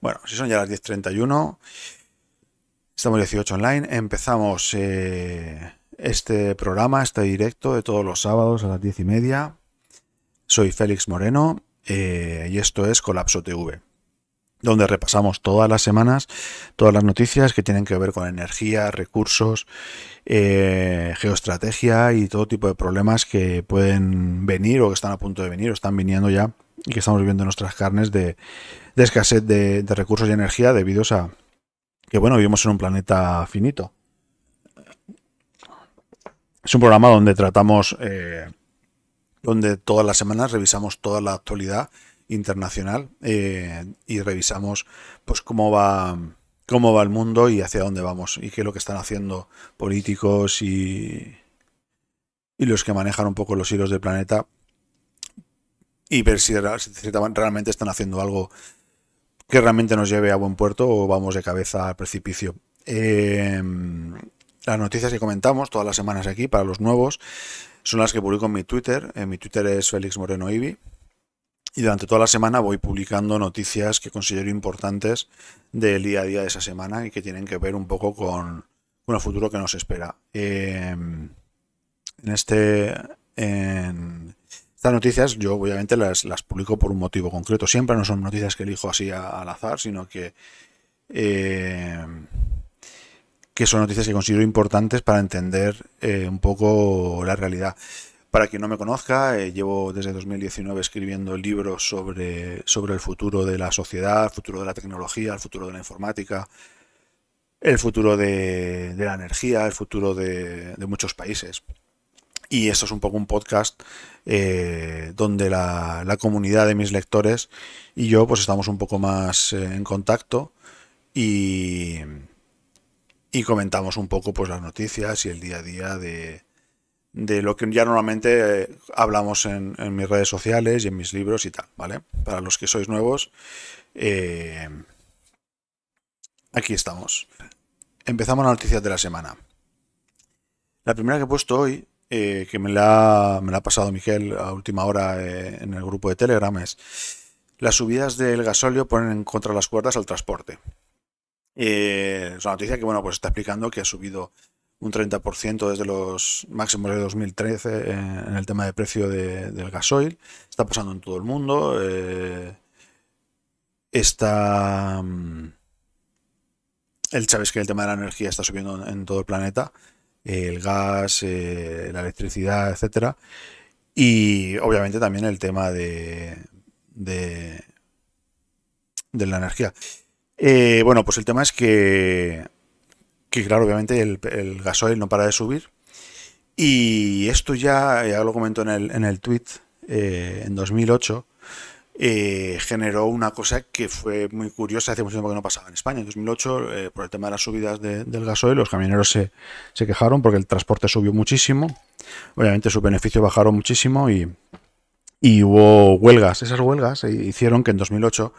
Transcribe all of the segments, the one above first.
Bueno, si son ya las 10.31, estamos 18 online, empezamos eh, este programa, este directo de todos los sábados a las 10 y media. Soy Félix Moreno eh, y esto es Colapso TV, donde repasamos todas las semanas todas las noticias que tienen que ver con energía, recursos, eh, geoestrategia y todo tipo de problemas que pueden venir o que están a punto de venir o están viniendo ya y que estamos viviendo en nuestras carnes de, de escasez de, recursos y energía debido a que, bueno, vivimos en un planeta finito. Es un programa donde tratamos, eh, donde todas las semanas revisamos toda la actualidad internacional eh, y revisamos pues cómo va cómo va el mundo y hacia dónde vamos y qué es lo que están haciendo políticos y, y los que manejan un poco los hilos del planeta y ver si, realmente están haciendo algo que realmente nos lleve a buen puerto o vamos de cabeza al precipicio. Em, las noticias que comentamos todas las semanas aquí para los nuevos son las que publico en mi Twitter. En mi Twitter es Félix Moreno Ibi. Y durante toda la semana voy publicando noticias que considero importantes del día a día de esa semana y que tienen que ver un poco con, un el futuro que nos espera. Em, en este. En, estas noticias yo obviamente las, publico por un motivo concreto. Siempre no son noticias que elijo así al azar, sino que, eh, que son noticias que considero importantes para entender eh, un poco la realidad. Para quien no me conozca, eh, llevo desde 2019 escribiendo libros sobre, sobre el futuro de la sociedad, el futuro de la tecnología, el futuro de la informática, el futuro de, la energía, el futuro de, de muchos países. Y esto es un poco un podcast eh, donde la, la, comunidad de mis lectores y yo pues estamos un poco más eh, en contacto y, y comentamos un poco pues las noticias y el día a día de, de lo que ya normalmente eh, hablamos en, mis redes sociales y en mis libros y tal, ¿vale? Para los que sois nuevos, aquí estamos. Empezamos las noticias de la semana. La primera que he puesto hoy eh, que me la, ha pasado Miguel a última hora eh, en el grupo de Telegram es las subidas del gasóleo ponen en contra las cuerdas al transporte. Eh, es una noticia que bueno pues está explicando que ha subido un 30% desde los máximos de 2013 en el tema de precio del gasoil. Está pasando en todo el mundo. está... Mm, el, Chávez que el tema de la energía está subiendo en todo el planeta el gas, eh, la electricidad, etcétera. Y obviamente también el tema de, de, la energía. Eh, bueno, pues el tema es que, claro, obviamente el, gasoil no para de subir. Y esto ya, eh, lo comentó en el, en tweet, en 2008, eh, generó una cosa que fue muy curiosa, hace mucho tiempo que no pasaba en España. En 2008, eh, por el tema de las subidas del gasoil, los camioneros se, quejaron porque el transporte subió muchísimo, obviamente su beneficio bajaron muchísimo y, y hubo huelgas. Esas huelgas hicieron que en 2008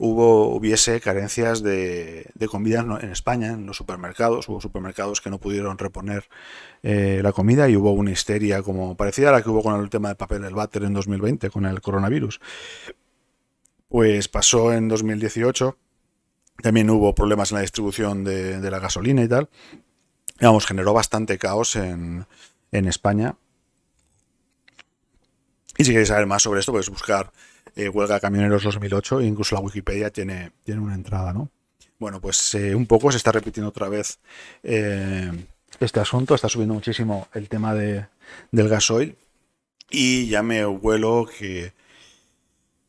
hubo, hubiese carencias de, comida en España, en los supermercados. Hubo supermercados que no pudieron reponer eh, la comida y hubo una histeria como parecida a la que hubo con el tema del papel del váter en 2020 con el coronavirus. Pues pasó en 2018. También hubo problemas en la distribución de, la gasolina y tal. Digamos, generó bastante caos en, España. Y si queréis saber más sobre esto, pues buscar eh, huelga Camioneros 2008, e incluso la Wikipedia tiene, tiene una entrada, ¿no? Bueno, pues eh, un poco se está repitiendo otra vez eh, este asunto, está subiendo muchísimo el tema del gasoil y ya me vuelo que,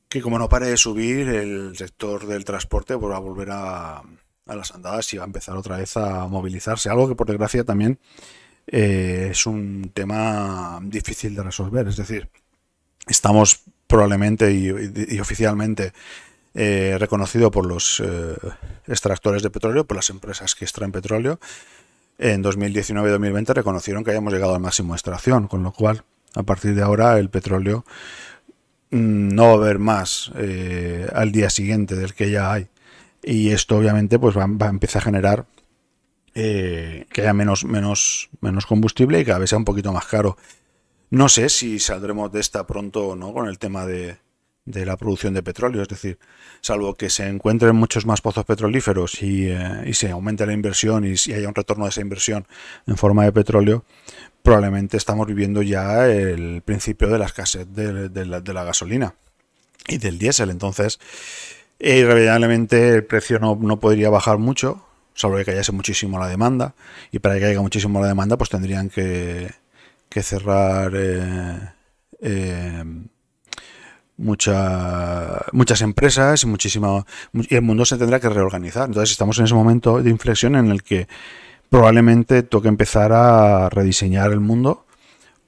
que como no pare de subir, el sector del transporte pues va a volver a, las andadas y va a empezar otra vez a movilizarse, algo que por desgracia también es un tema difícil de resolver, es decir, estamos probablemente y, oficialmente eh, reconocido por los eh, extractores de petróleo, por las empresas que extraen petróleo, en 2019 y 2020 reconocieron que hayamos llegado al máximo de extracción, con lo cual a partir de ahora el petróleo mm, no va a haber más eh, al día siguiente del que ya hay. Y esto obviamente pues va, a empezar a generar que haya menos, menos, menos combustible y a veces sea un poquito más caro. No sé si saldremos de esta pronto o no con el tema de, la producción de petróleo. Es decir, salvo que se encuentren muchos más pozos petrolíferos eh, y, se aumente la inversión y, si haya un retorno de esa inversión en forma de petróleo, probablemente estamos viviendo ya el principio de la escasez de, la, gasolina y del diésel. Entonces, eh, irremediablemente el precio no, podría bajar mucho, salvo que cayese muchísimo la demanda. Y para que caiga muchísimo la demanda, pues tendrían que que cerrar eh, eh, muchas empresas y el mundo se tendrá que reorganizar. Entonces estamos en ese momento de inflexión en el que probablemente toque empezar a rediseñar el mundo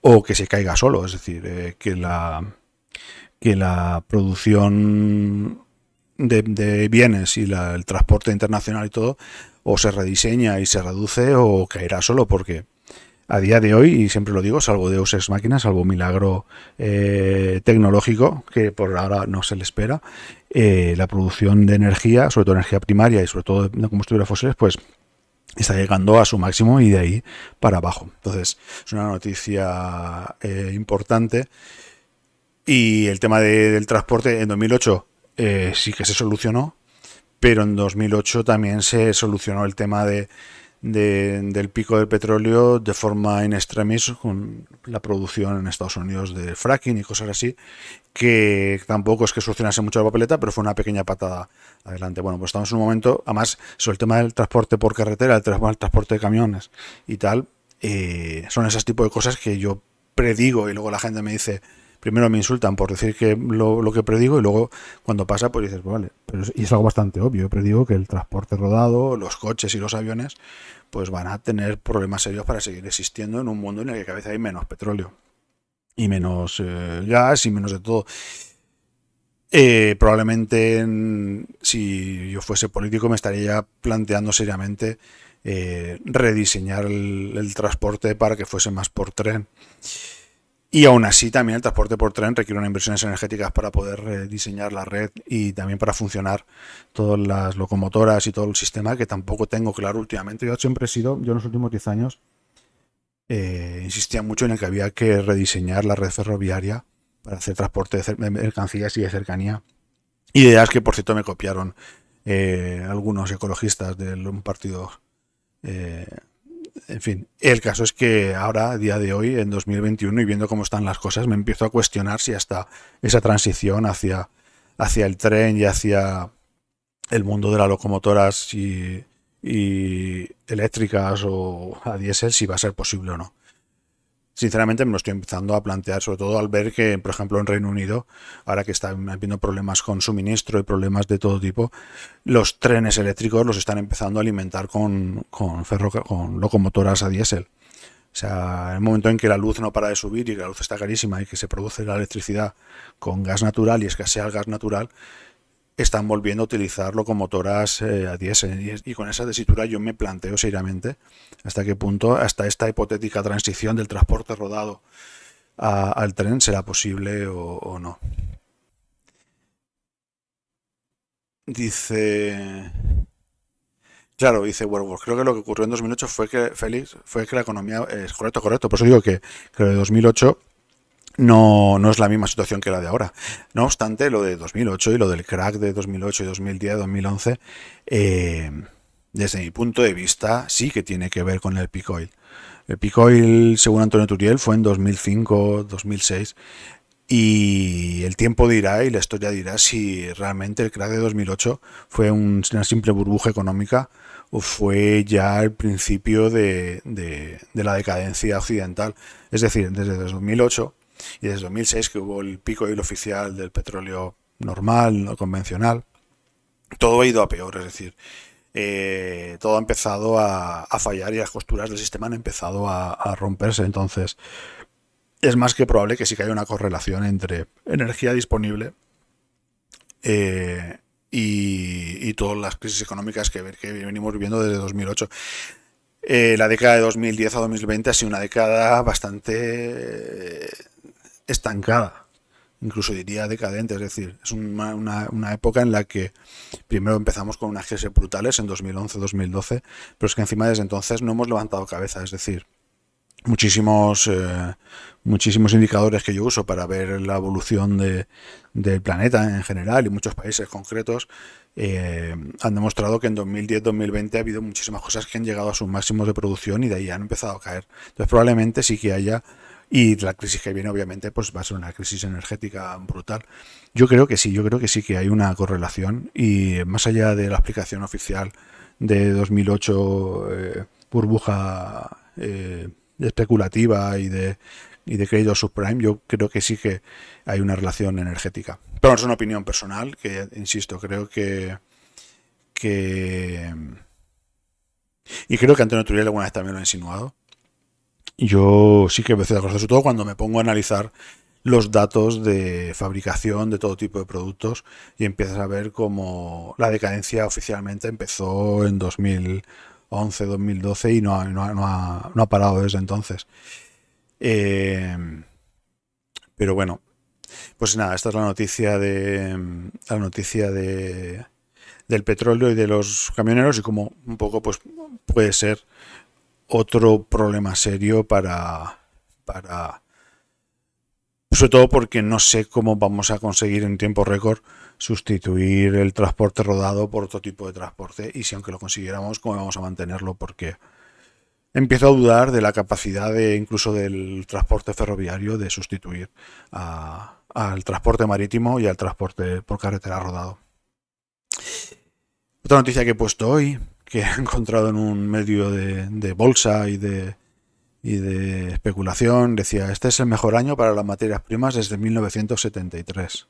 o que se caiga solo, es decir, eh, que la que la producción de, bienes y el transporte internacional y todo o se rediseña y se reduce o caerá solo porque a día de hoy, y siempre lo digo, salvo de Ex máquinas, salvo milagro eh, tecnológico, que por ahora no se le espera, eh, la producción de energía, sobre todo energía primaria y sobre todo de combustibles fósiles, pues está llegando a su máximo y de ahí para abajo. Entonces, es una noticia eh, importante. Y el tema del transporte en 2008 sí que se solucionó, pero en 2008 también se solucionó el tema de del pico del petróleo de forma en extremis con la producción en Estados Unidos de fracking y cosas así, que tampoco es que solucionase mucho la papeleta, pero fue una pequeña patada adelante. Bueno, pues estamos en un momento, además, sobre el tema del transporte por carretera, el, transporte de camiones y tal, eh, son esos tipo de cosas que yo predigo y luego la gente me dice, primero me insultan por decir que lo, que predigo y luego cuando pasa, pues dices, vale, pero es, y es algo bastante obvio, predigo que el transporte rodado, los coches y los aviones, pues van a tener problemas serios para seguir existiendo en un mundo en el que cada vez hay menos petróleo y menos eh, gas y menos de todo. Eh, probablemente si yo fuese político me estaría planteando seriamente eh, rediseñar el, transporte para que fuese más por tren. Y aún así también el transporte por tren requiere unas inversiones energéticas para poder rediseñar eh, la red y también para funcionar todas las locomotoras y todo el sistema que tampoco tengo claro últimamente. Yo siempre he sido, yo en los últimos 10 años, eh, insistía mucho en el que había que rediseñar la red ferroviaria para hacer transporte de mercancías y de cercanía. Ideas que por cierto me copiaron eh, algunos ecologistas de un partido en fin, el caso es que ahora, a día de hoy, en 2021, y viendo cómo están las cosas, me empiezo a cuestionar si hasta esa transición hacia, hacia el tren y hacia el mundo de las locomotoras y, eléctricas o a diésel, si va a ser posible o no sinceramente me lo estoy empezando a plantear, sobre todo al ver que, por ejemplo, en Reino Unido, ahora que están habiendo problemas con suministro y problemas de todo tipo, los trenes eléctricos los están empezando a alimentar con, con locomotoras a diésel. O sea, en el momento en que la luz no para de subir y que la luz está carísima y que se produce la electricidad con gas natural y escasea el gas natural, están volviendo a utilizar locomotoras motoras eh, a diésel. Y, con esa tesitura yo me planteo seriamente hasta qué punto, hasta esta hipotética transición del transporte rodado al tren será posible o, no. Dice... Claro, dice Werewolf. Pues creo que lo que ocurrió en 2008 fue que, Félix, fue que la economía. Es correcto, correcto. Por eso digo que, que de 2008 no, es la misma situación que la de ahora. No obstante, lo de 2008 y lo del crack de 2008 y 2010, 2011, eh, desde mi punto de vista, sí que tiene que ver con el picoil. El picoil, según Antonio Turiel, fue en 2005, 2006. Y el tiempo dirá y la historia dirá si realmente el crack de 2008 fue una simple burbuja económica o fue ya el principio de la decadencia occidental. Es decir, desde 2008 y desde 2006 que hubo el pico y el oficial del petróleo normal, no convencional, todo ha ido a peor, es decir, eh, todo ha empezado a, fallar y las costuras del sistema han empezado a, romperse. Entonces, es más que probable que sí que haya una correlación entre energía disponible eh, y, todas las crisis económicas que, venimos viviendo desde 2008. Eh, la década de 2010 a 2020 ha sido una década bastante estancada, incluso diría decadente, es decir, es una, época en la que primero empezamos con unas crisis brutales en 2011-2012, pero es que encima desde entonces no hemos levantado cabeza, es decir, muchísimos, eh, muchísimos indicadores que yo uso para ver la evolución del planeta en general y muchos países concretos eh, han demostrado que en 2010-2020 ha habido muchísimas cosas que han llegado a sus máximos de producción y de ahí han empezado a caer. Entonces probablemente sí que haya y la crisis que viene, obviamente, pues va a ser una crisis energética brutal. Yo creo que sí, yo creo que sí que hay una correlación y más allá de la explicación oficial de 2008, eh, burbuja eh, especulativa y de, y de crédito subprime, yo creo que sí que hay una relación energética. Pero es una opinión personal que, insisto, creo que... que y creo que Antonio Turiel alguna vez también lo ha insinuado, yo sí que a sobre todo cuando me pongo a analizar los datos de fabricación de todo tipo de productos y empiezas a ver cómo la decadencia oficialmente empezó en 2011, 2012 y no, ha, no ha, parado desde entonces. Em, pero bueno, pues nada, esta es la noticia de la noticia de del petróleo y de los camioneros y como un poco pues puede ser otro problema serio para, para... Sobre todo porque no sé cómo vamos a conseguir en tiempo récord sustituir el transporte rodado por otro tipo de transporte y si aunque lo consiguiéramos, cómo vamos a mantenerlo porque empiezo a dudar de la capacidad incluso del transporte ferroviario de sustituir al transporte marítimo y al transporte por carretera rodado. Otra noticia que he puesto hoy que he encontrado en un medio de, bolsa y de, de especulación, decía, este es el mejor año para las materias primas desde 1973.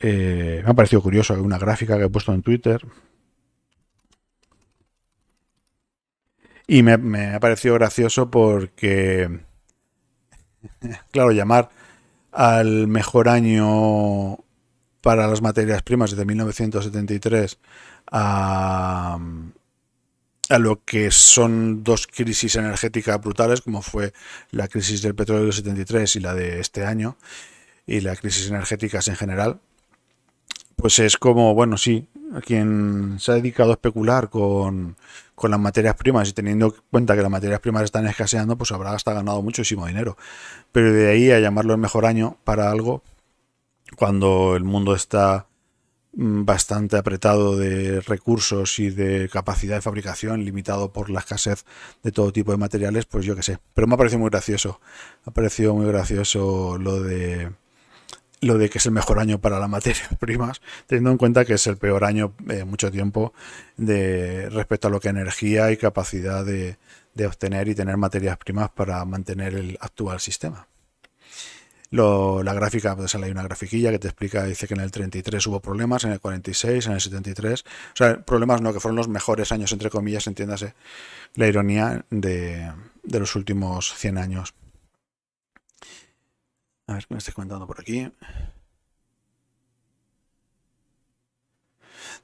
Eh, me ha parecido curioso una gráfica que he puesto en Twitter. Y me, me ha parecido gracioso porque, claro, llamar al mejor año para las materias primas desde 1973 a, lo que son dos crisis energéticas brutales, como fue la crisis del petróleo del 73 y la de este año, y las crisis energéticas en general, pues es como, bueno, sí, quien se ha dedicado a especular con, con las materias primas y teniendo en cuenta que las materias primas están escaseando, pues habrá hasta ganado muchísimo dinero. Pero de ahí a llamarlo el mejor año para algo, cuando el mundo está Mm, bastante apretado de recursos y de capacidad de fabricación, limitado por la escasez de todo tipo de materiales, pues yo qué sé. Pero me ha parecido muy gracioso. ha parecido muy gracioso lo de lo de que es el mejor año para las materias primas, teniendo en cuenta que es el peor año eh, mucho tiempo de respecto a lo que energía y capacidad de obtener y tener materias primas para mantener el actual sistema la gráfica, pues sale una grafiquilla que te explica, dice que en el 33 hubo problemas, en el 46, en el 73. O sea, problemas no, que fueron los mejores años, entre comillas, entiéndase la ironía de, los últimos 100 años. A ver, me estoy comentando por aquí.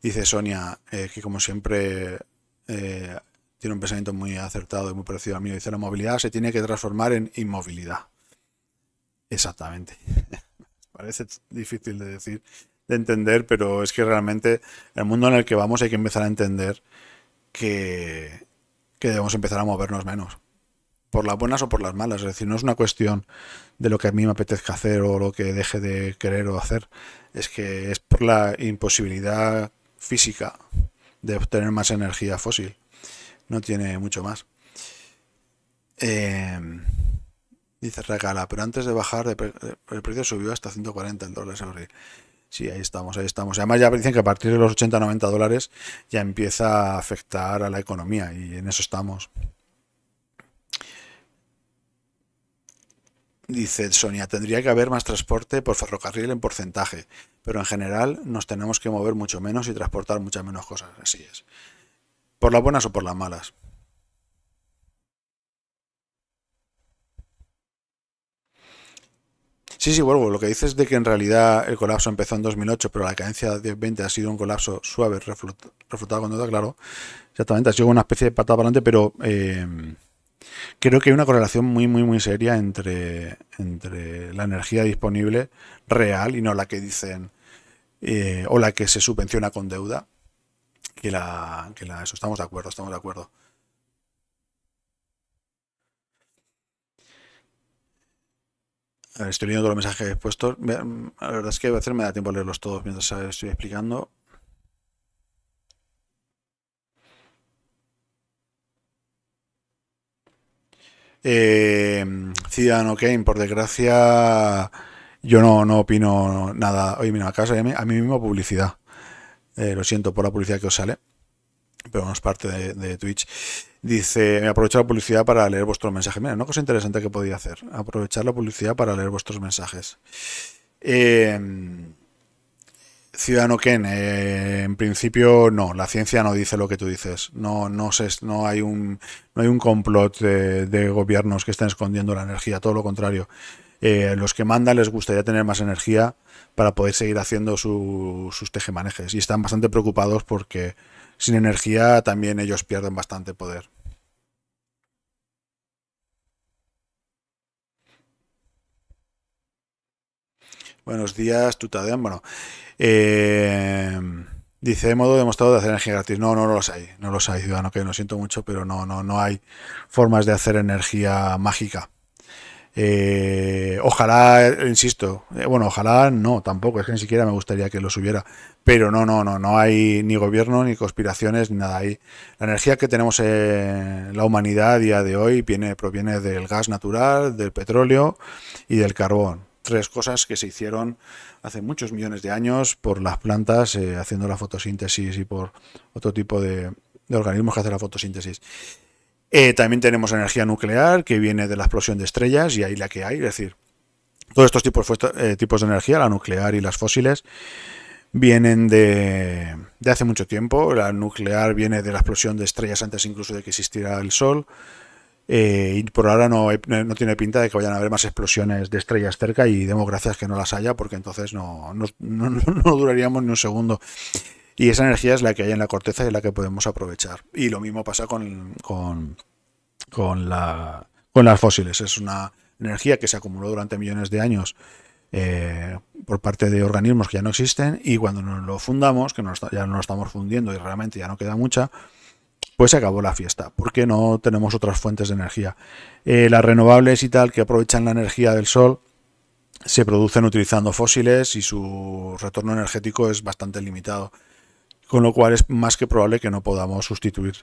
Dice Sonia eh, que como siempre eh, tiene un pensamiento muy acertado y muy parecido al mío. Dice la movilidad se tiene que transformar en inmovilidad. Exactamente. Parece difícil de decir, de entender, pero es que realmente el mundo en el que vamos hay que empezar a entender que, que debemos empezar a movernos menos por las buenas o por las malas. Es decir, no es una cuestión de lo que a mí me apetezca hacer o lo que deje de querer o hacer. Es que es por la imposibilidad física de obtener más energía fósil. No tiene mucho más. Eh, Dice regala, pero antes de bajar el, precio subió hasta 140 el dólares Sí, ahí estamos, ahí estamos. Además ya dicen que a partir de los 80-90 dólares ya empieza a afectar a la economía y en eso estamos. Dice Sonia, tendría que haber más transporte por ferrocarril en porcentaje, pero en general nos tenemos que mover mucho menos y transportar muchas menos cosas, así es. Por las buenas o por las malas. Sí, sí, vuelvo. Lo que dices de que en realidad el colapso empezó en 2008, pero la cadencia de 20 ha sido un colapso suave, reflotado con deuda, claro. Exactamente, ha sido una especie de patada para adelante, pero eh, creo que hay una correlación muy, muy, muy seria entre, entre la energía disponible real y no la que dicen eh, o la que se subvenciona con deuda. Que la, que la, eso estamos de acuerdo, estamos de acuerdo. Eh, estoy leyendo todos los mensajes expuestos. Mm, la verdad es que a veces me da tiempo a leerlos todos mientras eh, estoy explicando. Eh, Cidano, Kane, por desgracia, yo no, opino nada. Oye, mira, acaso a mí, a mismo publicidad. lo siento por la publicidad que os sale pero no es parte de, Twitch. Dice, me aprovecho la publicidad para leer vuestros mensajes. Mira, una cosa interesante que podía hacer, aprovechar la publicidad para leer vuestros mensajes. Em, Ciudadano Ken, eh, en principio no, la ciencia no dice lo que tú dices. No, no, no, hay, un, hay un complot de, gobiernos que estén escondiendo la energía, todo lo contrario. Eh, los que mandan les gustaría tener más energía para poder seguir haciendo sus tejemanejes y están bastante preocupados porque sin energía también ellos pierden bastante poder. Buenos días, Tutadean. Bueno, eh, dice modo demostrado de hacer energía gratis. No, no, no los hay, no los hay, ciudadano. Que lo siento mucho, pero no, no, no hay formas de hacer energía mágica. Eh, ojalá, insisto, eh, bueno, ojalá no, tampoco, es que ni siquiera me gustaría que lo subiera. Pero no, no, no, no hay ni gobierno, ni conspiraciones, ni nada ahí. La energía que tenemos en la humanidad a día de hoy viene, proviene del gas natural, del petróleo y del carbón. Tres cosas que se hicieron hace muchos millones de años por las plantas, eh, haciendo la fotosíntesis y por otro tipo de, de organismos que hacen la fotosíntesis. Eh, también tenemos energía nuclear que viene de la explosión de estrellas y ahí la que hay, es decir, todos estos tipos, eh, tipos de energía, la nuclear y las fósiles, vienen de, hace mucho tiempo. La nuclear viene de la explosión de estrellas antes incluso de que existiera el Sol. Eh, y por ahora no, no, tiene pinta de que vayan a haber más explosiones de estrellas cerca y demos gracias que no las haya porque entonces no, no duraríamos ni un segundo. Y esa energía es la que hay en la corteza y la que podemos aprovechar. Y lo mismo pasa con, con, las fósiles. Es una energía que se acumuló durante millones de años eh, por parte de organismos que ya no existen y cuando nos lo fundamos, que ya no lo estamos fundiendo y realmente ya no queda mucha, pues se acabó la fiesta, porque no tenemos otras fuentes de energía. Eh, las renovables y tal que aprovechan la energía del sol se producen utilizando fósiles y su retorno energético es bastante limitado con lo cual es más que probable que no podamos sustituir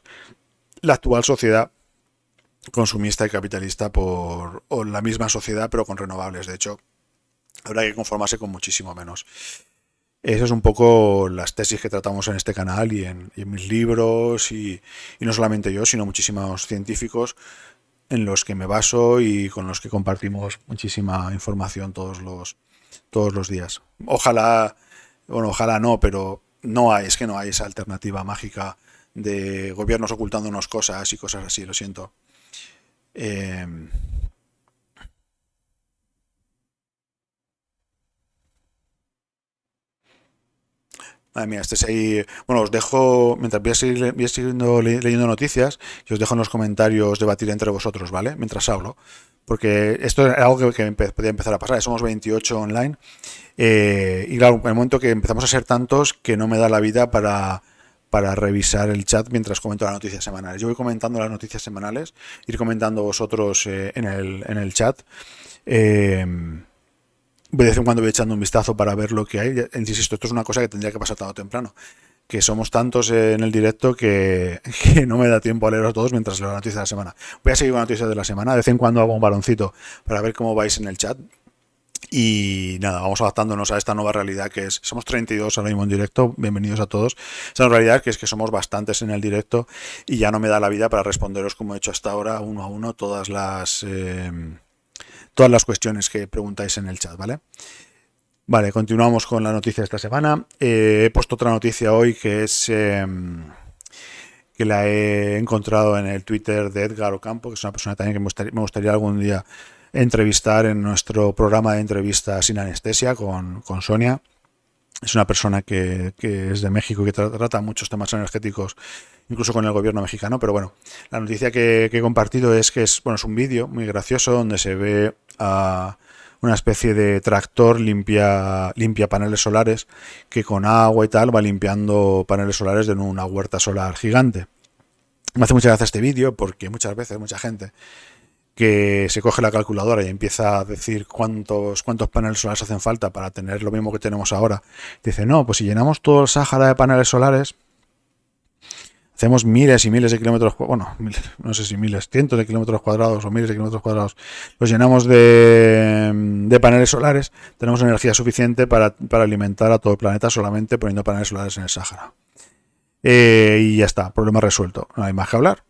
la actual sociedad consumista y capitalista por la misma sociedad pero con renovables. De hecho, habrá que conformarse con muchísimo menos. Esas es un poco las tesis que tratamos en este canal y en, mis libros y, no solamente yo, sino muchísimos científicos en los que me baso y con los que compartimos muchísima información todos los, todos los días. Ojalá, bueno, ojalá no, pero no hay, es que no hay esa alternativa mágica de gobiernos ocultándonos cosas y cosas así, lo siento. Eh, Madre mía, estés ahí. Bueno, os dejo, mientras voy a seguir, leyendo, noticias, y os dejo en los comentarios debatir entre vosotros, ¿vale? Mientras hablo. Porque esto es algo que, que podía empezar a pasar. Somos 28 online. Eh, y claro, en el momento que empezamos a ser tantos, que no me da la vida para, para revisar el chat mientras comento las noticias semanales. Yo voy comentando las noticias semanales, ir comentando vosotros eh, en, el, en el chat. Eh, de vez en cuando voy echando un vistazo para ver lo que hay. Insisto, esto es una cosa que tendría que pasar todo temprano. Que somos tantos en el directo que, no me da tiempo a leeros todos mientras leo la noticia de la semana. Voy a seguir con la noticia de la semana. De vez en cuando hago un baloncito para ver cómo vais en el chat. Y nada, vamos adaptándonos a esta nueva realidad que es, somos 32 ahora mismo en directo, bienvenidos a todos. esa nueva realidad que es que somos bastantes en el directo y ya no me da la vida para responderos como he hecho hasta ahora, uno a uno, todas las... Eh, todas las cuestiones que preguntáis en el chat, ¿vale? Vale, continuamos con la noticia de esta semana. Eh, he puesto otra noticia hoy que es em, que la he encontrado en el Twitter de Edgar Ocampo, que es una persona también que me gustaría, algún día entrevistar en nuestro programa de entrevistas sin anestesia con, Sonia. Es una persona que, es de México y que trata muchos temas energéticos, incluso con el gobierno mexicano. Pero bueno, la noticia que, he compartido es que es, bueno, es un vídeo muy gracioso donde se ve una especie de tractor limpia, limpia paneles solares que con agua y tal va limpiando paneles solares de una huerta solar gigante. Me hace mucha gracia este vídeo porque muchas veces mucha gente que se coge la calculadora y empieza a decir cuántos, cuántos paneles solares hacen falta para tener lo mismo que tenemos ahora, dice, no, pues si llenamos todo el Sahara de paneles solares, Hacemos miles y miles de kilómetros, bueno, no sé si miles, cientos de kilómetros cuadrados o miles de kilómetros cuadrados. Los llenamos de, paneles solares. Tenemos energía suficiente para, alimentar a todo el planeta solamente poniendo paneles solares en el Sáhara. Eh, y ya está, problema resuelto. No hay más que hablar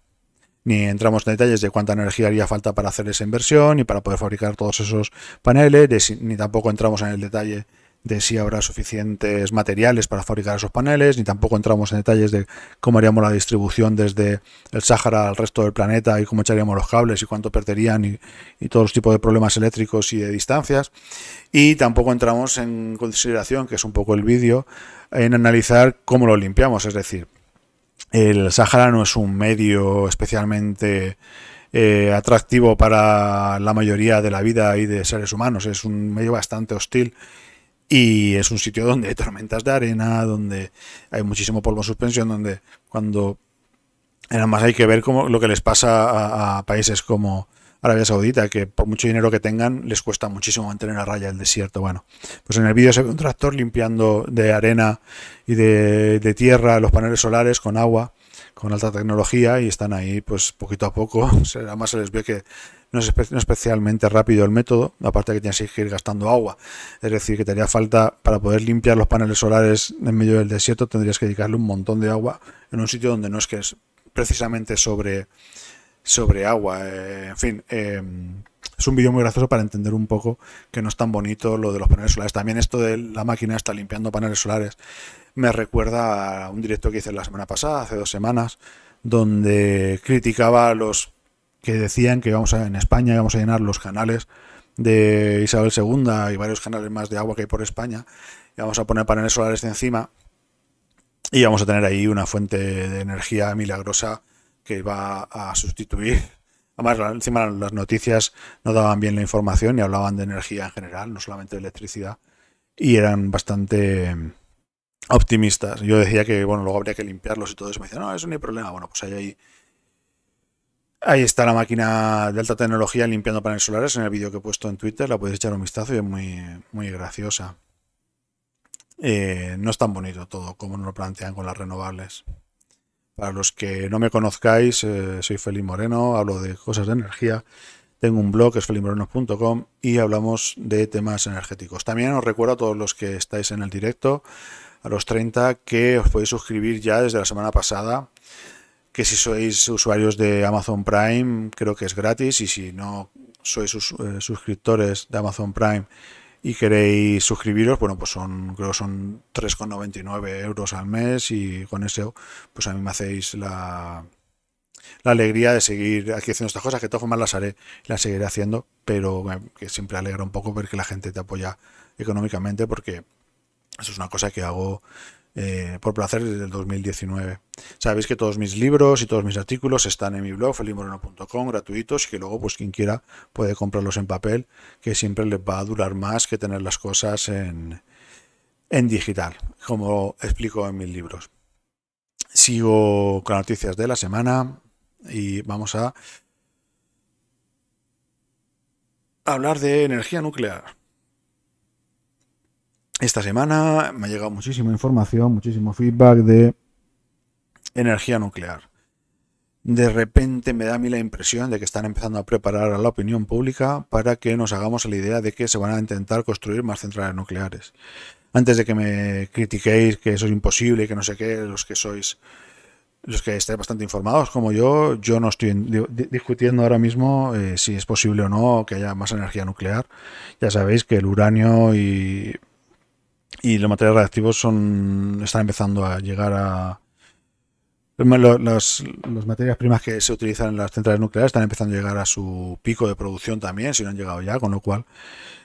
ni entramos en detalles de cuánta energía haría falta para hacer esa inversión y para poder fabricar todos esos paneles, ni tampoco entramos en el detalle de si habrá suficientes materiales para fabricar esos paneles, ni tampoco entramos en detalles de cómo haríamos la distribución desde el Sáhara al resto del planeta y cómo echaríamos los cables y cuánto perderían y, todos los tipos de problemas eléctricos y de distancias. Y tampoco entramos en consideración, que es un poco el vídeo, en analizar cómo lo limpiamos, es decir, el Sáhara no es un medio especialmente eh, atractivo para la mayoría de la vida y de seres humanos, es un medio bastante hostil y es un sitio donde hay tormentas de arena, donde hay muchísimo polvo en suspensión, donde cuando... Nada más hay que ver cómo, lo que les pasa a, países como, Arabia Saudita, que por mucho dinero que tengan, les cuesta muchísimo mantener a raya el desierto. Bueno, pues en el vídeo se ve un tractor limpiando de arena y de, de, tierra los paneles solares con agua, con alta tecnología, y están ahí, pues poquito a poco. Además se les ve que no es especialmente rápido el método, aparte que tienes que ir gastando agua, es decir, que te haría falta para poder limpiar los paneles solares en medio del desierto, tendrías que dedicarle un montón de agua en un sitio donde no es que es precisamente sobre, sobre agua. Eh, en fin, em, es un vídeo muy gracioso para entender un poco que no es tan bonito lo de los paneles solares. También esto de la máquina está limpiando paneles solares me recuerda a un directo que hice la semana pasada, hace dos semanas, donde criticaba los que decían que vamos a, en España íbamos a llenar los canales de Isabel II y varios canales más de agua que hay por España, y vamos a poner paneles solares encima y vamos a tener ahí una fuente de energía milagrosa que va a sustituir. Además, encima las noticias no daban bien la información y hablaban de energía en general, no solamente de electricidad, y eran bastante optimistas. Yo decía que, bueno, luego habría que limpiarlos y todo eso. Me decían, no, eso no hay problema. Bueno, pues ahí Ahí está la máquina de alta tecnología limpiando paneles solares en el vídeo que he puesto en Twitter. La podéis echar un vistazo y es muy, muy graciosa. Eh, no es tan bonito todo como nos lo plantean con las renovables. Para los que no me conozcáis, eh, soy Feli Moreno, hablo de cosas de energía. Tengo un blog, es felimoreno.com, y hablamos de temas energéticos. También os recuerdo a todos los que estáis en el directo, a los 30, que os podéis suscribir ya desde la semana pasada que si sois usuarios de Amazon Prime, creo que es gratis, y si no sois eh, suscriptores de Amazon Prime y queréis suscribiros, bueno, pues son, creo son 3,99 euros al mes y con eso, pues a mí me hacéis la, la alegría de seguir aquí haciendo estas cosas, que de todas formas las haré, las seguiré haciendo, pero que siempre alegra un poco ver que la gente te apoya económicamente porque eso es una cosa que hago eh, por placer desde el 2019. Sabéis que todos mis libros y todos mis artículos están en mi blog, felimorenocom gratuitos, y que luego, pues quien quiera puede comprarlos en papel, que siempre les va a durar más que tener las cosas en, en digital, como explico en mis libros. Sigo con noticias de la semana y vamos a hablar de energía nuclear. Esta semana me ha llegado muchísima información, muchísimo feedback de energía nuclear. De repente me da a mí la impresión de que están empezando a preparar a la opinión pública para que nos hagamos la idea de que se van a intentar construir más centrales nucleares. Antes de que me critiquéis que eso es imposible, que no sé qué, los que sois, los que estáis bastante informados como yo, yo no estoy discutiendo ahora mismo eh, si es posible o no que haya más energía nuclear. Ya sabéis que el uranio y y los materiales reactivos son, están empezando a llegar a... Las, materias primas que se utilizan en las centrales nucleares están empezando a llegar a su pico de producción también, si no han llegado ya, con lo cual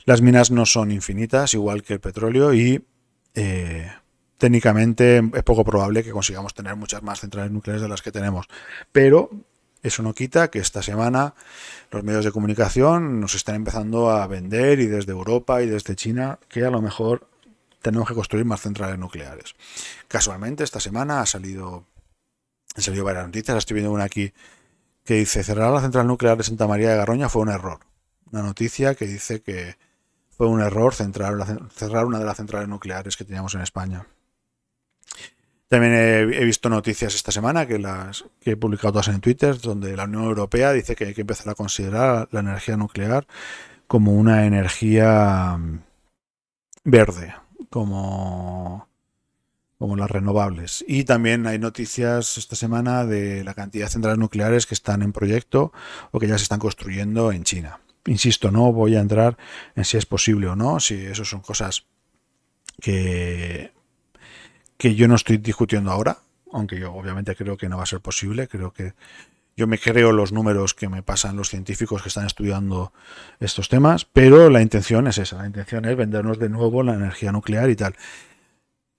las minas no son infinitas, igual que el petróleo, y eh, técnicamente es poco probable que consigamos tener muchas más centrales nucleares de las que tenemos. Pero eso no quita que esta semana los medios de comunicación nos están empezando a vender y desde Europa y desde China que a lo mejor tenemos que construir más centrales nucleares. Casualmente, esta semana ha salido, han salido varias noticias, estoy viendo una aquí que dice, cerrar la central nuclear de Santa María de Garroña fue un error. Una noticia que dice que fue un error cerrar una de las centrales nucleares que teníamos en España. También he, visto noticias esta semana que las que he publicado todas en Twitter, donde la Unión Europea dice que hay que empezar a considerar la energía nuclear como una energía mm, verde, como, como las renovables. Y también hay noticias esta semana de la cantidad de centrales nucleares que están en proyecto o que ya se están construyendo en China. Insisto, no voy a entrar en si es posible o no, si eso son cosas que, que yo no estoy discutiendo ahora, aunque yo obviamente creo que no va a ser posible, creo que yo me creo los números que me pasan los científicos que están estudiando estos temas, pero la intención es esa, la intención es vendernos de nuevo la energía nuclear y tal.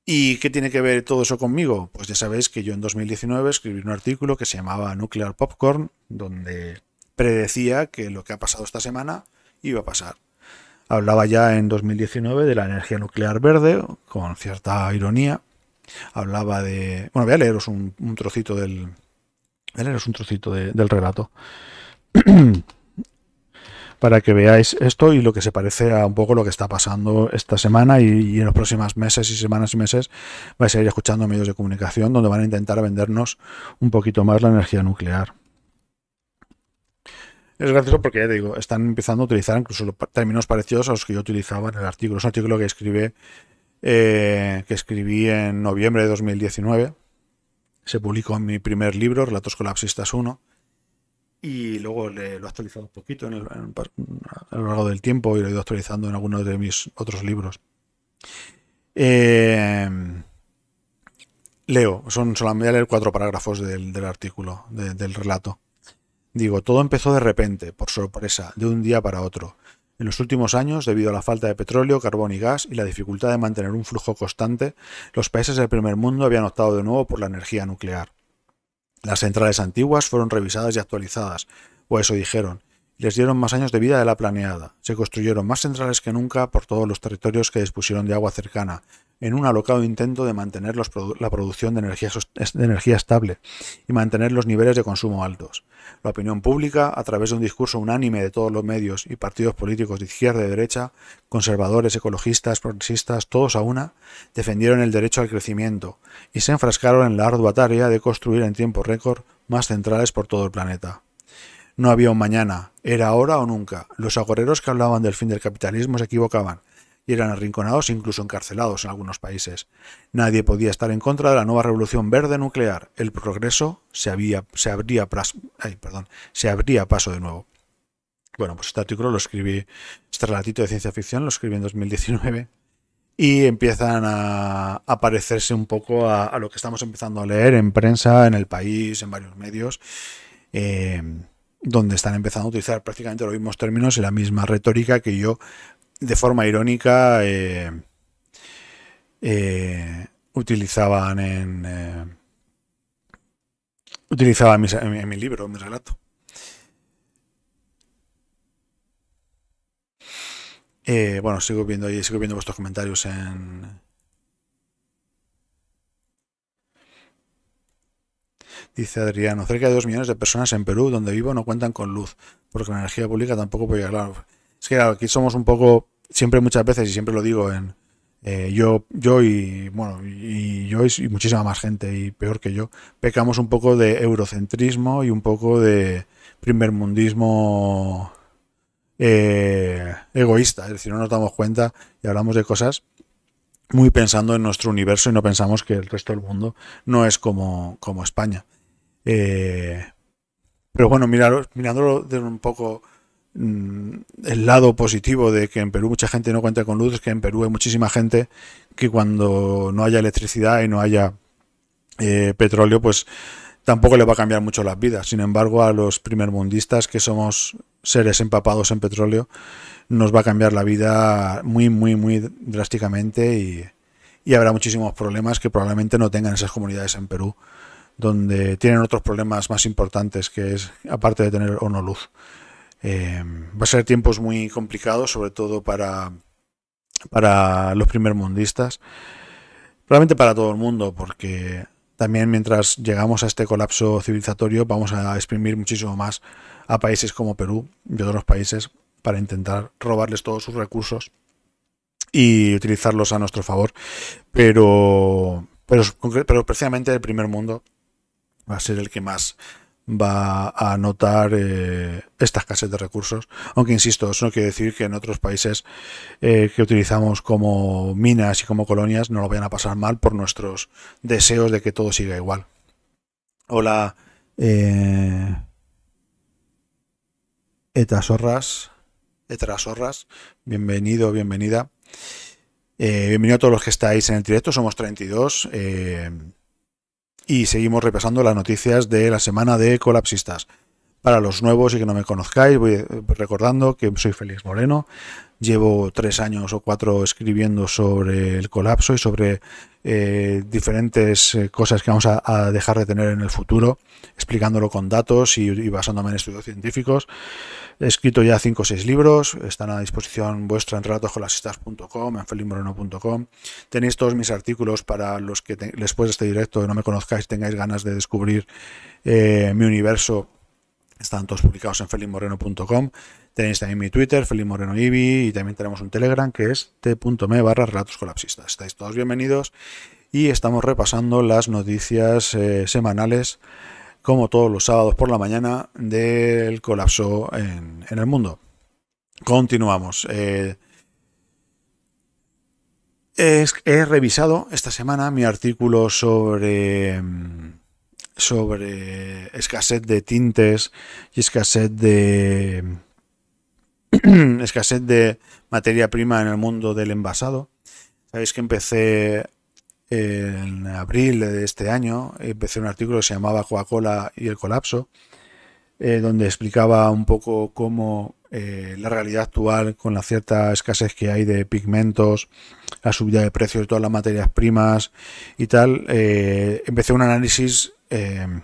¿Y qué tiene que ver todo eso conmigo? Pues ya sabéis que yo en 2019 escribí un artículo que se llamaba Nuclear Popcorn, donde predecía que lo que ha pasado esta semana iba a pasar. Hablaba ya en 2019 de la energía nuclear verde, con cierta ironía. Hablaba de... Bueno, voy a leeros un, un trocito del, él es un trocito del relato. Para que veáis esto y lo que se parece a un poco lo que está pasando esta semana y, en los próximos meses y semanas y meses vais a ir escuchando medios de comunicación donde van a intentar vendernos un poquito más la energía nuclear. Es gracioso porque ya digo, están empezando a utilizar incluso términos parecidos a los que yo utilizaba en el artículo. Es un artículo que escribí, eh, que escribí en noviembre de 2019 se publicó en mi primer libro, Relatos Colapsistas 1, y luego lo he actualizado un poquito a lo largo del tiempo y lo he ido actualizando en algunos de mis otros libros. Eh, leo, son solamente leer cuatro parágrafos del, artículo, del relato. Digo, todo empezó de repente, por sorpresa, de un día para otro. En los últimos años, debido a la falta de petróleo, carbón y gas y la dificultad de mantener un flujo constante, los países del primer mundo habían optado de nuevo por la energía nuclear. Las centrales antiguas fueron revisadas y actualizadas, o eso dijeron, les dieron más años de vida de la planeada. Se construyeron más centrales que nunca por todos los territorios que dispusieron de agua cercana, en un alocado intento de mantener la producción de energía, de energía estable y mantener los niveles de consumo altos. La opinión pública, a través de un discurso unánime de todos los medios y partidos políticos de izquierda y derecha, conservadores, ecologistas, progresistas, todos a una, defendieron el derecho al crecimiento y se enfrascaron en la ardua tarea de construir en tiempo récord más centrales por todo el planeta. No había un mañana, era ahora o nunca. Los agoreros que hablaban del fin del capitalismo se equivocaban y eran arrinconados incluso encarcelados en algunos países. Nadie podía estar en contra de la nueva revolución verde nuclear. El progreso se, había, se, abría, perdón, se paso de nuevo. Bueno, pues este artículo lo escribí, este relatito de ciencia ficción lo escribí en 2019 y empiezan a, aparecerse parecerse un poco a, lo que estamos empezando a leer en prensa, en el país, en varios medios. Eh, donde están empezando a utilizar prácticamente los mismos términos y la misma retórica que yo, de forma irónica, eh, eh, utilizaban en eh, utilizaba en mi, libro, en mi relato. bueno, sigo viendo sigo viendo vuestros comentarios en, Dice Adriano, cerca de dos millones de personas en Perú, donde vivo, no cuentan con luz, porque la energía pública tampoco puede llegar. es que aquí somos un poco, siempre muchas veces, y siempre lo digo en eh, yo, yo y bueno, y yo y, muchísima más gente, y peor que yo, pecamos un poco de eurocentrismo y un poco de primermundismo eh, egoísta. Es decir, no nos damos cuenta y hablamos de cosas muy pensando en nuestro universo y no pensamos que el resto del mundo no es como, como España. Eh, pero bueno, miraros, mirándolo desde un poco mm, el lado positivo de que en Perú mucha gente no cuenta con luz, es que en Perú hay muchísima gente que cuando no haya electricidad y no haya eh, petróleo, pues tampoco le va a cambiar mucho las vidas. Sin embargo, a los primermundistas que somos seres empapados en petróleo, nos va a cambiar la vida muy, muy, muy drásticamente y habrá muchísimos problemas que probablemente no tengan esas comunidades en Perú donde tienen otros problemas más importantes, que es, aparte de tener o no luz. Em, va a ser tiempos muy complicados, sobre todo para, para los primermundistas, probablemente para todo el mundo, porque también mientras llegamos a este colapso civilizatorio vamos a exprimir muchísimo más a países como Perú y otros países para intentar robarles todos sus recursos y utilizarlos a nuestro favor. pero, pero precisamente el primer mundo va a ser el que más va a notar eh, esta escasez de recursos. Aunque, insisto, eso no quiere decir que en otros países eh, que utilizamos como minas y como colonias no lo vayan a pasar mal por nuestros deseos de que todo siga igual. Hola, eh, etasorras, etrasorras, bienvenido, bienvenida. Eh, bienvenido a todos los que estáis en el directo, somos 32 y seguimos repasando las noticias de la semana de colapsistas. Para los nuevos y que no me conozcáis, voy eh, recordando que soy Félix Moreno. Llevo tres años o cuatro escribiendo sobre el colapso y sobre eh, diferentes eh, cosas que vamos a, dejar de tener en el futuro, explicándolo con datos y, basándome en estudios científicos. He escrito ya cinco o seis libros, están a disposición vuestra en relatoscolasistas.com, en felixmoreno.com. Tenéis todos mis artículos para los que después de este directo no me conozcáis, tengáis ganas de descubrir mi universo están todos publicados en felimoreno.com Tenéis también mi Twitter, Ibi, y también tenemos un Telegram que es t.me barra relatos colapsistas. Estáis todos bienvenidos y estamos repasando las noticias eh, semanales, como todos los sábados por la mañana, del colapso en, el mundo. Continuamos. Eh, he, revisado esta semana mi artículo sobre... Mm, sobre escasez de tintes y escasez de escasez de materia prima en el mundo del envasado. Sabéis que empecé en abril de este año, empecé un artículo que se llamaba Coca-Cola y el colapso, eh, donde explicaba un poco cómo eh, la realidad actual con la cierta escasez que hay de pigmentos, la subida de precios de todas las materias primas y tal, eh, empecé un análisis Em,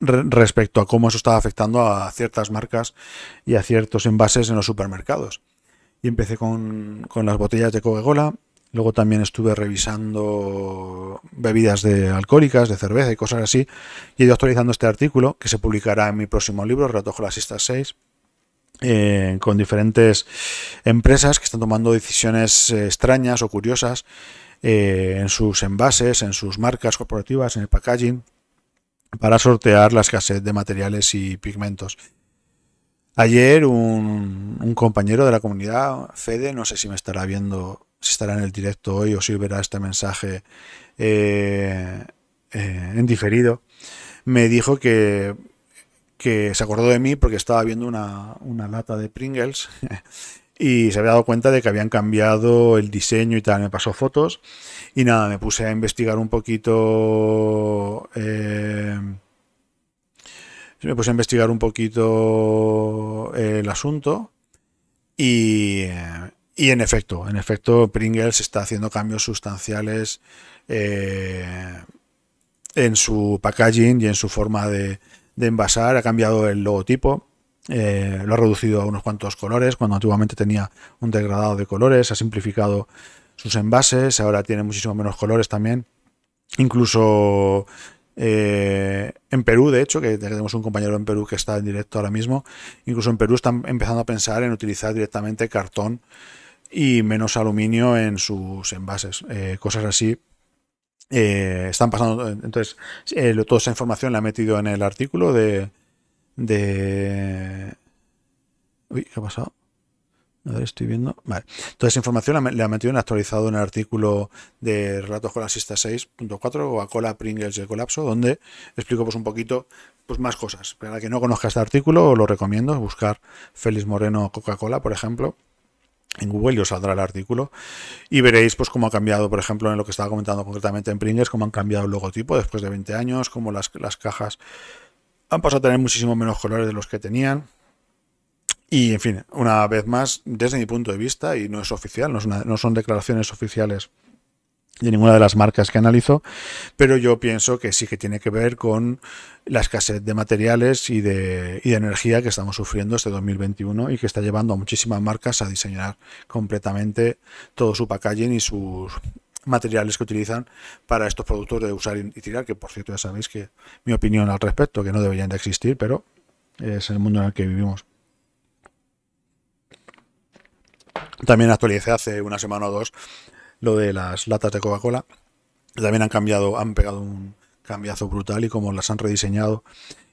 respecto a cómo eso estaba afectando a ciertas marcas y a ciertos envases en los supermercados. Y empecé con, las botellas de Coca-Cola, Luego también estuve revisando bebidas de alcohólicas, de cerveza y cosas así. Y he ido actualizando este artículo que se publicará en mi próximo libro, las Estas 6, eh, con diferentes empresas que están tomando decisiones eh, extrañas o curiosas eh, en sus envases, en sus marcas corporativas, en el packaging para sortear la escasez de materiales y pigmentos. Ayer un, compañero de la comunidad, Fede, no sé si me estará viendo, si estará en el directo hoy o si verá este mensaje eh, eh, en diferido, me dijo que, que, se acordó de mí porque estaba viendo una, una lata de Pringles y se había dado cuenta de que habían cambiado el diseño y tal. Me pasó fotos y nada, me puse a investigar un poquito. Eh, me puse a investigar un poquito eh, el asunto y, en efecto, en efecto, Pringles está haciendo cambios sustanciales eh, en su packaging y en su forma de envasar. Ha cambiado el logotipo eh, lo ha reducido a unos cuantos colores, cuando antiguamente tenía un degradado de colores, ha simplificado sus envases, ahora tiene muchísimo menos colores también. Incluso eh, en Perú, de hecho, que tenemos un compañero en Perú que está en directo ahora mismo, incluso en Perú están empezando a pensar en utilizar directamente cartón y menos aluminio en sus envases, eh, cosas así. están pasando, entonces, toda esa información la he metido en el artículo de, de... Uy, ¿qué ha pasado? A ver, estoy viendo. Vale. Toda esa información la, ha metido en actualizado en el artículo de Relatos con la Sista 6.4 o a Cola Pringles de Colapso, donde explico pues, un poquito pues, más cosas. Para que no conozca este artículo, os lo recomiendo. Buscar Félix Moreno Coca-Cola, por ejemplo. En Google y os saldrá el artículo y veréis pues cómo ha cambiado, por ejemplo, en lo que estaba comentando concretamente en Pringles, cómo han cambiado el logotipo después de 20 años, cómo las, las cajas han pasado a tener muchísimo menos colores de los que tenían. Y en fin, una vez más, desde mi punto de vista, y no es oficial, no, son declaraciones oficiales de ninguna de las marcas que analizo, pero yo pienso que sí que tiene que ver con la escasez de materiales y de, y de, energía que estamos sufriendo este 2021 y que está llevando a muchísimas marcas a diseñar completamente todo su packaging y sus, materiales que utilizan para estos productos de usar y tirar, que por cierto ya sabéis que mi opinión al respecto, que no deberían de existir, pero es el mundo en el que vivimos. También actualicé hace una semana o dos lo de las latas de Coca-Cola. También han cambiado, han pegado un cambiazo brutal y como las han rediseñado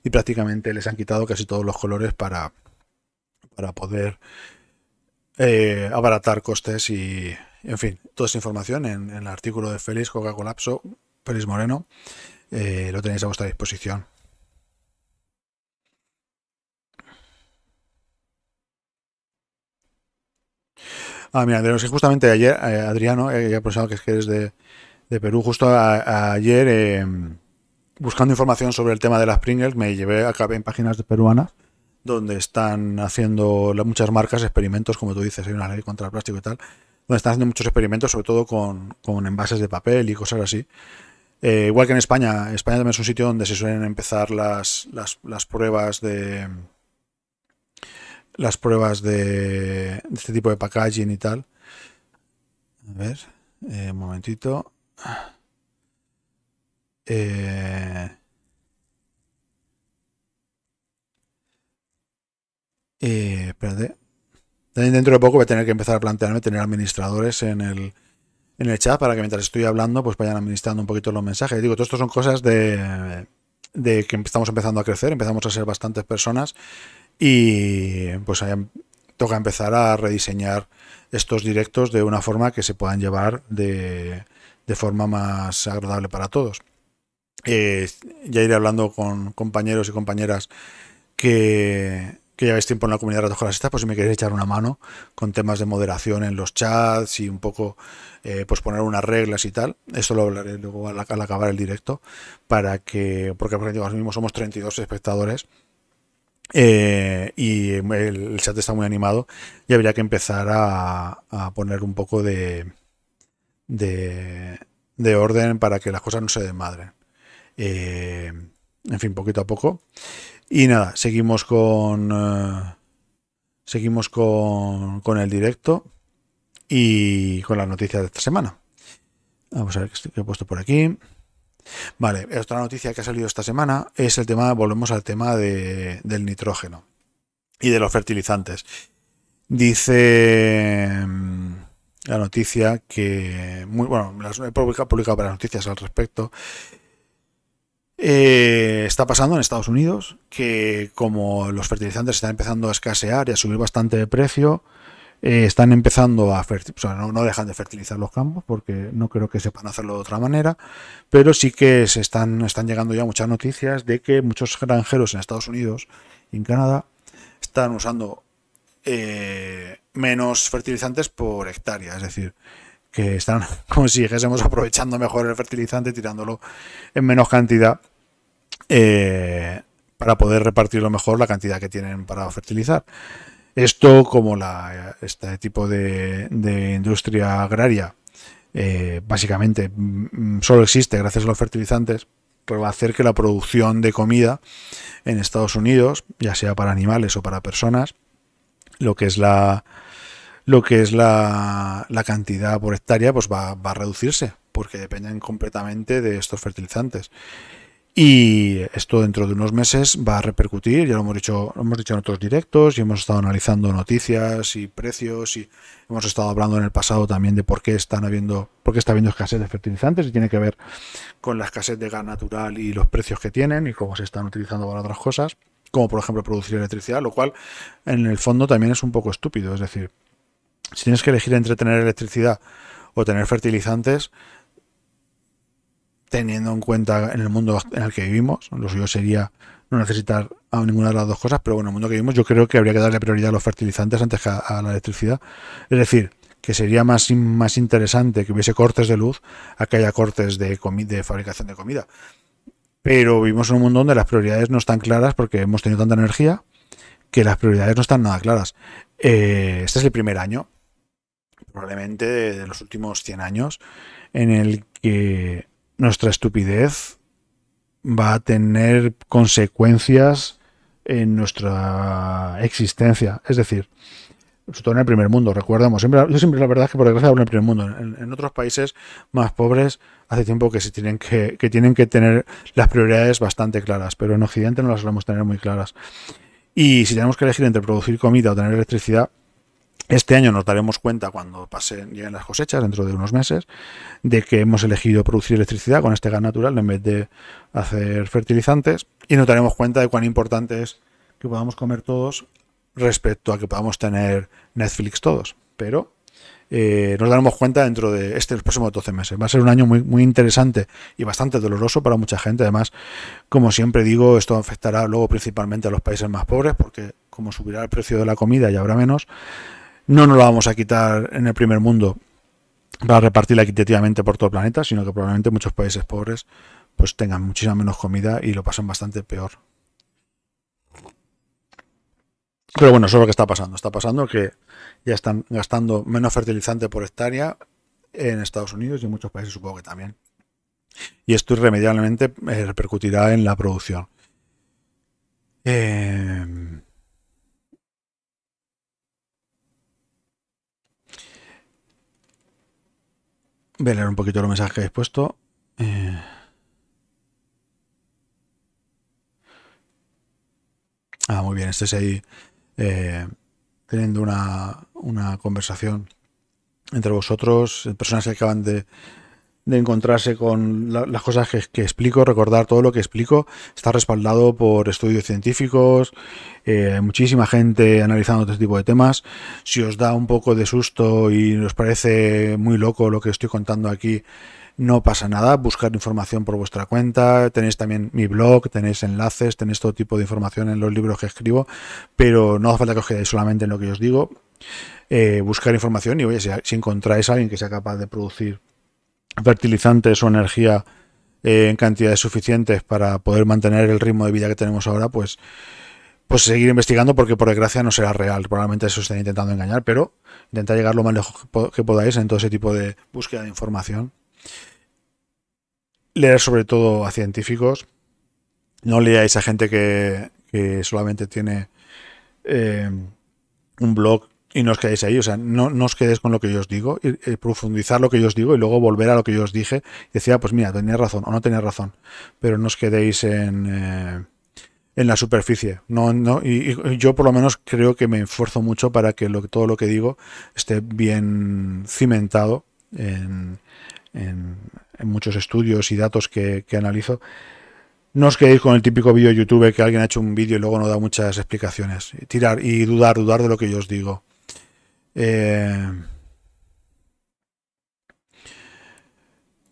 y prácticamente les han quitado casi todos los colores para, para poder eh, abaratar costes y en fin, toda esa información en, el artículo de Félix Coca Colapso, Félix Moreno, eh, lo tenéis a vuestra disposición. Ah, mira, justamente ayer, eh, Adriano, he eh, pensado que es que eres de, de Perú, justo ayer, buscando información sobre el tema de las Pringles, me llevé, a cabo en páginas de peruanas, donde están haciendo muchas marcas experimentos, como tú dices, hay una ley contra el plástico y tal, donde están haciendo muchos experimentos, sobre todo con, envases de papel y cosas así. Eh, igual que en España, España también es un sitio donde se suelen empezar las, pruebas de las pruebas de, este tipo de packaging y tal. A ver, eh, un momentito. Eh, eh, espérate. También dentro de poco voy a tener que empezar a plantearme tener administradores en el, chat para que mientras estoy hablando pues vayan administrando un poquito los mensajes. Digo, todo esto son cosas de, de que estamos empezando a crecer, empezamos a ser bastantes personas y pues toca empezar a rediseñar estos directos de una forma que se puedan llevar de, forma más agradable para todos. Eh, ya iré hablando con compañeros y compañeras que, que lleváis tiempo en la comunidad de Estas, pues si me queréis echar una mano con temas de moderación en los chats y un poco eh, pues poner unas reglas y tal. eso lo hablaré luego al, acabar el directo, para que, porque por ahora mismo somos 32 espectadores. Eh, y el, chat está muy animado y habría que empezar a, poner un poco de, de, orden para que las cosas no se desmadren. Eh, en fin, poquito a poco. Y nada, seguimos con. Eh, seguimos con, el directo y con las noticias de esta semana. Vamos a ver qué he puesto por aquí. Vale, otra noticia que ha salido esta semana es el tema, volvemos al tema de, del nitrógeno y de los fertilizantes. Dice mm, la noticia que, bueno, las he publicado, publicado varias noticias al respecto, eh, está pasando en Estados Unidos que como los fertilizantes están empezando a escasear y a subir bastante de precio, eh, están empezando a o no, dejan de fertilizar los campos porque no creo que sepan hacerlo de otra manera, pero sí que se están, llegando ya muchas noticias de que muchos granjeros en Estados Unidos y en Canadá están usando eh, menos fertilizantes por hectárea, es decir, que están como si dijésemos aprovechando mejor el fertilizante, tirándolo en menos cantidad eh, para poder repartirlo mejor la cantidad que tienen para fertilizar. Esto, como la, este tipo de, industria agraria, eh, básicamente mm, mm, solo existe gracias a los fertilizantes, pero pues va a hacer que la producción de comida en Estados Unidos, ya sea para animales o para personas, lo que es la, lo que es la, cantidad por hectárea pues va, a reducirse, porque dependen completamente de estos fertilizantes. Y esto dentro de unos meses va a repercutir, ya lo hemos dicho, lo hemos dicho en otros directos y hemos estado analizando noticias y precios y hemos estado hablando en el pasado también de por qué están habiendo, por qué está habiendo escasez de fertilizantes y tiene que ver con la escasez de gas natural y los precios que tienen y cómo se están utilizando para otras cosas, como por ejemplo producir electricidad, lo cual en el fondo también es un poco estúpido, es decir, si tienes que elegir entre tener electricidad o tener fertilizantes, teniendo en cuenta en el mundo en el que vivimos, lo suyo sería no necesitar a ninguna de las dos cosas, pero bueno, en el mundo que vivimos yo creo que habría que darle prioridad a los fertilizantes antes que a, la electricidad. Es decir, que sería más, más interesante que hubiese cortes de luz a que haya cortes de, fabricación de comida. Pero vivimos en un mundo donde las prioridades no están claras porque hemos tenido tanta energía que las prioridades no están nada claras. Eh, este es el primer año probablemente de, los últimos 100 años, en el que nuestra estupidez va a tener consecuencias en nuestra existencia. Es decir, sobre todo en el primer mundo, recordamos. Siempre, yo siempre la verdad es que por desgracia en el primer mundo. En, otros países más pobres hace tiempo que se tienen que, que tienen que tener las prioridades bastante claras, pero en Occidente no las solemos tener muy claras. Y si tenemos que elegir entre producir comida o tener electricidad, este año nos daremos cuenta cuando pasen, lleguen las cosechas, dentro de unos meses, de que hemos elegido producir electricidad con este gas natural en vez de hacer fertilizantes y nos daremos cuenta de cuán importante es que podamos comer todos respecto a que podamos tener Netflix todos. Pero eh, nos daremos cuenta dentro de este, los próximos 12 meses. Va a ser un año muy, muy interesante y bastante doloroso para mucha gente. Además, como siempre digo, esto afectará luego principalmente a los países más pobres porque como subirá el precio de la comida y habrá menos, no nos lo vamos a quitar en el primer mundo para repartirla equitativamente por todo el planeta, sino que probablemente muchos países pobres pues tengan muchísima menos comida y lo pasen bastante peor. Pero bueno, eso es lo que está pasando. Está pasando que ya están gastando menos fertilizante por hectárea en Estados Unidos y en muchos países supongo que también. Y esto irremediablemente eh, repercutirá en la producción. Eh, Voy a leer un poquito los mensajes que habéis puesto. Eh, ah, muy bien, es ahí eh, teniendo una, una conversación entre vosotros, personas que acaban de, de encontrarse con las cosas que, explico, recordar todo lo que explico. Está respaldado por estudios científicos, eh, muchísima gente analizando este tipo de temas. Si os da un poco de susto y os parece muy loco lo que estoy contando aquí, no pasa nada, buscar información por vuestra cuenta, tenéis también mi blog, tenéis enlaces, tenéis todo tipo de información en los libros que escribo, pero no hace falta que os quedéis solamente en lo que os digo, eh, buscar información y oye, si encontráis a alguien que sea capaz de producir fertilizantes o energía eh, en cantidades suficientes para poder mantener el ritmo de vida que tenemos ahora, pues, pues seguir investigando porque por desgracia no será real. Probablemente eso estén intentando engañar, pero intentar llegar lo más lejos que, podáis en todo ese tipo de búsqueda de información. Leer sobre todo a científicos. No leáis a gente que, solamente tiene eh, un blog y no os quedéis ahí, o sea, no, no os quedéis con lo que yo os digo, y, eh, profundizar lo que yo os digo y luego volver a lo que yo os dije y decir, ah, pues mira, tenía razón o no tenéis razón, pero no os quedéis en, eh, en la superficie. No, no, y, yo por lo menos creo que me esfuerzo mucho para que todo lo que digo esté bien cimentado en, muchos estudios y datos que, analizo. No os quedéis con el típico vídeo YouTube que alguien ha hecho un vídeo y luego no da muchas explicaciones. Tirar y dudar, dudar de lo que yo os digo. Eh,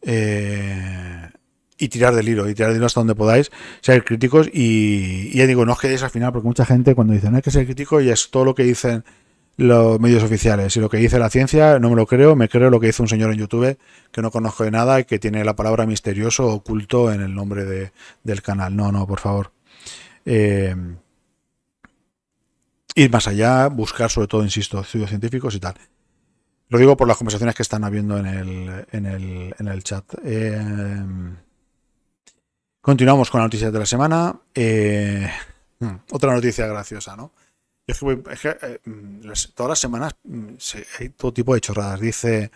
eh, y tirar del hilo, y tirar del hilo hasta donde podáis, ser críticos y, ya digo, no os quedéis al final, porque mucha gente cuando dicen hay que ser crítico y es todo lo que dicen los medios oficiales y lo que dice la ciencia, no me lo creo, me creo lo que dice un señor en YouTube que no conozco de nada y que tiene la palabra misterioso oculto en el nombre del canal. No, no, por favor. Eh, ir más allá, buscar sobre todo, insisto, estudios científicos y tal. Lo digo por las conversaciones que están habiendo en el, en el, chat. Eh, continuamos con las noticias de la semana. Eh, hmm, otra noticia graciosa, ¿no? Es que, eh, todas las semanas mm, hay todo tipo de chorradas. Dice.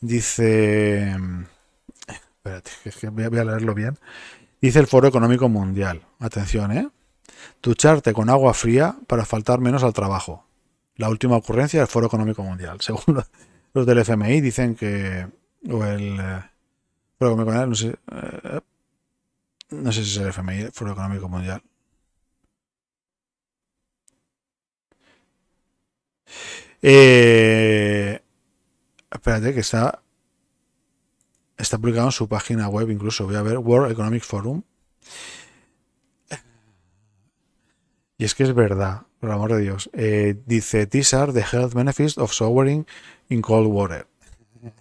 Dice. Espérate, es que voy a leerlo bien. Dice el Foro Económico Mundial. Atención, ¿eh? Tucharte con agua fría para faltar menos al trabajo. La última ocurrencia del Foro Económico Mundial. Según los del FMI dicen que... O el... Eh, no sé... Eh, sé si es el FMI, el Foro Económico Mundial. Eh, espérate, que está. Está publicado en su página web, incluso. Voy a ver World Economic Forum. Y es que es verdad, por amor de Dios. Eh, dice, Teaser, the health benefits of showering in cold water. Es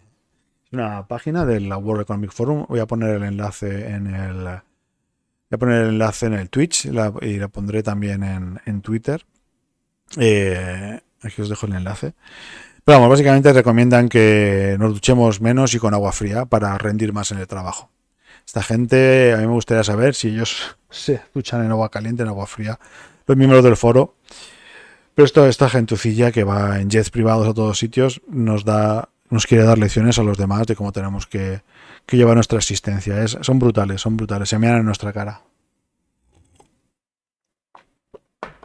una página de la World Economic Forum. Voy a poner el enlace en el... Voy a poner el enlace en el Twitch y la pondré también en, Twitter. Eh, aquí os dejo el enlace. Pero vamos, básicamente recomiendan que nos duchemos menos y con agua fría para rendir más en el trabajo. Esta gente, a mí me gustaría saber si ellos se duchan en agua caliente, en agua fría, los miembros del foro. Pero esto, esta gentucilla que va en jets privados a todos sitios nos da nos quiere dar lecciones a los demás de cómo tenemos que, que llevar nuestra existencia. Es, son brutales, son brutales. Se miran en nuestra cara.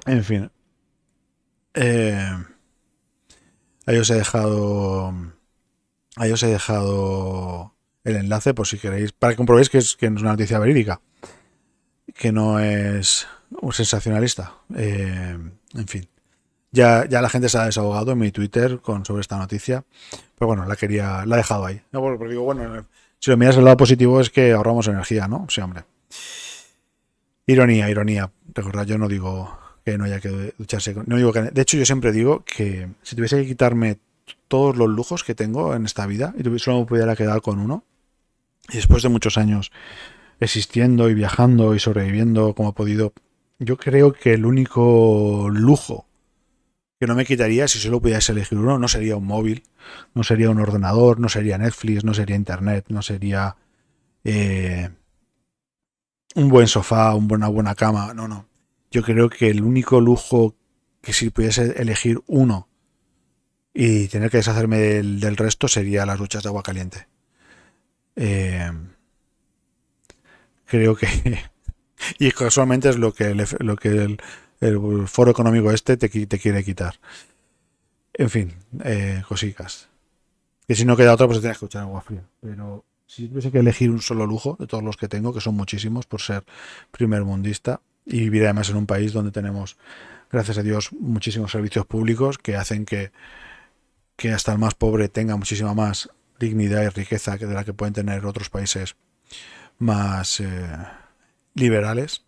En fin. Eh, ahí os he dejado. Ahí os he dejado el enlace por si queréis. Para que comprobéis que es, que es una noticia verídica. Que no es sensacionalista. Eh, en fin, ya, ya la gente se ha desahogado en mi Twitter con, sobre esta noticia, pero bueno, la quería, la he dejado ahí. No, porque digo, bueno, si lo miras el lado positivo es que ahorramos energía, ¿no? Sí, hombre. Ironía, ironía. Recordad, yo no digo que no haya que ducharse. No digo que, de hecho, yo siempre digo que si tuviese que quitarme todos los lujos que tengo en esta vida y solo me pudiera quedar con uno, y después de muchos años existiendo y viajando y sobreviviendo como ha podido, yo creo que el único lujo que no me quitaría si solo pudiese elegir uno, no sería un móvil, no sería un ordenador, no sería Netflix, no sería Internet, no sería eh, un buen sofá, una buena cama, no, no. Yo creo que el único lujo que si pudiese elegir uno y tener que deshacerme del, resto sería las duchas de agua caliente. Eh, creo que y casualmente es lo que, el, lo que el, foro económico este te, te quiere quitar. En fin, eh, cositas. Que si no queda otra, pues tienes que escuchar agua fría. Pero si tuviese que elegir un solo lujo de todos los que tengo, que son muchísimos por ser primer mundista y vivir además en un país donde tenemos, gracias a Dios, muchísimos servicios públicos que hacen que, que hasta el más pobre tenga muchísima más dignidad y riqueza que de la que pueden tener otros países más... Eh, liberales,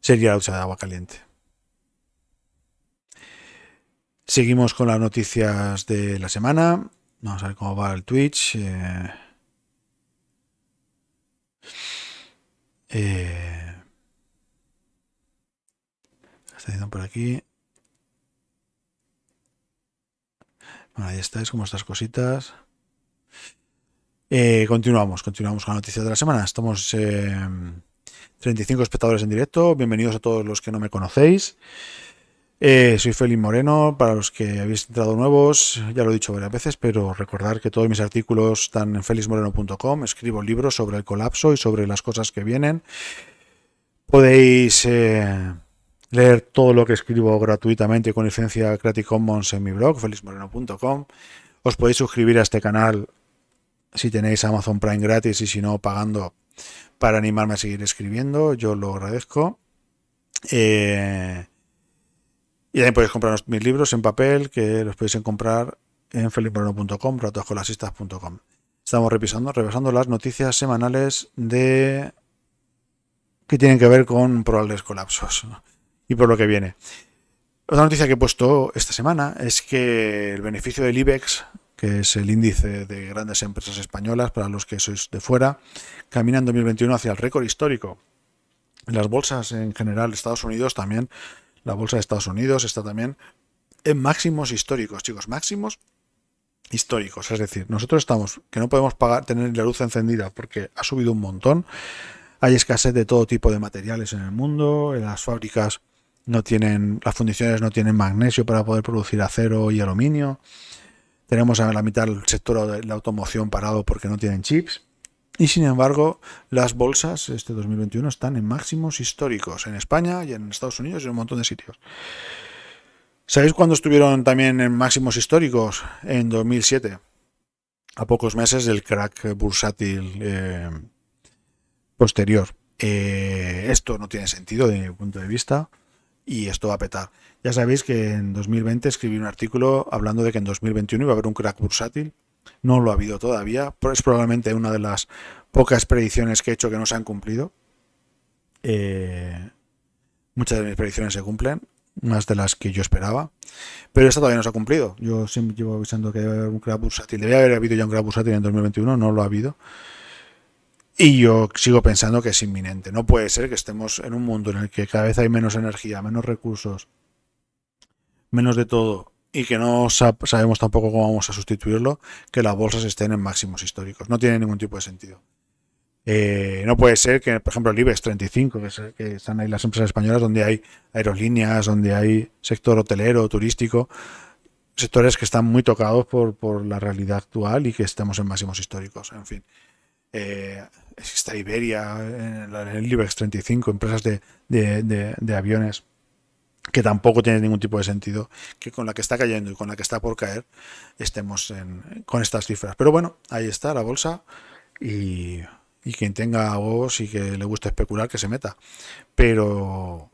sería la ducha de agua caliente. Seguimos con las noticias de la semana. Vamos a ver cómo va el Twitch. Eh, eh, está diciendo por aquí. Bueno, ahí está, es como estas cositas. Eh, continuamos, continuamos con la noticia de la semana. Estamos 35 eh, espectadores en directo. Bienvenidos a todos los que no me conocéis. Eh, soy Félix Moreno. Para los que habéis entrado nuevos, ya lo he dicho varias veces, pero recordar que todos mis artículos están en felixmoreno.com. Escribo libros sobre el colapso y sobre las cosas que vienen. Podéis leer todo lo que escribo gratuitamente con licencia Creative Commons en mi blog, felixmoreno.com. Os podéis suscribir a este canal si tenéis Amazon Prime gratis y si no pagando para animarme a seguir escribiendo, yo lo agradezco. Eh, y también podéis comprar mis libros en papel, que los podéis comprar en felipmoreno.com, ratoscolasistas.com. Estamos revisando, revisando las noticias semanales de que tienen que ver con probables colapsos y por lo que viene. Otra noticia que he puesto esta semana es que el beneficio del IBEX que es el índice de grandes empresas españolas para los que sois de fuera, camina 2021 hacia el récord histórico. Las bolsas en general, Estados Unidos también, la bolsa de Estados Unidos está también en máximos históricos, chicos, máximos históricos. Es decir, nosotros estamos, que no podemos pagar, tener la luz encendida porque ha subido un montón. Hay escasez de todo tipo de materiales en el mundo, en las fábricas no tienen, las fundiciones no tienen magnesio para poder producir acero y aluminio. Tenemos a la mitad del sector de la automoción parado porque no tienen chips. Y sin embargo, las bolsas este 2021 están en máximos históricos en España y en Estados Unidos y en un montón de sitios. ¿Sabéis cuándo estuvieron también en máximos históricos? En 2007, a pocos meses del crack bursátil eh, posterior. Eh, esto no tiene sentido desde mi punto de vista y esto va a petar. Ya sabéis que en 2020 escribí un artículo hablando de que en 2021 iba a haber un crack bursátil. No lo ha habido todavía, es probablemente una de las pocas predicciones que he hecho que no se han cumplido. Eh, muchas de mis predicciones se cumplen, más de las que yo esperaba, pero esta todavía no se ha cumplido. Yo siempre llevo avisando que debe haber un crack bursátil. Debería haber habido ya un crack bursátil en 2021, no lo ha habido. Y yo sigo pensando que es inminente. No puede ser que estemos en un mundo en el que cada vez hay menos energía, menos recursos, menos de todo, y que no sabemos tampoco cómo vamos a sustituirlo, que las bolsas estén en máximos históricos. No tiene ningún tipo de sentido. Eh, no puede ser que, por ejemplo, el IBEX 35, que, que, están ahí las empresas españolas donde hay aerolíneas, donde hay sector hotelero, turístico, sectores que están muy tocados por, por la realidad actual y que estemos en máximos históricos. En fin. Eh, está Iberia, eh, el IBEX 35, empresas de, aviones que tampoco tiene ningún tipo de sentido, que con la que está cayendo y con la que está por caer, estemos con estas cifras. Pero bueno, ahí está la bolsa y, quien tenga voz y que le guste especular, que se meta. Pero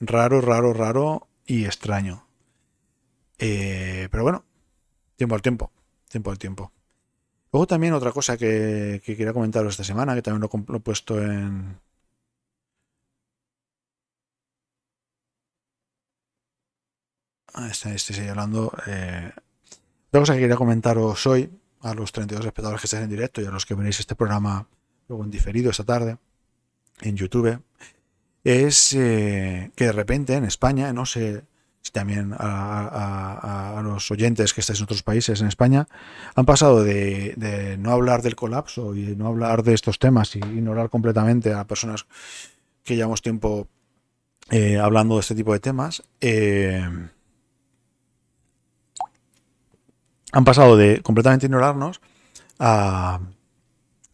raro, raro, raro y extraño. Eh, pero bueno, tiempo al tiempo, tiempo al tiempo. Luego también otra cosa que, quería comentaros esta semana, que también lo, he puesto en, ah, estoy este hablando. Eh, otra cosa que quería comentaros hoy a los 32 espectadores que están en directo y a los que veréis este programa luego en diferido esta tarde en YouTube es eh, que de repente en España, no sé y también a, los oyentes que estáis en otros países, en España, han pasado de, no hablar del colapso y no hablar de estos temas y ignorar completamente a personas que llevamos tiempo eh, hablando de este tipo de temas. Eh, han pasado de completamente ignorarnos a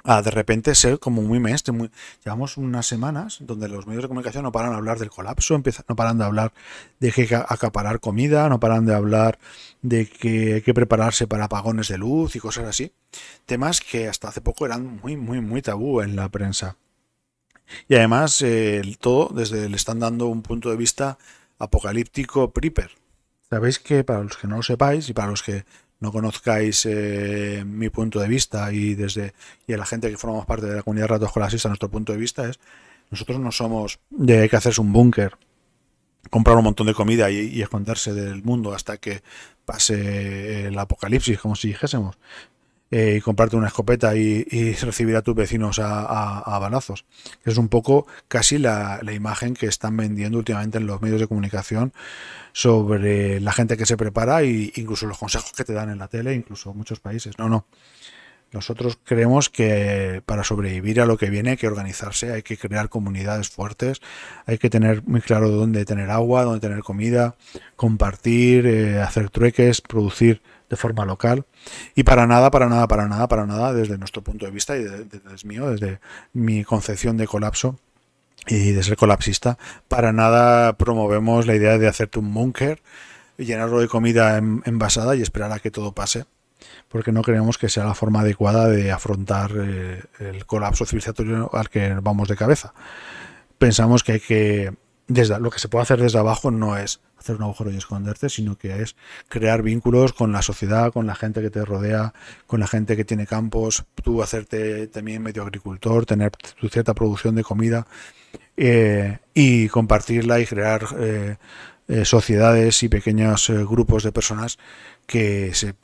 Ah, de repente ser como muy mestre. Muy... Llevamos unas semanas donde los medios de comunicación no paran de hablar del colapso, no paran de hablar de que hay que acaparar comida, no paran de hablar de que hay que prepararse para apagones de luz y cosas así. Temas que hasta hace poco eran muy, muy, muy tabú en la prensa. Y además, eh, el todo desde le están dando un punto de vista apocalíptico priper. Sabéis que, para los que no lo sepáis y para los que no conozcáis eh, mi punto de vista y desde y a la gente que formamos parte de la comunidad Ratos Colasista, nuestro punto de vista es, nosotros no somos de hay que hacerse un búnker, comprar un montón de comida y, y, esconderse del mundo hasta que pase el apocalipsis, como si dijésemos. Eh, y comprarte una escopeta y, recibir a tus vecinos a, balazos. Es un poco casi la, imagen que están vendiendo últimamente en los medios de comunicación sobre la gente que se prepara e incluso los consejos que te dan en la tele, incluso muchos países. No, no. Nosotros creemos que para sobrevivir a lo que viene hay que organizarse, hay que crear comunidades fuertes, hay que tener muy claro dónde tener agua, dónde tener comida, compartir, eh, hacer trueques, producir de forma local. Y para nada, para nada, para nada, para nada, desde nuestro punto de vista y desde, mío, desde mi concepción de colapso y de ser colapsista, para nada promovemos la idea de hacerte un bunker, llenarlo de comida envasada y esperar a que todo pase porque no creemos que sea la forma adecuada de afrontar eh, el colapso civilizatorio al que vamos de cabeza. Pensamos que hay que, desde, lo que se puede hacer desde abajo no es hacer un agujero y esconderte, sino que es crear vínculos con la sociedad, con la gente que te rodea, con la gente que tiene campos, tú hacerte también medio agricultor, tener tu cierta producción de comida eh, y compartirla y crear eh, eh, sociedades y pequeños grupos de personas que se,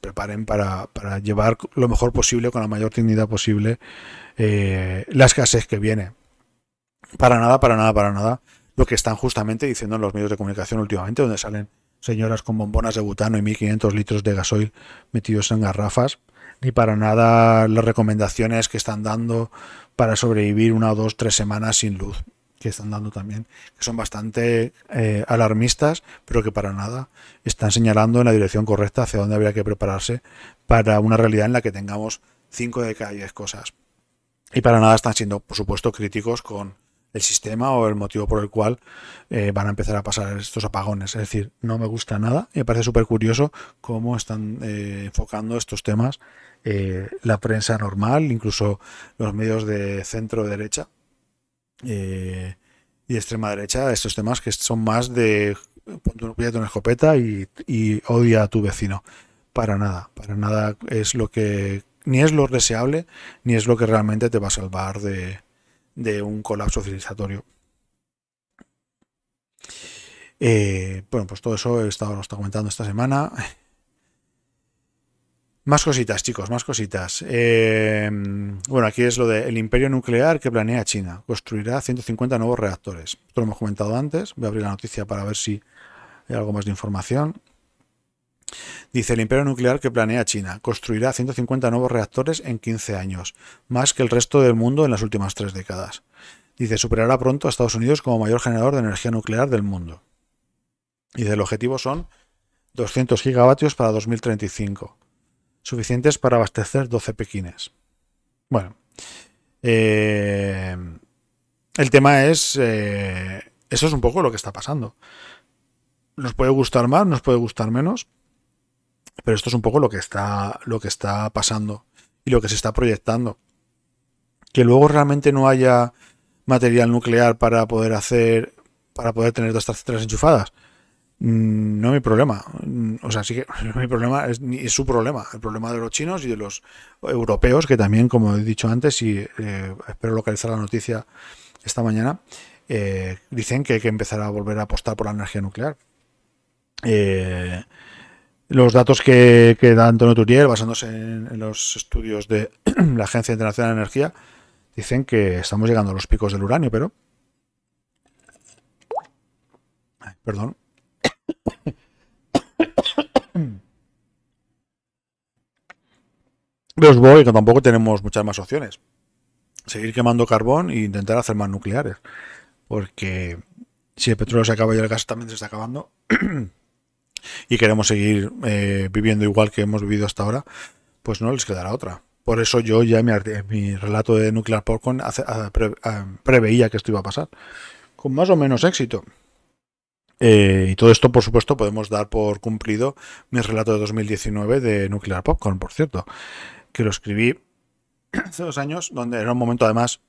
preparen para, para, llevar lo mejor posible, con la mayor dignidad posible, las escasez que viene. Para nada, para nada, para nada lo que están justamente diciendo en los medios de comunicación últimamente, donde salen señoras con bombonas de butano y 1500 litros de gasoil metidos en garrafas, ni para nada las recomendaciones que están dando para sobrevivir una o dos, tres semanas sin luz, que están dando también, que son bastante eh, alarmistas, pero que para nada están señalando en la dirección correcta hacia dónde habría que prepararse para una realidad en la que tengamos cinco de cada diez cosas. Y para nada están siendo, por supuesto, críticos con el sistema o el motivo por el cual eh, van a empezar a pasar estos apagones. Es decir, no me gusta nada y me parece súper curioso cómo están eh, enfocando estos temas eh, la prensa normal, incluso los medios de centro derecha y extrema derecha, estos temas que son más de ponte un una escopeta y, y odia a tu vecino. Para nada, para nada es lo que ni es lo deseable, ni es lo que realmente te va a salvar de, de un colapso civilizatorio. Eh, bueno, pues todo eso he lo está comentando esta semana. Más cositas, chicos, más cositas. Eh, bueno, aquí es lo del imperio nuclear que planea China. Construirá 150 nuevos reactores. Esto lo hemos comentado antes. Voy a abrir la noticia para ver si hay algo más de información. Dice el imperio nuclear que planea China. Construirá 150 nuevos reactores en 15 años, más que el resto del mundo en las últimas tres décadas. Dice, superará pronto a Estados Unidos como mayor generador de energía nuclear del mundo. y el objetivo son 200 gigavatios para 2035, suficientes para abastecer 12 pequines. Bueno, eh, el tema es, eh, eso es un poco lo que está pasando. Nos puede gustar más, nos puede gustar menos, pero esto es un poco lo que está, lo que está pasando y lo que se está proyectando. Que luego realmente no haya material nuclear para poder hacer, para poder tener dos estas centrales enchufadas. Mm, no es mi problema. O sea, sí que es mi problema, es, su problema. El problema de los chinos y de los europeos, que también, como he dicho antes, y eh, espero localizar la noticia esta mañana, eh, dicen que hay que empezar a volver a apostar por la energía nuclear. Eh, los datos que, da Antonio Turiel, basándose en, los estudios de la Agencia Internacional de Energía, dicen que estamos llegando a los picos del uranio, pero... Ay, perdón. Los voy, que tampoco tenemos muchas más opciones. Seguir quemando carbón e intentar hacer más nucleares. Porque si el petróleo se acaba y el gas también se está acabando, y queremos seguir eh, viviendo igual que hemos vivido hasta ahora, pues no les quedará otra. Por eso yo ya en mi, relato de Nuclear Popcorn preveía que esto iba a pasar, con más o menos éxito. Eh, y todo esto, por supuesto, podemos dar por cumplido mi relato de 2019 de Nuclear Popcorn, por cierto, que lo escribí hace dos años, donde era un momento además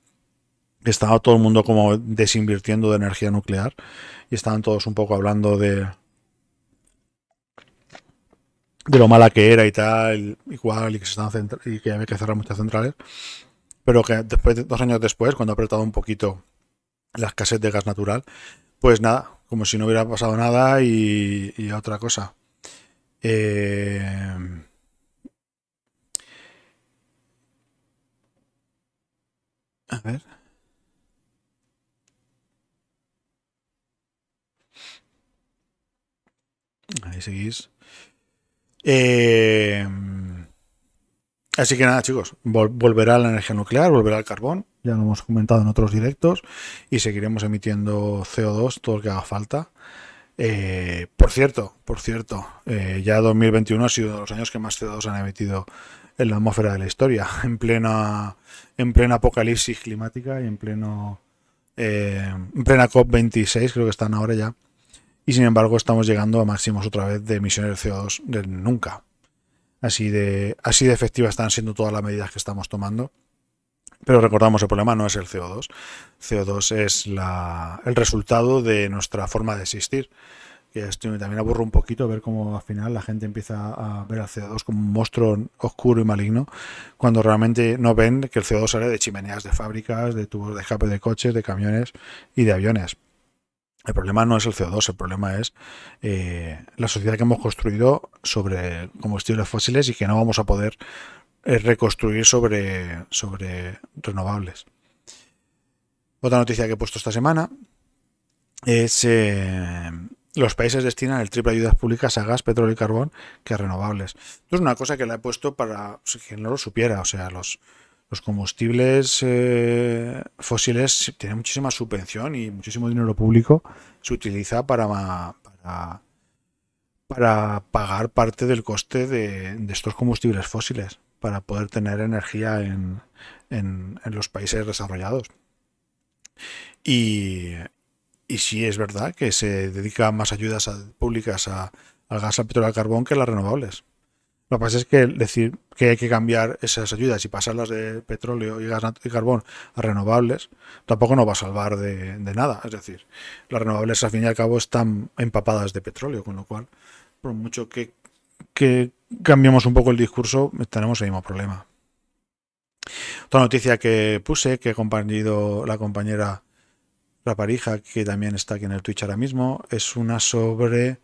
que estaba todo el mundo como desinvirtiendo de energía nuclear y estaban todos un poco hablando de, de lo mala que era y tal, igual, y que, se están y que había que cerrar muchas centrales, pero que después, dos años después, cuando ha apretado un poquito la escasez de gas natural, pues nada, como si no hubiera pasado nada y, otra cosa. Eh, a ver. Ahí seguís. Eh, así que nada, chicos, volverá la energía nuclear, volverá el carbón, ya lo hemos comentado en otros directos, y seguiremos emitiendo CO2 todo lo que haga falta. Eh, por cierto, por cierto, eh, ya 2021 ha sido uno de los años que más CO2 han emitido en la atmósfera de la historia, en plena, en plena apocalipsis climática y en pleno, en plena COP26, creo que están ahora ya y sin embargo estamos llegando a máximos otra vez de emisiones de CO2 de nunca. Así de, así de efectivas están siendo todas las medidas que estamos tomando. Pero recordamos, el problema no es el CO2. CO2 es el resultado de nuestra forma de existir. Y me también aburro un poquito ver cómo al final la gente empieza a ver al CO2 como un monstruo oscuro y maligno, cuando realmente no ven que el CO2 sale de chimeneas de fábricas, de tubos de escape de coches, de camiones y de aviones. El problema no es el CO2, el problema es eh, la sociedad que hemos construido sobre combustibles fósiles y que no vamos a poder eh, reconstruir sobre, sobre renovables. Otra noticia que he puesto esta semana es que eh, los países destinan el triple de ayudas públicas a gas, petróleo y carbón que a renovables. es una cosa que la he puesto para pues, que no lo supiera, o sea, los, los combustibles eh, fósiles tienen muchísima subvención y muchísimo dinero público se utiliza para, para, pagar parte del coste de, estos combustibles fósiles para poder tener energía en, los países desarrollados. Y, y, sí es verdad que se dedica más ayudas públicas a, al gas, al petróleo, al carbón que a las renovables. Lo que pasa es que decir que hay que cambiar esas ayudas y pasarlas de petróleo y carbón a renovables tampoco nos va a salvar de, nada. Es decir, las renovables al fin y al cabo están empapadas de petróleo, con lo cual, por mucho que, que cambiemos un poco el discurso, tenemos el mismo problema. Otra noticia que puse, que ha compartido la compañera Raparija, que también está aquí en el Twitch ahora mismo, es una sobre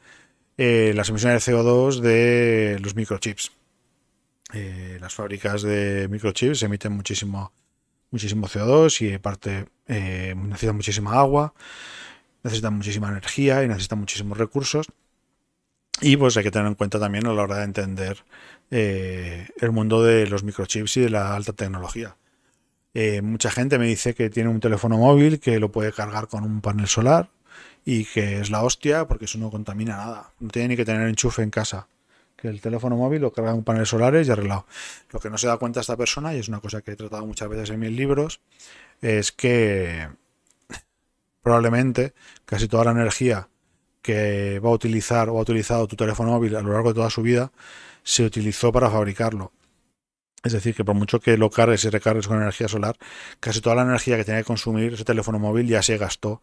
eh, las emisiones de CO2 de los microchips. Eh, las fábricas de microchips emiten muchísimo, muchísimo CO2 y parte eh, necesitan muchísima agua, necesitan muchísima energía y necesitan muchísimos recursos. Y pues hay que tener en cuenta también a la hora de entender el mundo de los microchips y de la alta tecnología. mucha gente me dice que tiene un teléfono móvil que lo puede cargar con un panel solar y que es la hostia porque eso no contamina nada. No tiene ni que tener enchufe en casa. Que el teléfono móvil lo carga con paneles solares y arreglado. Lo que no se da cuenta esta persona, y es una cosa que he tratado muchas veces en mis libros, es que probablemente casi toda la energía que va a utilizar o ha utilizado tu teléfono móvil a lo largo de toda su vida se utilizó para fabricarlo. Es decir, que por mucho que lo cargues y recargues con energía solar, casi toda la energía que tiene que consumir ese teléfono móvil ya se gastó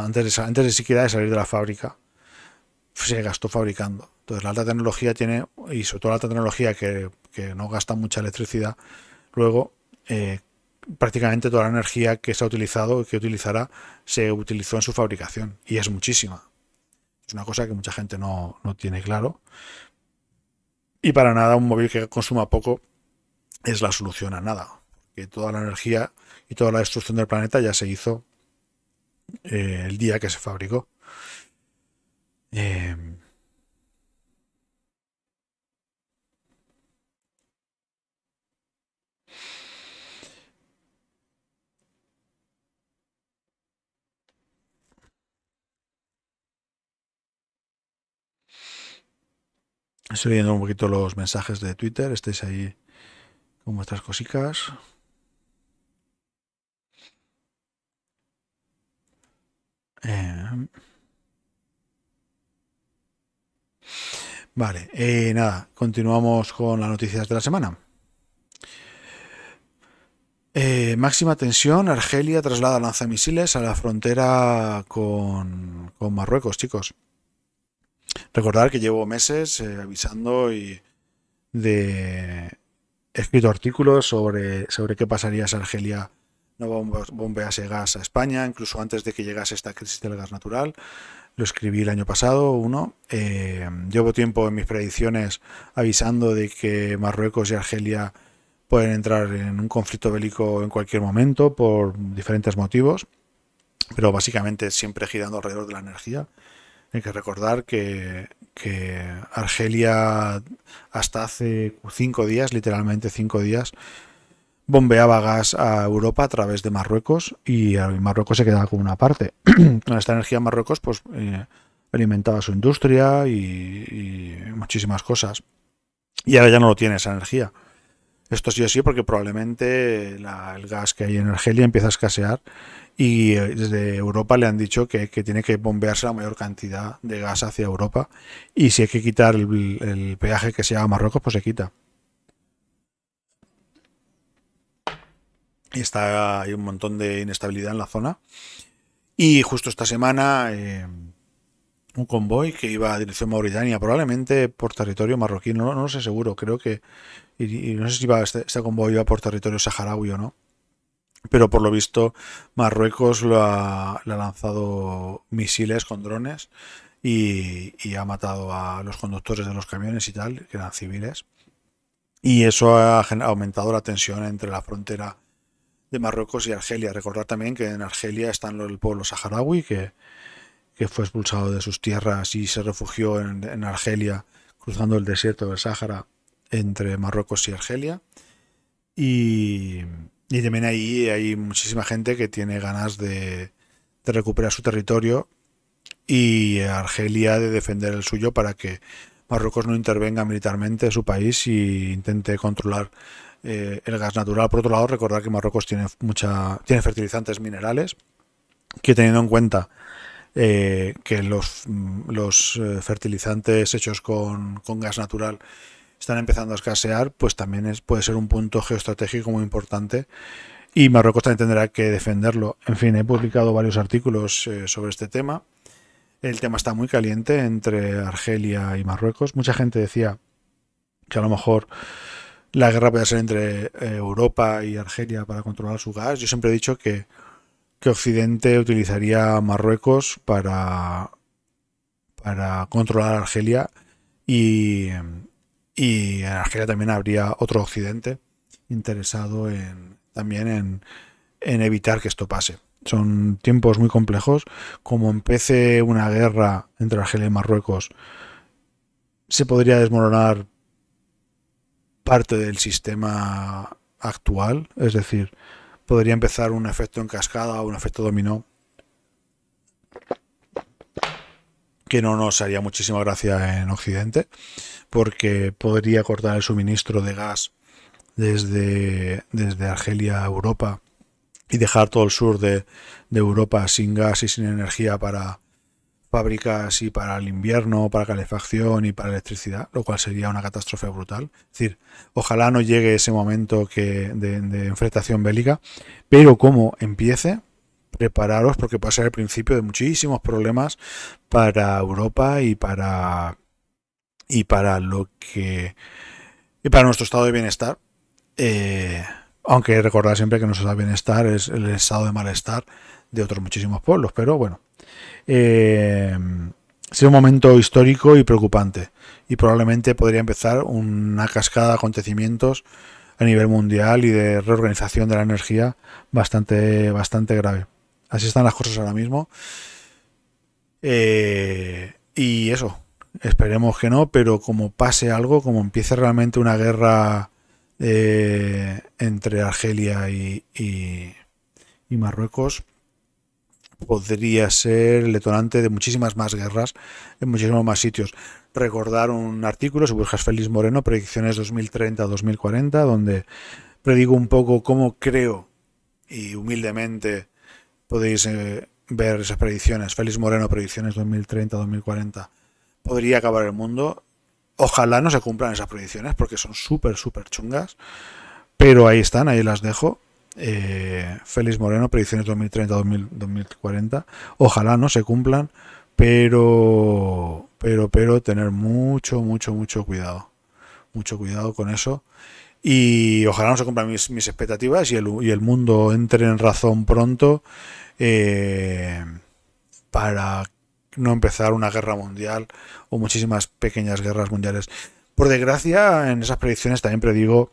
antes de, antes siquiera de salir de la fábrica, se gastó fabricando. Entonces la alta tecnología tiene, y sobre todo la alta tecnología que, no gasta mucha electricidad, luego eh, prácticamente toda la energía que se ha utilizado y que utilizará se utilizó en su fabricación, y es muchísima. Es una cosa que mucha gente no, no tiene claro. Y para nada un móvil que consuma poco es la solución a nada, que toda la energía y toda la destrucción del planeta ya se hizo eh, el día que se fabricó. Eh, estoy viendo un poquito los mensajes de Twitter, estáis ahí con vuestras cositas. Eh, vale, eh, nada, continuamos con las noticias de la semana. Eh, máxima tensión, Argelia traslada lanzamisiles a la frontera con, Marruecos, chicos. Recordar que llevo meses avisando y de he escrito artículos sobre, sobre qué pasaría si Argelia no bombease gas a España, incluso antes de que llegase esta crisis del gas natural. Lo escribí el año pasado, uno. Eh, llevo tiempo en mis predicciones avisando de que Marruecos y Argelia pueden entrar en un conflicto bélico en cualquier momento por diferentes motivos, pero básicamente siempre girando alrededor de la energía. Hay que recordar que Argelia hasta hace cinco días, literalmente cinco días, bombeaba gas a Europa a través de Marruecos y eh, Marruecos se quedaba con una parte. esta energía Marruecos pues eh, alimentaba su industria y, muchísimas cosas. Y ahora ya no lo tiene esa energía. Esto sí o sí porque probablemente el gas que hay en Argelia empieza a escasear y eh, desde Europa le han dicho que, tiene que bombearse la mayor cantidad de gas hacia Europa y si hay que quitar el, peaje que se a Marruecos pues se quita. Está, hay un montón de inestabilidad en la zona. Y justo esta semana, eh, un convoy que iba a dirección Mauritania, probablemente por territorio marroquí, no, sé seguro, creo que. no sé si iba, este, este, convoy iba por territorio saharaui o no. Pero por lo visto, Marruecos ha, le ha lanzado misiles con drones y, y ha matado a los conductores de los camiones y tal, que eran civiles. Y eso ha aumentado la tensión entre la frontera de Marruecos y Argelia. Recordar también que en Argelia están el pueblo saharaui que, fue expulsado de sus tierras y se refugió en, Argelia cruzando el desierto del Sáhara entre Marruecos y Argelia. Y, también ahí hay muchísima gente que tiene ganas de, recuperar su territorio y Argelia de defender el suyo para que Marruecos no intervenga militarmente en su país y intente controlar eh, el gas natural. Por otro lado, recordar que Marruecos tiene, mucha, tiene fertilizantes minerales, que teniendo en cuenta eh, que los, mm, los eh, fertilizantes hechos con, gas natural están empezando a escasear, pues también es, puede ser un punto geoestratégico muy importante y Marruecos también tendrá que defenderlo. En fin, he publicado varios artículos sobre este tema. El tema está muy caliente entre Argelia y Marruecos. Mucha gente decía que a lo mejor la guerra puede ser entre eh, Europa y Argelia para controlar su gas. Yo siempre he dicho que, Occidente utilizaría Marruecos para, para controlar Argelia y, en Argelia también habría otro Occidente interesado en, también en, en evitar que esto pase. Son tiempos muy complejos. Como empiece una guerra entre Argelia y Marruecos, se podría desmoronar parte del sistema actual, es decir, podría empezar un efecto en cascada o un efecto dominó que no nos haría muchísima gracia en Occidente, porque podría cortar el suministro de gas desde, desde Argelia a Europa y dejar todo el sur de, de Europa sin gas y sin energía para, fábricas y para el invierno, para calefacción y para electricidad, lo cual sería una catástrofe brutal. Es decir, ojalá no llegue ese momento que de, enfrentación bélica, pero como empiece, prepararos porque puede ser el principio de muchísimos problemas para Europa y para y para lo que y para nuestro estado de bienestar. Eh, aunque recordar siempre que nuestro estado de bienestar es el estado de malestar de otros muchísimos pueblos, pero bueno. Eh, un momento histórico y preocupante y probablemente podría empezar una cascada de acontecimientos a nivel mundial y de reorganización de la energía bastante, bastante grave. Así están las cosas ahora mismo. Eh, y eso, esperemos que no, pero como pase algo, como empiece realmente una guerra eh, entre Argelia y Marruecos, podría ser el detonante de muchísimas más guerras en muchísimos más sitios. Recordar un artículo, si buscas Félix Moreno, Predicciones 2030-2040, donde predigo un poco cómo creo y humildemente podéis eh, ver esas predicciones. Félix Moreno, Predicciones 2030-2040. Podría acabar el mundo. Ojalá no se cumplan esas predicciones porque son súper, súper chungas. Pero ahí están, ahí las dejo. Eh, Félix Moreno, predicciones 2030-2040. Ojalá no se cumplan, pero, pero, pero tener mucho, mucho, mucho cuidado. Mucho cuidado con eso. Y ojalá no se cumplan mis, expectativas y el, y el, mundo entre en razón pronto eh, para no empezar una guerra mundial o muchísimas pequeñas guerras mundiales. Por desgracia, en esas predicciones también predigo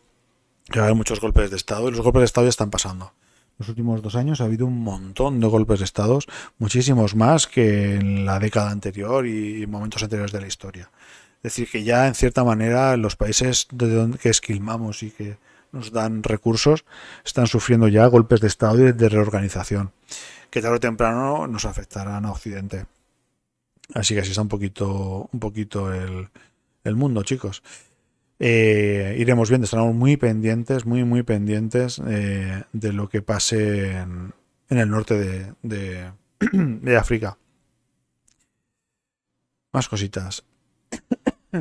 que hay muchos golpes de Estado y los golpes de Estado ya están pasando. los últimos dos años ha habido un montón de golpes de Estado, muchísimos más que en la década anterior y momentos anteriores de la historia. Es decir, que ya en cierta manera los países de donde, que esquilmamos y que nos dan recursos están sufriendo ya golpes de Estado y de reorganización, que tarde o temprano nos afectarán a Occidente. Así que así está un poquito, un poquito el, el mundo, chicos. Eh, iremos viendo, estaremos muy pendientes, muy, muy pendientes eh, de lo que pase en, el norte de, de, África. Más cositas.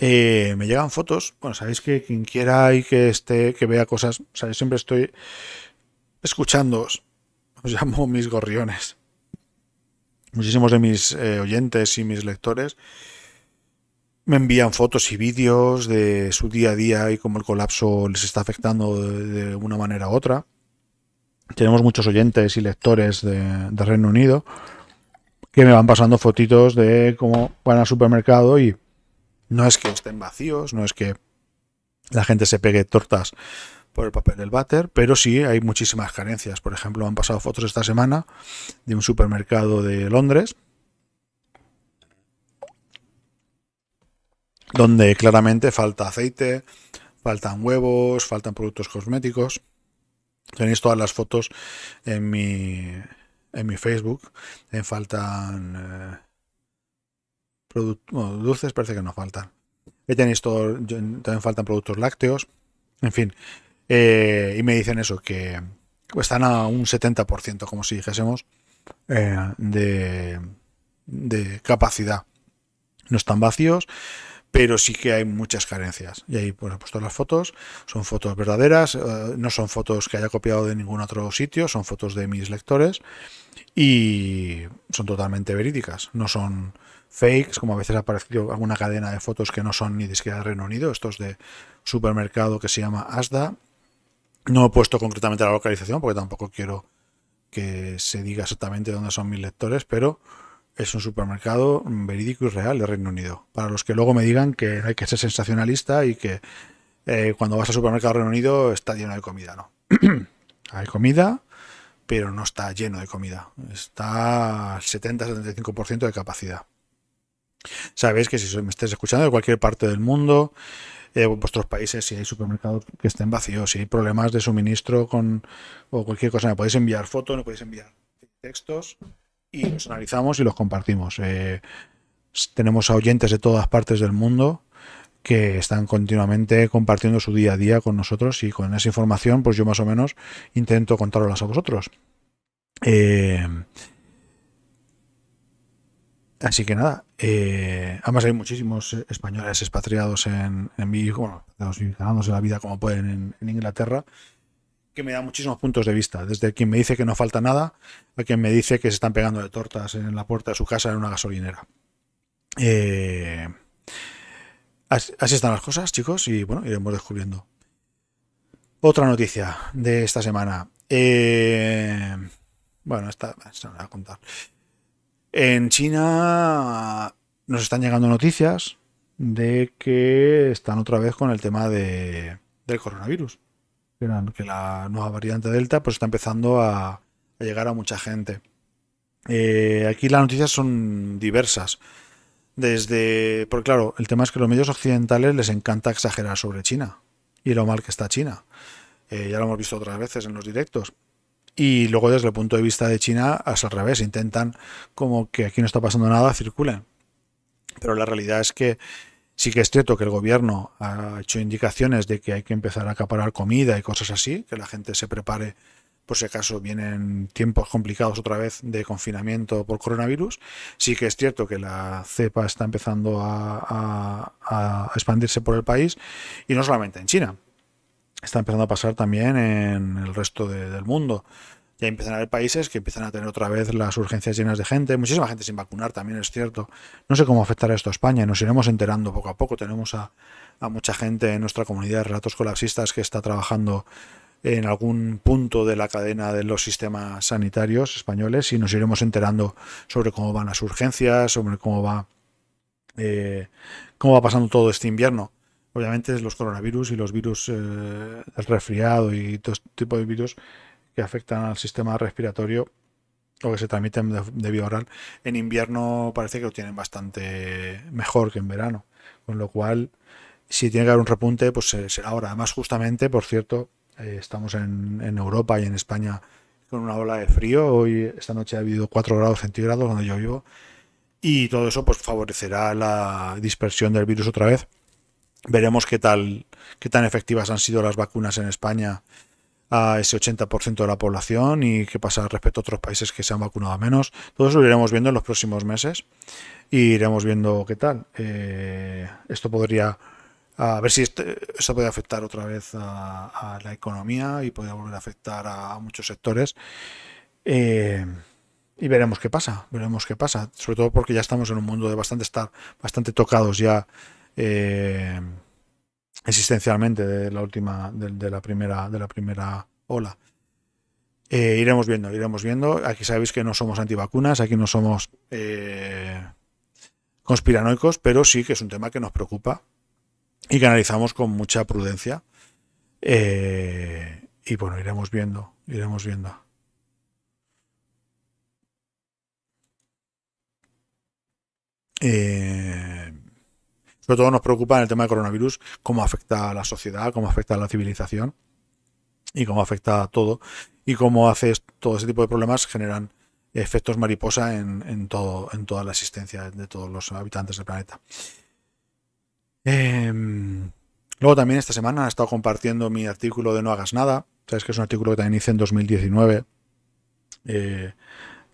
Eh, me llegan fotos. Bueno, sabéis que quien quiera y que esté, que vea cosas, sabéis, siempre estoy escuchándoos. Os llamo mis gorriones. Muchísimos de mis oyentes y mis lectores me envían fotos y vídeos de su día a día y cómo el colapso les está afectando de una manera u otra. Tenemos muchos oyentes y lectores de, Reino Unido que me van pasando fotitos de cómo van al supermercado y no es que estén vacíos, no es que la gente se pegue tortas por el papel del váter, pero sí hay muchísimas carencias. Por ejemplo, han pasado fotos esta semana de un supermercado de Londres donde claramente falta aceite, faltan huevos, faltan productos cosméticos. Tenéis todas las fotos en mi, en mi Facebook. En eh, faltan eh, Productos dulces, parece que no faltan. Y tenéis también faltan productos lácteos. En fin, eh, y me dicen eso, que están a un 70%, como si dijésemos, de, de capacidad. No están vacíos, pero sí que hay muchas carencias. Y ahí pues, he puesto las fotos, son fotos verdaderas, eh, no son fotos que haya copiado de ningún otro sitio, son fotos de mis lectores y son totalmente verídicas, no son fakes, como a veces ha aparecido alguna cadena de fotos que no son ni de siquiera del Reino Unido, estos de supermercado que se llama Asda. No he puesto concretamente la localización porque tampoco quiero que se diga exactamente dónde son mis lectores, pero es un supermercado mm, verídico y real del Reino Unido. Para los que luego me digan que hay que ser sensacionalista y que eh, cuando vas al supermercado Reino Unido está lleno de comida, no. hay comida, pero no está lleno de comida. Está al 70-75% de capacidad. Sabéis que si me estáis escuchando de cualquier parte del mundo, eh, vuestros países, si hay supermercados que estén vacíos, si hay problemas de suministro con o cualquier cosa, me podéis enviar fotos, me podéis enviar textos y los analizamos y los compartimos. Eh, tenemos a oyentes de todas partes del mundo que están continuamente compartiendo su día a día con nosotros y con esa información pues yo más o menos intento contarlas a vosotros. Eh, así que nada, eh, además hay muchísimos españoles expatriados en, en, bueno, ganándose la vida como pueden en Inglaterra que me da muchísimos puntos de vista, desde quien me dice que no falta nada a quien me dice que se están pegando de tortas en la puerta de su casa en una gasolinera. Eh, así, están las cosas, chicos, y bueno, iremos descubriendo. Otra noticia de esta semana. Eh, bueno, esta, a contar. En China nos están llegando noticias de que están otra vez con el tema del coronavirus que la, nueva variante Delta pues está empezando a, llegar a mucha gente. Eh, aquí las noticias son diversas. Desde. Porque claro, el tema es que los medios occidentales les encanta exagerar sobre China y lo mal que está China. Eh, ya lo hemos visto otras veces en los directos. Y luego desde el punto de vista de China, es al revés, intentan como que aquí no está pasando nada, circulen. Pero la realidad es que Sí que es cierto que el gobierno ha hecho indicaciones de que hay que empezar a acaparar comida y cosas así, que la gente se prepare por si acaso vienen tiempos complicados otra vez de confinamiento por coronavirus. Sí que es cierto que la cepa está empezando a, expandirse por el país y no solamente en China, está empezando a pasar también en el resto del mundo ya empiezan a haber países que empiezan a tener otra vez las urgencias llenas de gente, muchísima gente sin vacunar también es cierto. No sé cómo afectará esto a España, nos iremos enterando poco a poco. Tenemos a, mucha gente en nuestra comunidad de relatos colapsistas que está trabajando en algún punto de la cadena de los sistemas sanitarios españoles y nos iremos enterando sobre cómo van las urgencias, sobre cómo va eh, cómo va pasando todo este invierno. Obviamente los coronavirus y los virus eh, resfriado y todo este tipo de virus que afectan al sistema respiratorio o que se transmiten de, vía oral, en invierno parece que lo tienen bastante mejor que en verano. Con lo cual, si tiene que haber un repunte, pues será ahora. Además, justamente, por cierto, eh, estamos en, Europa y en España con una ola de frío. Hoy, esta noche ha habido 4 grados centígrados donde yo vivo. Y todo eso pues favorecerá la dispersión del virus otra vez. Veremos qué tal, qué tan efectivas han sido las vacunas en España a ese 80% de la población y qué pasa respecto a otros países que se han vacunado menos. Todo eso lo iremos viendo en los próximos meses y iremos viendo qué tal. Eh, esto podría, a ver si este, esto puede afectar otra vez a, la economía y podría volver a afectar a, muchos sectores. Eh, y veremos qué pasa, veremos qué pasa. Sobre todo porque ya estamos en un mundo de bastante estar bastante tocados ya. Eh, existencialmente de la última, de, la primera, de la primera ola. Eh, iremos viendo, iremos viendo. Aquí sabéis que no somos antivacunas, aquí no somos eh, conspiranoicos, pero sí que es un tema que nos preocupa y que analizamos con mucha prudencia. Eh, y bueno, iremos viendo, iremos viendo. Pero todo nos preocupa en el tema del coronavirus, cómo afecta a la sociedad, cómo afecta a la civilización y cómo afecta a todo y cómo hace todo ese tipo de problemas generan efectos mariposa en, todo, en toda la existencia de todos los habitantes del planeta. Em, luego también esta semana he estado compartiendo mi artículo de No hagas nada. Sabes que es un artículo que también hice en 2019, eh,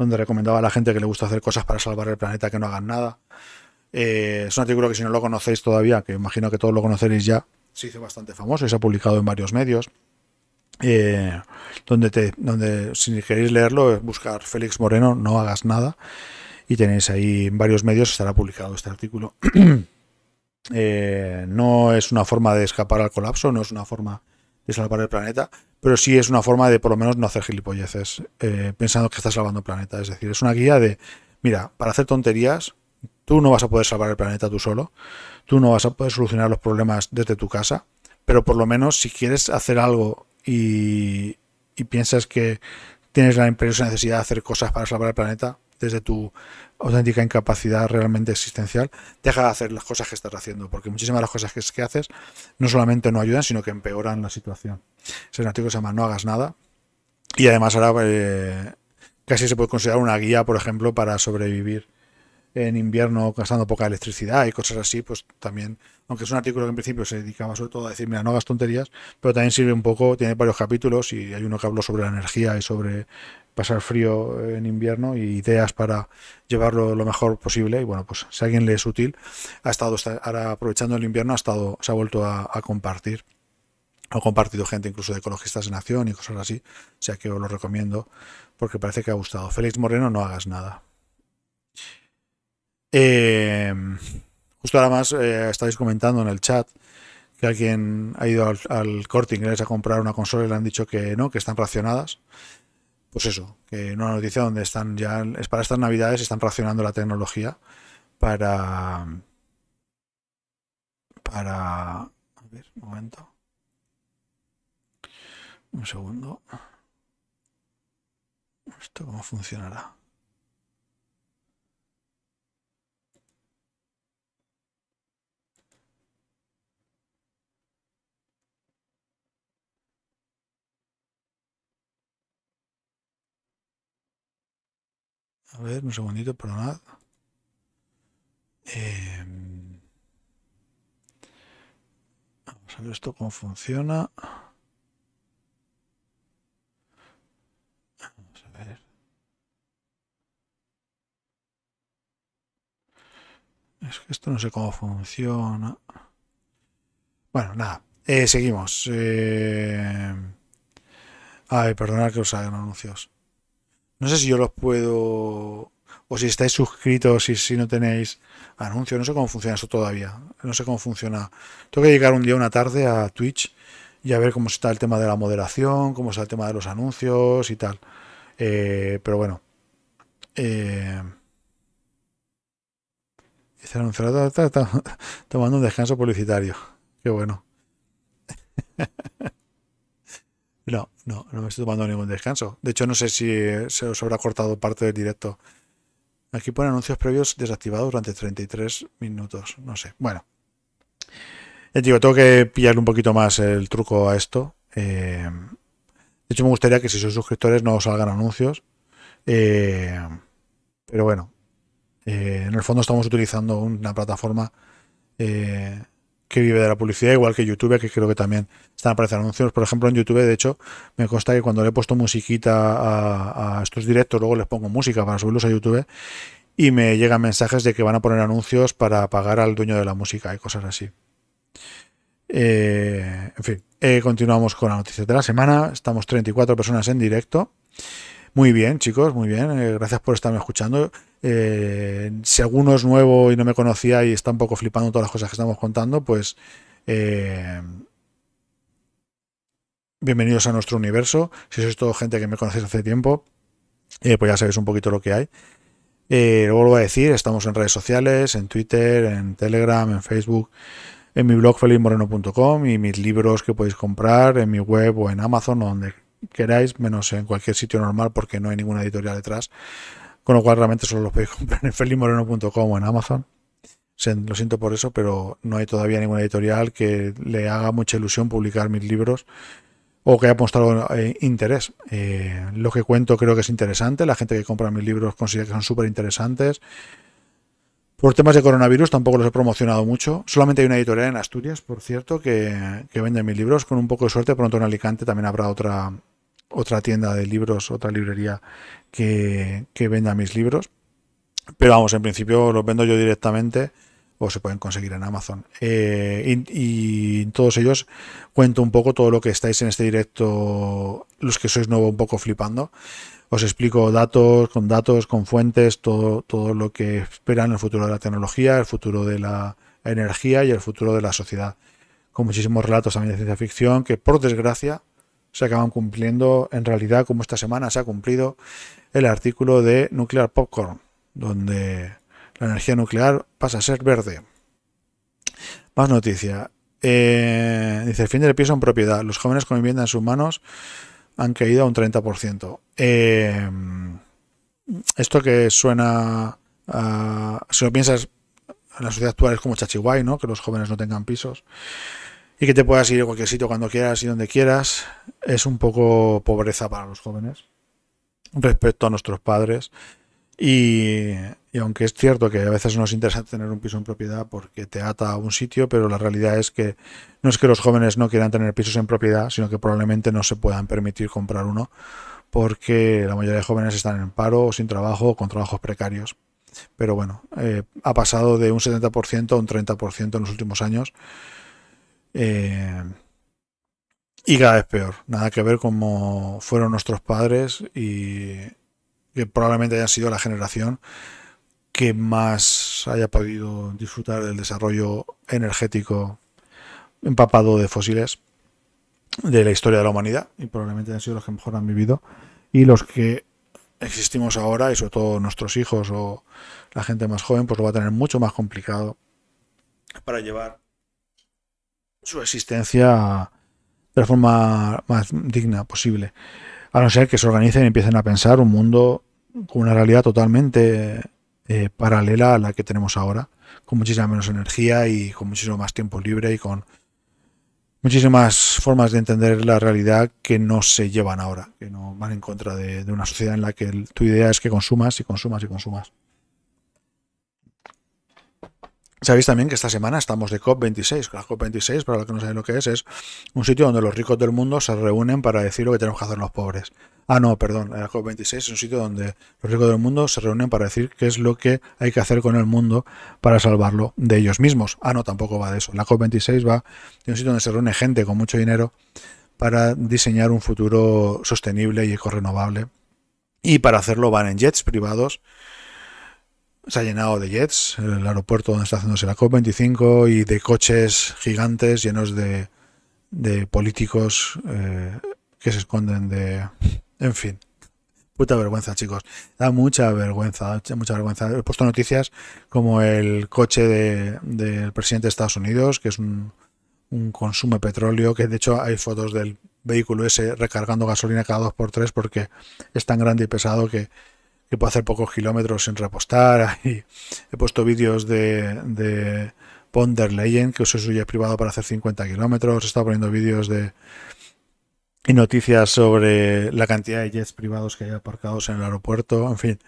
donde recomendaba a la gente que le gusta hacer cosas para salvar el planeta que no hagan nada. Eh, es un artículo que si no lo conocéis todavía, que imagino que todos lo conoceréis ya, se hizo bastante famoso y se ha publicado en varios medios. Eh, donde, te, donde si queréis leerlo, buscar Félix Moreno, no hagas nada. Y tenéis ahí en varios medios, estará publicado este artículo. Eh, no es una forma de escapar al colapso, no es una forma de salvar el planeta, pero sí es una forma de por lo menos no hacer gilipolleces pensando que estás salvando el planeta. Es decir, es una guía de, mira, para hacer tonterías Tú no vas a poder salvar el planeta tú solo, tú no vas a poder solucionar los problemas desde tu casa, pero por lo menos si quieres hacer algo y, piensas que tienes la imperiosa necesidad de hacer cosas para salvar el planeta desde tu auténtica incapacidad realmente existencial, deja de hacer las cosas que estás haciendo, porque muchísimas de las cosas que, haces no solamente no ayudan, sino que empeoran la situación. Es un artículo se llama No hagas nada, y además ahora eh, casi se puede considerar una guía, por ejemplo, para sobrevivir en invierno gastando poca electricidad y cosas así, pues también, aunque es un artículo que en principio se dedicaba sobre todo a decir, mira, no hagas tonterías, pero también sirve un poco, tiene varios capítulos y hay uno que habló sobre la energía y sobre pasar frío en invierno y ideas para llevarlo lo mejor posible. Y bueno, pues si a alguien le es útil, ha estado, ahora aprovechando el invierno, ha estado, se ha vuelto a, a compartir. Ha compartido gente incluso de ecologistas en acción y cosas así. O sea que os lo recomiendo porque parece que ha gustado. Félix Moreno, no hagas nada. Em, justo ahora más eh, estáis comentando en el chat que alguien ha ido al, corte inglés a comprar una consola y le han dicho que no, que están racionadas. Pues eso, que no una noticia donde están ya, es para estas navidades, están racionando la tecnología para... Para... A ver, un momento. Un segundo. ¿Esto cómo funcionará? A ver, un segundito, perdonad. Em, vamos a ver esto cómo funciona. Vamos a ver. Es que esto no sé cómo funciona. Bueno, nada. Eh, seguimos. Em, ay, perdonad que os hagan anuncios. No sé si yo los puedo. O si estáis suscritos y si no tenéis anuncios. No sé cómo funciona eso todavía. No sé cómo funciona. Tengo que llegar un día, una tarde a Twitch y a ver cómo está el tema de la moderación, cómo está el tema de los anuncios y tal. Eh, pero bueno. Eh, tomando un descanso publicitario. Qué bueno. No, no, no me estoy tomando ningún descanso. De hecho, no sé si eh, se os habrá cortado parte del directo. Aquí pone anuncios previos desactivados durante 33 minutos. No sé. Bueno. digo, tengo que pillarle un poquito más el truco a esto. Eh, de hecho, me gustaría que si sois suscriptores no os salgan anuncios. Eh, pero bueno, en el fondo estamos utilizando una plataforma eh, que vive de la publicidad, igual que YouTube, que creo que también están apareciendo anuncios. Por ejemplo, en YouTube, de hecho, me consta que cuando le he puesto musiquita a, estos directos, luego les pongo música para subirlos a YouTube y me llegan mensajes de que van a poner anuncios para pagar al dueño de la música y cosas así. Eh, en fin, eh, continuamos con la noticia de la semana. Estamos 34 personas en directo. Muy bien, chicos, muy bien. Eh, gracias por estarme escuchando. Eh, si alguno es nuevo y no me conocía y está un poco flipando todas las cosas que estamos contando, pues eh, bienvenidos a nuestro universo. Si sois todo gente que me conocéis hace tiempo, eh, pues ya sabéis un poquito lo que hay. lo vuelvo a decir, estamos en redes sociales, en Twitter, en Telegram, en Facebook, en mi blog felizmoreno.com y mis libros que podéis comprar en mi web o en Amazon o donde queráis, menos en cualquier sitio normal porque no hay ninguna editorial detrás. Con lo cual realmente solo los podéis comprar en felizmoreno.com o en Amazon. Lo siento por eso, pero no hay todavía ninguna editorial que le haga mucha ilusión publicar mis libros o que haya mostrado eh, interés. Eh, lo que cuento creo que es interesante, la gente que compra mis libros considera que son súper interesantes. Por temas de coronavirus tampoco los he promocionado mucho. Solamente hay una editorial en Asturias, por cierto, que, vende mis libros. Con un poco de suerte, pronto en Alicante también habrá otra, otra tienda de libros, otra librería que, venda mis libros. Pero vamos, en principio los vendo yo directamente o se pueden conseguir en Amazon. Eh, y, todos ellos cuento un poco todo lo que estáis en este directo, los que sois nuevos un poco flipando. Os explico datos, con datos, con fuentes, todo, todo lo que esperan el futuro de la tecnología, el futuro de la energía y el futuro de la sociedad. Con muchísimos relatos también de ciencia ficción que, por desgracia, se acaban cumpliendo en realidad como esta semana se ha cumplido el artículo de Nuclear Popcorn, donde la energía nuclear pasa a ser verde. Más noticia. Eh, dice, el fin del piso en propiedad. Los jóvenes con vivienda en sus manos han caído a un 30%. Eh, esto que suena, si lo piensas, en la sociedad actual es como Chachiguay, ¿no? Que los jóvenes no tengan pisos y que te puedas ir a cualquier sitio cuando quieras y donde quieras, es un poco pobreza para los jóvenes respecto a nuestros padres. Y, aunque es cierto que a veces nos interesa tener un piso en propiedad porque te ata a un sitio, pero la realidad es que no es que los jóvenes no quieran tener pisos en propiedad, sino que probablemente no se puedan permitir comprar uno porque la mayoría de jóvenes están en paro, sin trabajo o con trabajos precarios. Pero bueno, eh, ha pasado de un 70% a un 30% en los últimos años. Eh, y cada vez peor. Nada que ver como fueron nuestros padres y que probablemente hayan sido la generación que más haya podido disfrutar del desarrollo energético empapado de fósiles de la historia de la humanidad y probablemente han sido los que mejor han vivido y los que existimos ahora y sobre todo nuestros hijos o la gente más joven pues lo va a tener mucho más complicado para llevar su existencia de la forma más digna posible. A no ser que se organicen y empiecen a pensar un mundo con una realidad totalmente eh, paralela a la que tenemos ahora, con muchísima menos energía y con muchísimo más tiempo libre y con muchísimas formas de entender la realidad que no se llevan ahora, que no van en contra de una sociedad en la que tu idea es que consumas y consumas y consumas. Sabéis también que esta semana estamos de COP26. La COP26, para los que no saben lo que es, es un sitio donde los ricos del mundo se reúnen para decir lo que tenemos que hacer los pobres. Ah, no, perdón. La COP26 es un sitio donde los ricos del mundo se reúnen para decir qué es lo que hay que hacer con el mundo para salvarlo de ellos mismos. Ah, no, tampoco va de eso. La COP26 va de un sitio donde se reúne gente con mucho dinero para diseñar un futuro sostenible y eco renovable. Y para hacerlo van en jets privados se ha llenado de jets, el aeropuerto donde está haciéndose la COP25 y de coches gigantes llenos de, de políticos eh, que se esconden de... En fin, puta vergüenza, chicos. Da mucha vergüenza, mucha vergüenza. He puesto noticias como el coche del presidente de Estados Unidos, que es un, un consumo de petróleo, que de hecho hay fotos del vehículo ese recargando gasolina cada dos por tres porque es tan grande y pesado que que puedo hacer pocos kilómetros sin repostar. y he puesto vídeos de, de Ponder Legend, que uso jet privado para hacer 50 kilómetros. He estado poniendo vídeos de y noticias sobre la cantidad de jets privados que hay aparcados en el aeropuerto. En fin,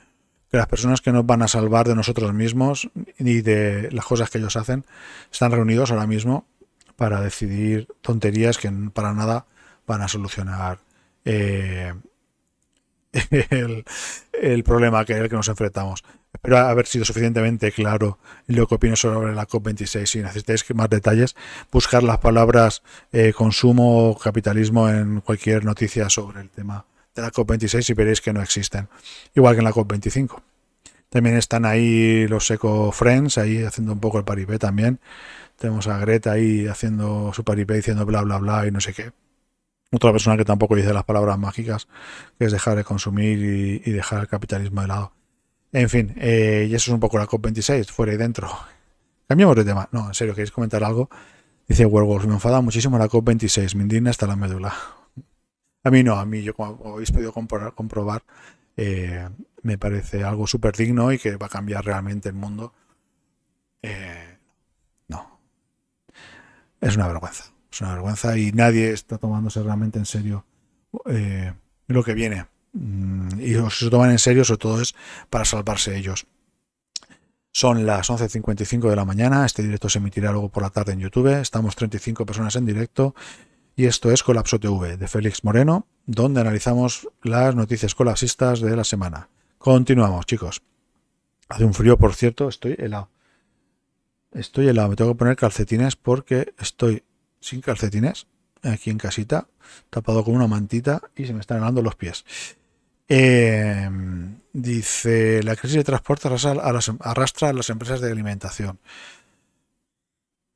que las personas que nos van a salvar de nosotros mismos y de las cosas que ellos hacen están reunidos ahora mismo para decidir tonterías que para nada van a solucionar. Eh, el, problema que, el que nos enfrentamos. Espero haber sido suficientemente claro lo que opino sobre la COP26. Si necesitáis más detalles, buscar las palabras eh, consumo o capitalismo en cualquier noticia sobre el tema de la COP26 y veréis que no existen. Igual que en la COP25. También están ahí los Eco Friends, ahí haciendo un poco el paripé también. Tenemos a Greta ahí haciendo su paripé diciendo bla bla bla y no sé qué otra persona que tampoco dice las palabras mágicas, que es dejar de consumir y, dejar el capitalismo de lado. En fin, eh, y eso es un poco la COP26, fuera y dentro. Cambiamos de tema. No, en serio, ¿queréis comentar algo? Dice Werewolf, me enfada muchísimo la COP26, me indigna hasta la médula. A mí no, a mí, yo como habéis podido comprobar, comprobar eh, me parece algo súper digno y que va a cambiar realmente el mundo. Eh, no. Es una vergüenza una vergüenza y nadie está tomándose realmente en serio eh, lo que viene. Mm, y si se toman en serio, sobre todo es para salvarse ellos. Son las 11.55 de la mañana, este directo se emitirá luego por la tarde en YouTube, estamos 35 personas en directo y esto es Colapso TV de Félix Moreno, donde analizamos las noticias colapsistas de la semana. Continuamos, chicos. Hace un frío, por cierto, estoy helado. Estoy helado, me tengo que poner calcetines porque estoy sin calcetines, aquí en casita, tapado con una mantita y se me están helando los pies. Em, dice, la crisis de transporte em, arrastra a las empresas de alimentación.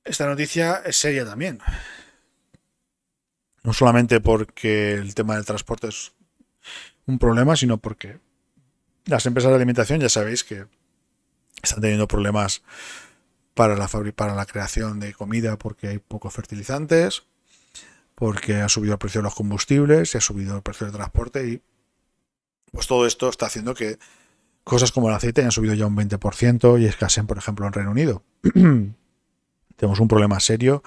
Esta noticia es seria también. No solamente porque el tema del transporte es un problema, sino porque las empresas de alimentación ya sabéis que están teniendo problemas para la, para la creación de comida porque hay pocos fertilizantes, porque ha subido el precio de los combustibles, se ha subido el precio del transporte y pues todo esto está haciendo que cosas como el aceite hayan subido ya un 20% y escaseen, por ejemplo, en Reino Unido. Tenemos un problema serio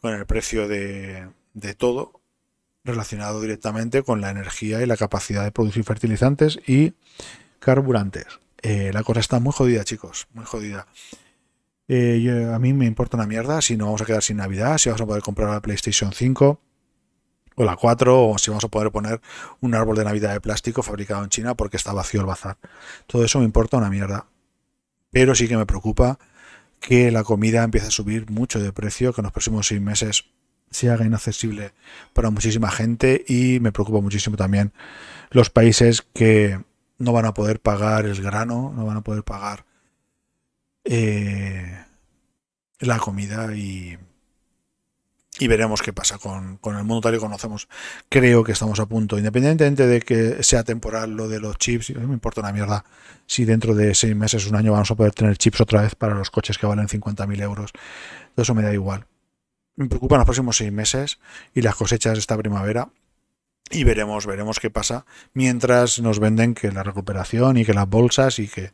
con el precio de, todo relacionado directamente con la energía y la capacidad de producir fertilizantes y carburantes. Eh, la cosa está muy jodida, chicos, muy jodida. Eh, a mí me importa una mierda si no vamos a quedar sin Navidad, si vamos a poder comprar la PlayStation 5 o la 4, o si vamos a poder poner un árbol de Navidad de plástico fabricado en China porque está vacío el bazar. Todo eso me importa una mierda. Pero sí que me preocupa que la comida empiece a subir mucho de precio, que en los próximos seis meses se haga inaccesible para muchísima gente y me preocupa muchísimo también los países que no van a poder pagar el grano, no van a poder pagar eh, la comida y, y veremos qué pasa con, con, el mundo tal y conocemos. Creo que estamos a punto, independientemente de que sea temporal lo de los chips, me importa una mierda si dentro de seis meses, un año vamos a poder tener chips otra vez para los coches que valen 50.000 euros. eso me da igual. Me preocupan los próximos seis meses y las cosechas esta primavera. Y veremos, veremos qué pasa mientras nos venden que la recuperación y que las bolsas y que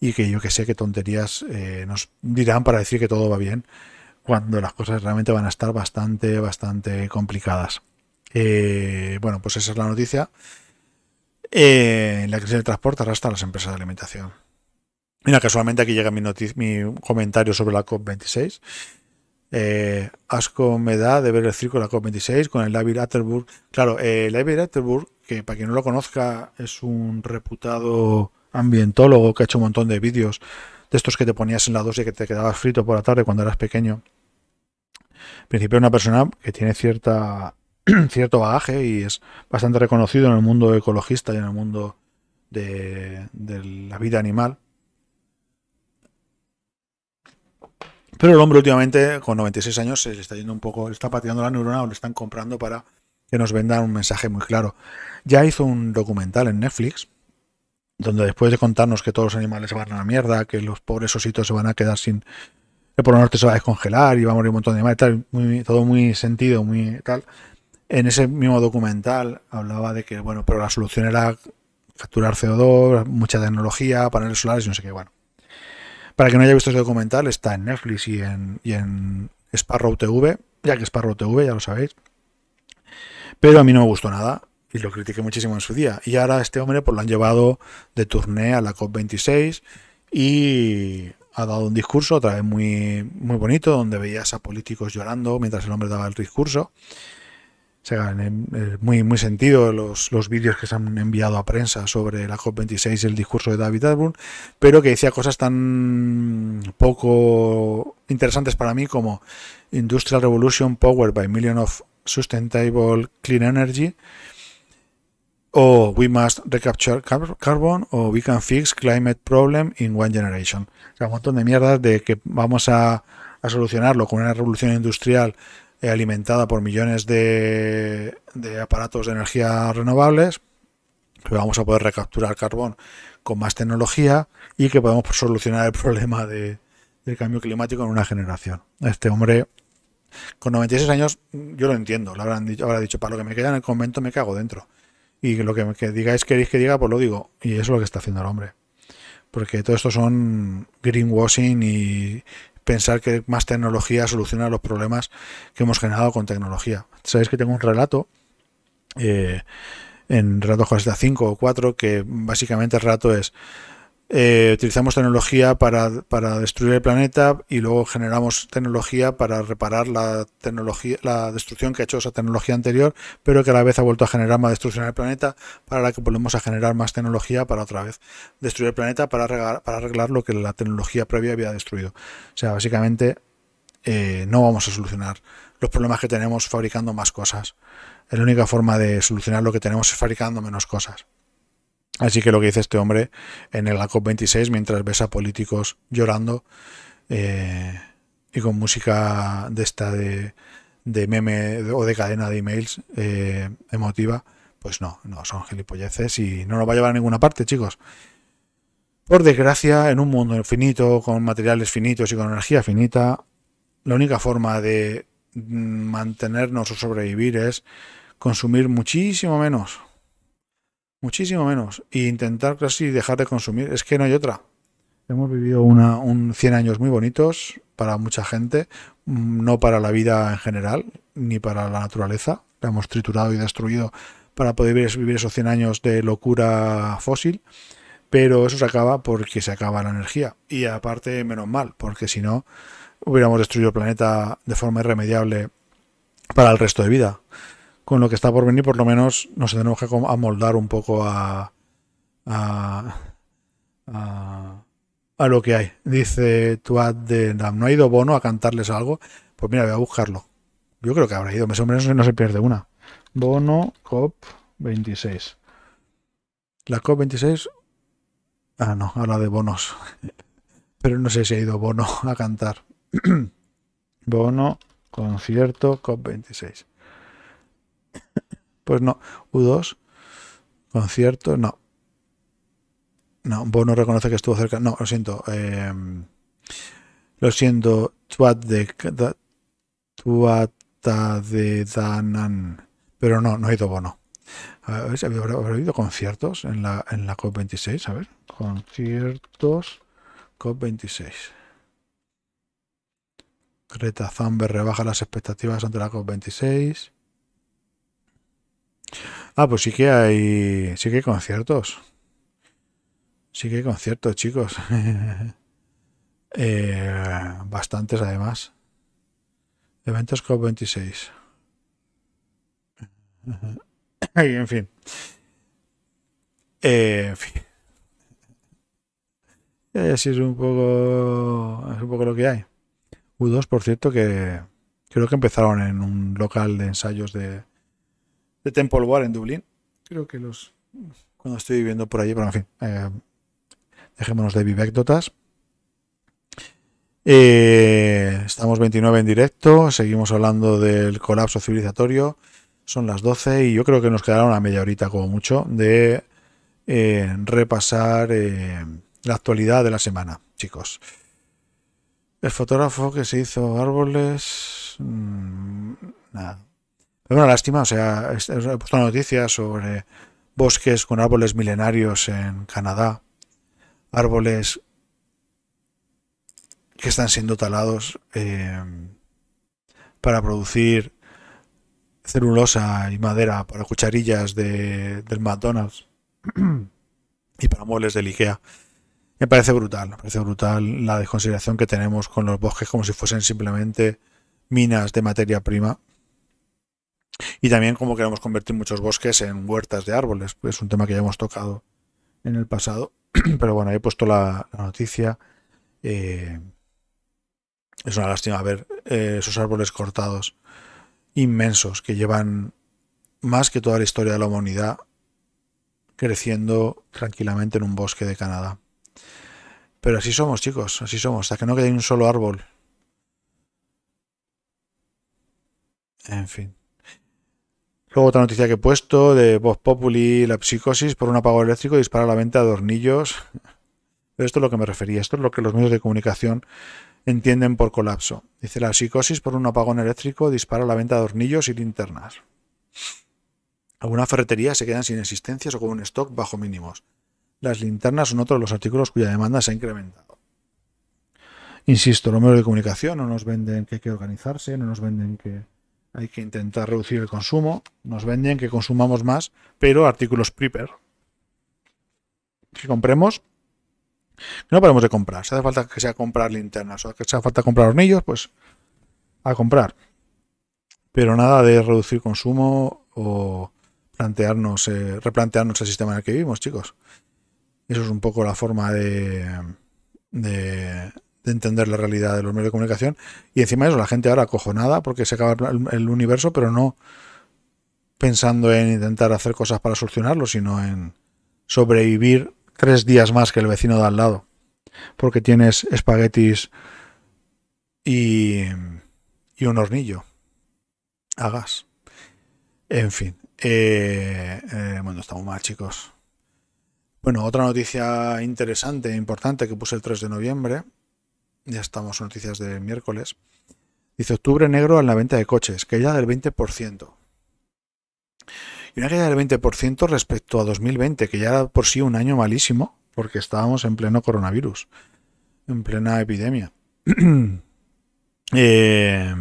y que yo que sé qué tonterías eh, nos dirán para decir que todo va bien cuando las cosas realmente van a estar bastante, bastante complicadas. Eh, bueno, pues esa es la noticia. en eh, la crisis del transporte arrastra a las empresas de alimentación. Mira, casualmente aquí llega mi, mi comentario sobre la COP26. asco me da de ver el circo de la COP26 con el David Atterburg. Claro, el David Atterburg, que para quien no lo conozca, es un reputado ambientólogo que ha hecho un montón de vídeos de estos que te ponías en la dosis y que te quedabas frito por la tarde cuando eras pequeño. En principio, una persona que tiene cierta, cierto bagaje y es bastante reconocido en el mundo ecologista y en el mundo de, de la vida animal. Pero el hombre últimamente, con 96 años, se le está yendo un poco, le está pateando la neurona o le están comprando para que nos vendan un mensaje muy claro. Ya hizo un documental en Netflix donde después de contarnos que todos los animales se van a la mierda, que los pobres ositos se van a quedar sin... que por norte se va a descongelar y va a morir un montón de animales, tal, muy, todo muy sentido, muy tal. En ese mismo documental hablaba de que, bueno, pero la solución era capturar CO2, mucha tecnología, paneles solares y no sé qué, bueno. Para que no haya visto ese documental, está en Netflix y en, y en Sparrow TV, ya que Sparrow TV, ya lo sabéis. Pero a mí no me gustó nada y lo critiqué muchísimo en su día. Y ahora este hombre pues lo han llevado de turné a la COP26 y ha dado un discurso otra vez muy, muy bonito donde veías a políticos llorando mientras el hombre daba el discurso. O sea, eh, muy, muy sentido los, los vídeos que se han enviado a prensa sobre la COP26 y el discurso de David Alburn, pero que decía cosas tan poco interesantes para mí como Industrial Revolution Powered by Million of Sustainable Clean Energy, o We Must Recapture Carbon o We Can Fix Climate Problem in One Generation. O un montón de mierdas de que vamos a, solucionarlo con una revolución industrial eh, alimentada por millones de, de, aparatos de energía renovables, que vamos a poder recapturar carbón con más tecnología y que podemos solucionar el problema de, del cambio climático en una generación. Este hombre con 96 años, yo lo entiendo, lo habrán dicho, habrá dicho, para lo que me queda en el convento me cago dentro y lo que, digáis queréis que diga, pues lo digo. Y eso es lo que está haciendo el hombre. Porque todo esto son greenwashing y pensar que más tecnología soluciona los problemas que hemos generado con tecnología. Sabéis que tengo un relato eh, en Relatos 5 o 4 que básicamente el relato es eh, utilizamos tecnología para, destruir el planeta y luego generamos tecnología para reparar la tecnología, la destrucción que ha hecho esa tecnología anterior, pero que a la vez ha vuelto a generar más destrucción en el planeta, para la que volvemos a generar más tecnología para otra vez destruir el planeta para arreglar, para arreglar lo que la tecnología previa había destruido. O sea, básicamente eh, no vamos a solucionar los problemas que tenemos fabricando más cosas. La única forma de solucionar lo que tenemos es fabricando menos cosas. Así que lo que dice este hombre en la COP26, mientras ves a políticos llorando eh, y con música de esta de, meme o de cadena de emails eh, emotiva, pues no, no, son gilipolleces y no nos va a llevar a ninguna parte, chicos. Por desgracia, en un mundo infinito, con materiales finitos y con energía finita, la única forma de mantenernos o sobrevivir es consumir muchísimo menos, Muchísimo menos. Y intentar casi dejar de consumir. Es que no hay otra. Hemos vivido una, un 100 años muy bonitos para mucha gente, mm, no para la vida en general, ni para la naturaleza. La hemos triturado y destruido para poder vivir esos 100 años de locura fósil, pero eso se acaba porque se acaba la energía. Y aparte, menos mal, porque si no, hubiéramos destruido el planeta de forma irremediable para el resto de vida con lo que está por venir, por lo menos nos tenemos que amoldar un poco a, a, lo que hay. Dice tuad de Dam, ¿no ha ido Bono a cantarles algo? Pues mira, voy a buscarlo. Yo creo que habrá ido, me menos no, no se pierde una. Bono COP26. La COP26... Ah, no, habla de bonos. Pero no sé si ha ido Bono a cantar. Bono, concierto COP26. Pues no. U2, concierto, no. No, vos no reconoce que estuvo cerca. No, lo siento. Em, lo siento. Tuat de. Tuata de Danan. Pero no, no ha ido Bono. A ¿habrá, habido conciertos en la, en la COP26? A ver, conciertos COP26. Greta Thunberg rebaja las expectativas ante la COP26. Ah, pues sí que hay, sí que hay conciertos. Sí que hay conciertos, chicos. Eh, bastantes además. Eventos COP26. en fin. Eh, en fin. Así es un poco, es un poco lo que hay. U2, por cierto, que creo que empezaron en un local de ensayos de, de Temple Bar en Dublín. Creo que los. Cuando estoy viviendo por allí, pero en fin. Eh, dejémonos de vivécdotas. Eh, estamos 29 en directo, seguimos hablando del colapso civilizatorio. Son las 12 y yo creo que nos quedará una media horita como mucho de eh, repasar la actualidad de la semana, chicos. El fotógrafo que se hizo árboles... Mm, nada. Es una lástima, o sea, he puesto una noticia sobre bosques con árboles milenarios en Canadá, árboles que están siendo talados eh, para producir celulosa y madera para cucharillas de, del McDonald's y para muebles del IKEA. Me parece brutal, me parece brutal la desconsideración que tenemos con los bosques como si fuesen simplemente minas de materia prima y también cómo queremos convertir muchos bosques en huertas de árboles. es un tema que ya hemos tocado en el pasado. Pero bueno, he puesto la, noticia. Eh, es una lástima ver eh, esos árboles cortados inmensos que llevan más que toda la historia de la humanidad creciendo tranquilamente en un bosque de Canadá. Pero así somos, chicos, así somos, hasta que no quede un solo árbol. En fin. Luego otra noticia que he puesto de Voz Populi, la psicosis por un apagón eléctrico dispara la venta de hornillos. Esto es lo que me refería, esto es lo que los medios de comunicación entienden por colapso. Dice, la psicosis por un apagón eléctrico dispara la venta de hornillos y linternas. Algunas ferreterías se quedan sin existencias o con un stock bajo mínimos. Las linternas son otro de los artículos cuya demanda se ha incrementado. Insisto, los medios de comunicación no nos venden que hay que organizarse, no nos venden que hay que intentar reducir el consumo. Nos venden que consumamos más, pero artículos prepper. Que compremos. no paremos de comprar. Si hace falta que sea comprar linternas o que sea falta comprar hornillos, pues a comprar. Pero nada de reducir consumo o plantearnos, eh, replantearnos el sistema en el que vivimos, chicos. Eso es un poco la forma de, de, de entender la realidad de los medios de comunicación. Y encima de eso, la gente ahora nada porque se acaba el, universo, pero no pensando en intentar hacer cosas para solucionarlo, sino en sobrevivir tres días más que el vecino de al lado. Porque tienes espaguetis y, y un hornillo a gas. En fin. Eh, eh, bueno, estamos más chicos. Bueno, otra noticia interesante e importante que puse el 3 de noviembre ya estamos en noticias del miércoles. Dice octubre negro en la venta de coches, que ya del 20%. Y una caída del 20% respecto a 2020, que ya era por sí un año malísimo, porque estábamos en pleno coronavirus, en plena epidemia. Eh,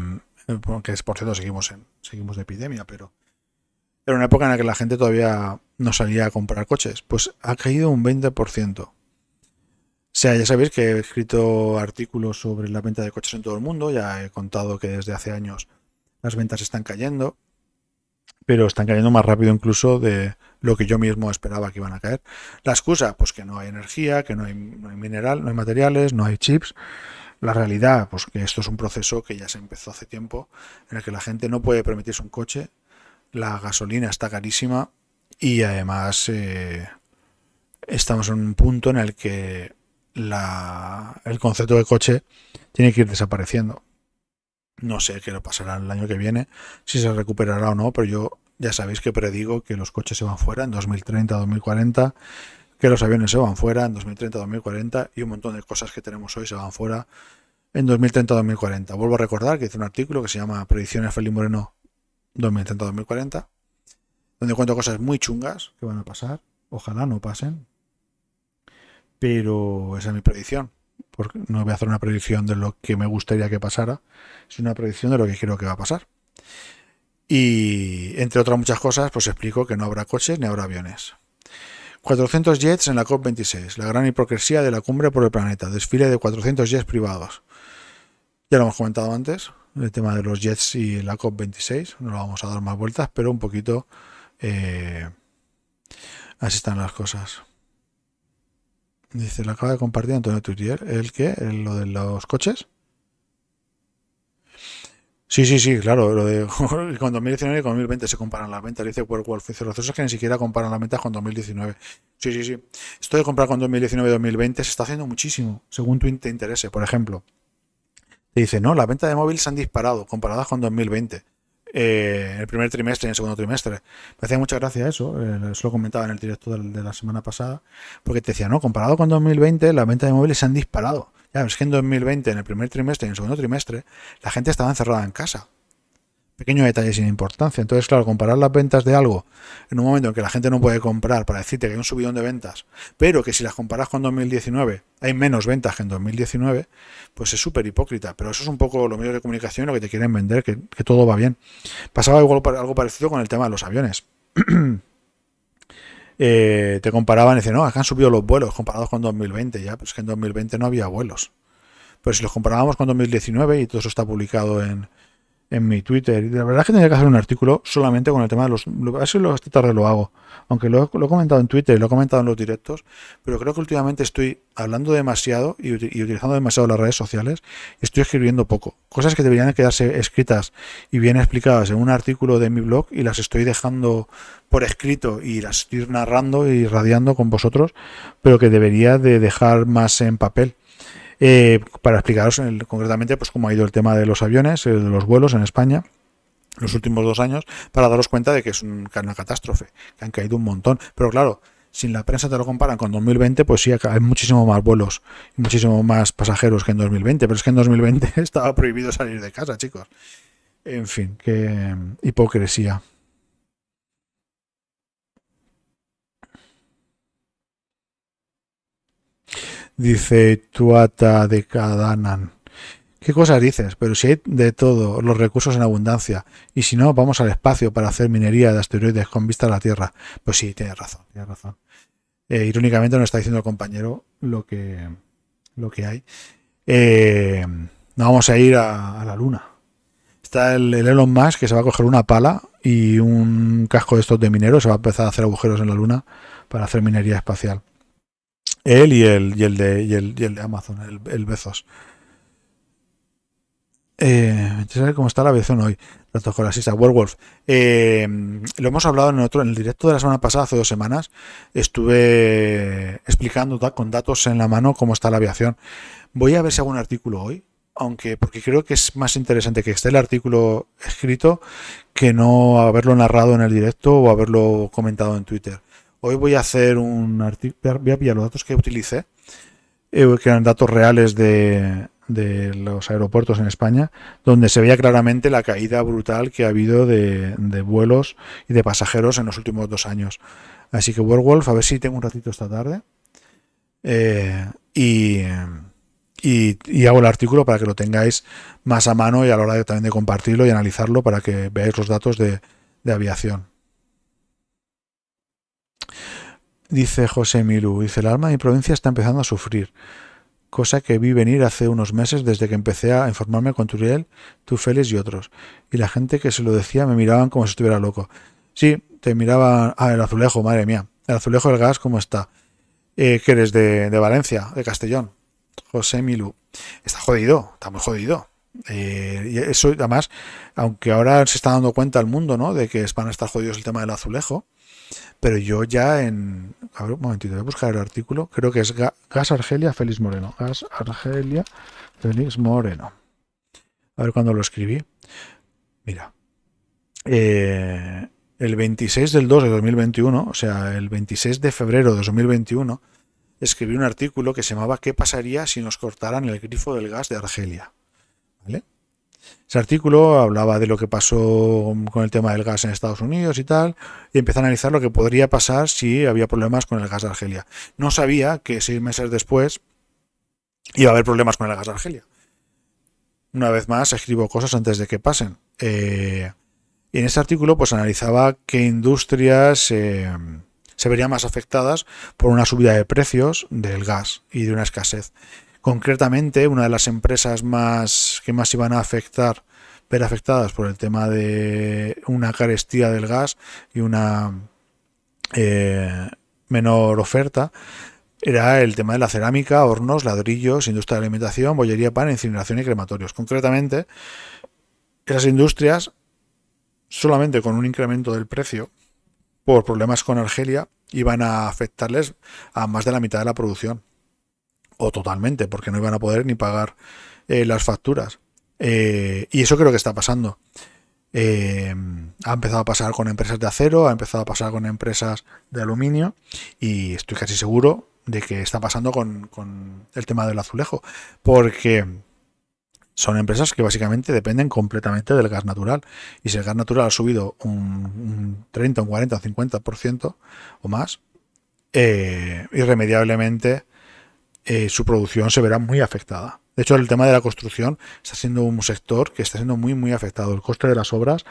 que es por cierto seguimos en, seguimos de epidemia, pero era una época en la que la gente todavía no salía a comprar coches. Pues ha caído un 20% sea, ya sabéis que he escrito artículos sobre la venta de coches en todo el mundo, ya he contado que desde hace años las ventas están cayendo, pero están cayendo más rápido incluso de lo que yo mismo esperaba que iban a caer. La excusa, pues que no hay energía, que no hay, mineral, no hay materiales, no hay chips. La realidad, pues que esto es un proceso que ya se empezó hace tiempo, en el que la gente no puede permitirse un coche, la gasolina está carísima y además eh, estamos en un punto en el que la, el concepto de coche tiene que ir desapareciendo. No sé qué lo pasará el año que viene, si se recuperará o no, pero yo ya sabéis que predigo que los coches se van fuera en 2030, 2040, que los aviones se van fuera en 2030, 2040 y un montón de cosas que tenemos hoy se van fuera en 2030, 2040. Vuelvo a recordar que hice un artículo que se llama Predicciones Feli Moreno 2030, 2040, donde cuento cosas muy chungas que van a pasar, ojalá no pasen, pero esa es mi predicción. no voy a hacer una predicción de lo que me gustaría que pasara, es una predicción de lo que quiero que va a pasar. Y entre otras muchas cosas, pues explico que no habrá coches ni habrá aviones. 400 jets en la COP26, la gran hipocresía de la cumbre por el planeta, desfile de 400 jets privados. Ya lo hemos comentado antes, el tema de los jets y la COP26, no lo vamos a dar más vueltas, pero un poquito eh, así están las cosas. Dice, lo acaba de compartir Antonio Tutier. ¿El qué? ¿Lo de los coches? Sí, sí, sí, claro. Lo de, con 2019 y con 2020 se comparan las ventas. Dice Wolf. Dice, los es que ni siquiera comparan las ventas con 2019. Sí, sí, sí. Esto de comprar con 2019 y 2020 se está haciendo muchísimo, según tu interés, Por ejemplo, te dice, no, las ventas de móviles se han disparado comparadas con 2020 en eh, el primer trimestre y en el segundo trimestre. Me hacía mucha gracia eso, eh, eso lo comentaba en el directo de, la semana pasada, porque te decía, no, comparado con 2020, las ventas de móviles se han disparado. Ya, es que en 2020, en el primer trimestre y en el segundo trimestre, la gente estaba encerrada en casa. Pequeño detalle sin importancia. Entonces, claro, comparar las ventas de algo en un momento en que la gente no puede comprar para decirte que hay un subidón de ventas, pero que si las comparas con 2019 hay menos ventas que en 2019, pues es súper hipócrita. Pero eso es un poco lo medio de comunicación, lo que te quieren vender, que, todo va bien. Pasaba algo parecido con el tema de los aviones. Eh, te comparaban y decían, no, acá han subido los vuelos comparados con 2020, ya, pues que en 2020 no había vuelos. Pero pues si los comparábamos con 2019, y todo eso está publicado en, en mi Twitter. Y la verdad es que tendría que hacer un artículo solamente con el tema de los. Eso lo, esta tarde lo hago. Aunque lo, he comentado en Twitter y lo he comentado en los directos. Pero creo que últimamente estoy hablando demasiado y, utilizando demasiado las redes sociales. estoy escribiendo poco. Cosas que deberían quedarse escritas y bien explicadas en un artículo de mi blog. Y las estoy dejando por escrito y las estoy narrando y radiando con vosotros. Pero que debería de dejar más en papel. Eh, para explicaros concretamente pues, cómo ha ido el tema de los aviones, eh, de los vuelos en España los últimos dos años, para daros cuenta de que es una catástrofe, que han caído un montón. Pero claro, si la prensa te lo comparan con 2020, pues sí, hay muchísimo más vuelos muchísimo más pasajeros que en 2020, pero es que en 2020 estaba prohibido salir de casa, chicos. En fin, qué eh, hipocresía. dice Tuata de Kadanan. ¿Qué cosas dices? Pero si hay de todo, los recursos en abundancia, y si no, vamos al espacio para hacer minería de asteroides con vista a la Tierra. Pues sí, tienes razón, tienes razón. Eh, irónicamente nos está diciendo el compañero lo que, lo que hay. Eh, no vamos a ir a, la Luna. Está el, Elon Musk que se va a coger una pala y un casco de estos de minero se va a empezar a hacer agujeros en la Luna para hacer minería espacial. Él y el, y el, de, el, de Amazon, el, el Bezos. Eh, saber cómo está la aviación hoy. con la Werewolf. Eh, lo hemos hablado en otro, en el directo de la semana pasada, hace dos semanas. Estuve explicando con datos en la mano cómo está la aviación. Voy a ver si hago un artículo hoy, aunque porque creo que es más interesante que esté el artículo escrito que no haberlo narrado en el directo o haberlo comentado en Twitter. Hoy voy a hacer un artículo, voy a pillar los datos que utilicé, eh, que eran datos reales de, los aeropuertos en España, donde se veía claramente la caída brutal que ha habido de, vuelos y de pasajeros en los últimos dos años. Así que Werewolf, a ver si tengo un ratito esta tarde. Eh, y, hago el artículo para que lo tengáis más a mano y a la hora también de compartirlo y analizarlo para que veáis los datos de aviación. Dice José Milú, dice, el alma de mi provincia está empezando a sufrir, cosa que vi venir hace unos meses desde que empecé a informarme con Turiel, tú y otros. Y la gente que se lo decía me miraban como si estuviera loco. Sí, te miraban... Ah, el azulejo, madre mía. El azulejo del gas, ¿cómo está? Eh, que eres de, Valencia, de Castellón. José Milú. Está jodido, está muy jodido. Eh, y eso, además, aunque ahora se está dando cuenta el mundo, ¿no? De que España está jodido jodidos el tema del azulejo pero yo ya en. A ver, un momentito, voy a buscar el artículo. Creo que es Gas Argelia Félix Moreno. Gas Argelia Félix Moreno. A ver cuándo lo escribí. Mira. Eh, el 26 del 2 de 2021, o sea, el 26 de febrero de 2021, escribí un artículo que se llamaba ¿Qué pasaría si nos cortaran el grifo del gas de Argelia? ¿Vale? Ese artículo hablaba de lo que pasó con el tema del gas en Estados Unidos y tal, y empecé a analizar lo que podría pasar si había problemas con el gas de Argelia. No sabía que seis meses después iba a haber problemas con el gas de Argelia. Una vez más, escribo cosas antes de que pasen. Eh, y en ese artículo, pues analizaba qué industrias eh, se verían más afectadas por una subida de precios del gas y de una escasez. Concretamente, una de las empresas más que más iban a afectar, ver afectadas por el tema de una carestía del gas y una eh, menor oferta, era el tema de la cerámica, hornos, ladrillos, industria de alimentación, bollería, pan, incineración y crematorios. Concretamente, esas industrias, solamente con un incremento del precio por problemas con Argelia, iban a afectarles a más de la mitad de la producción o totalmente, porque no iban a poder ni pagar eh, las facturas. Eh, y eso creo que está pasando. Eh, ha empezado a pasar con empresas de acero, ha empezado a pasar con empresas de aluminio y estoy casi seguro de que está pasando con, el tema del azulejo, porque son empresas que básicamente dependen completamente del gas natural. Y si el gas natural ha subido un, un 30, un 40, un 50% o más, irremediablemente eh, su producción se verá muy afectada. De hecho, el tema de la construcción está siendo un sector que está siendo muy, muy afectado. El coste de las obras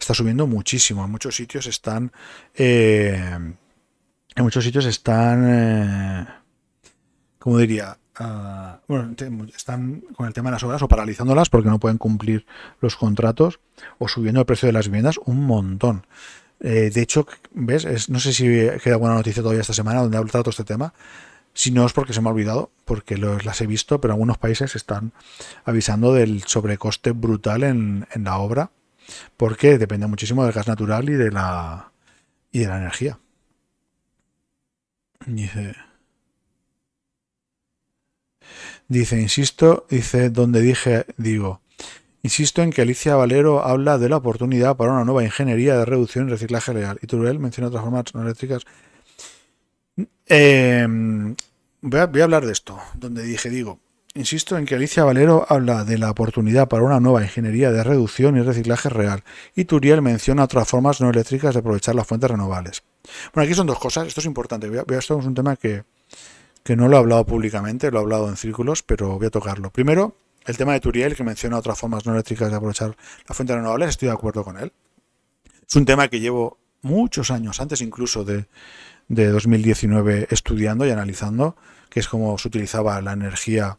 está subiendo muchísimo. En muchos sitios están. Eh, en muchos sitios están. Eh, ¿Cómo diría? Ah, bueno, están con el tema de las obras o paralizándolas porque no pueden cumplir los contratos o subiendo el precio de las viviendas un montón. de hecho, ¿ves? no sé si queda buena noticia todavía esta semana donde de todo este tema. Si no es porque se me ha olvidado, porque las he visto, pero algunos países están avisando del sobrecoste brutal en, la obra, porque depende muchísimo del gas natural y de la, y de la energía. Dice, dice, insisto, dice, donde dije, digo, Insisto en que Alicia Valero habla de la oportunidad para una nueva ingeniería de reducción y reciclaje real. Y Turel menciona otras formas no eléctricas Em, voy, a, hablar de esto, donde dije, digo, Insisto en que Alicia Valero habla de la oportunidad para una nueva ingeniería de reducción y reciclaje real, y Turiel menciona otras formas no eléctricas de aprovechar las fuentes renovables. Bueno, aquí son dos cosas, esto es importante, esto es un tema que, que, no lo he hablado públicamente, lo he hablado en círculos, pero voy a tocarlo. Primero, el tema de Turiel, que menciona otras formas no eléctricas de aprovechar las fuentes renovables, estoy de acuerdo con él. Es un tema que llevo muchos años, antes incluso de, de 2019 estudiando y analizando, que es cómo se utilizaba la energía,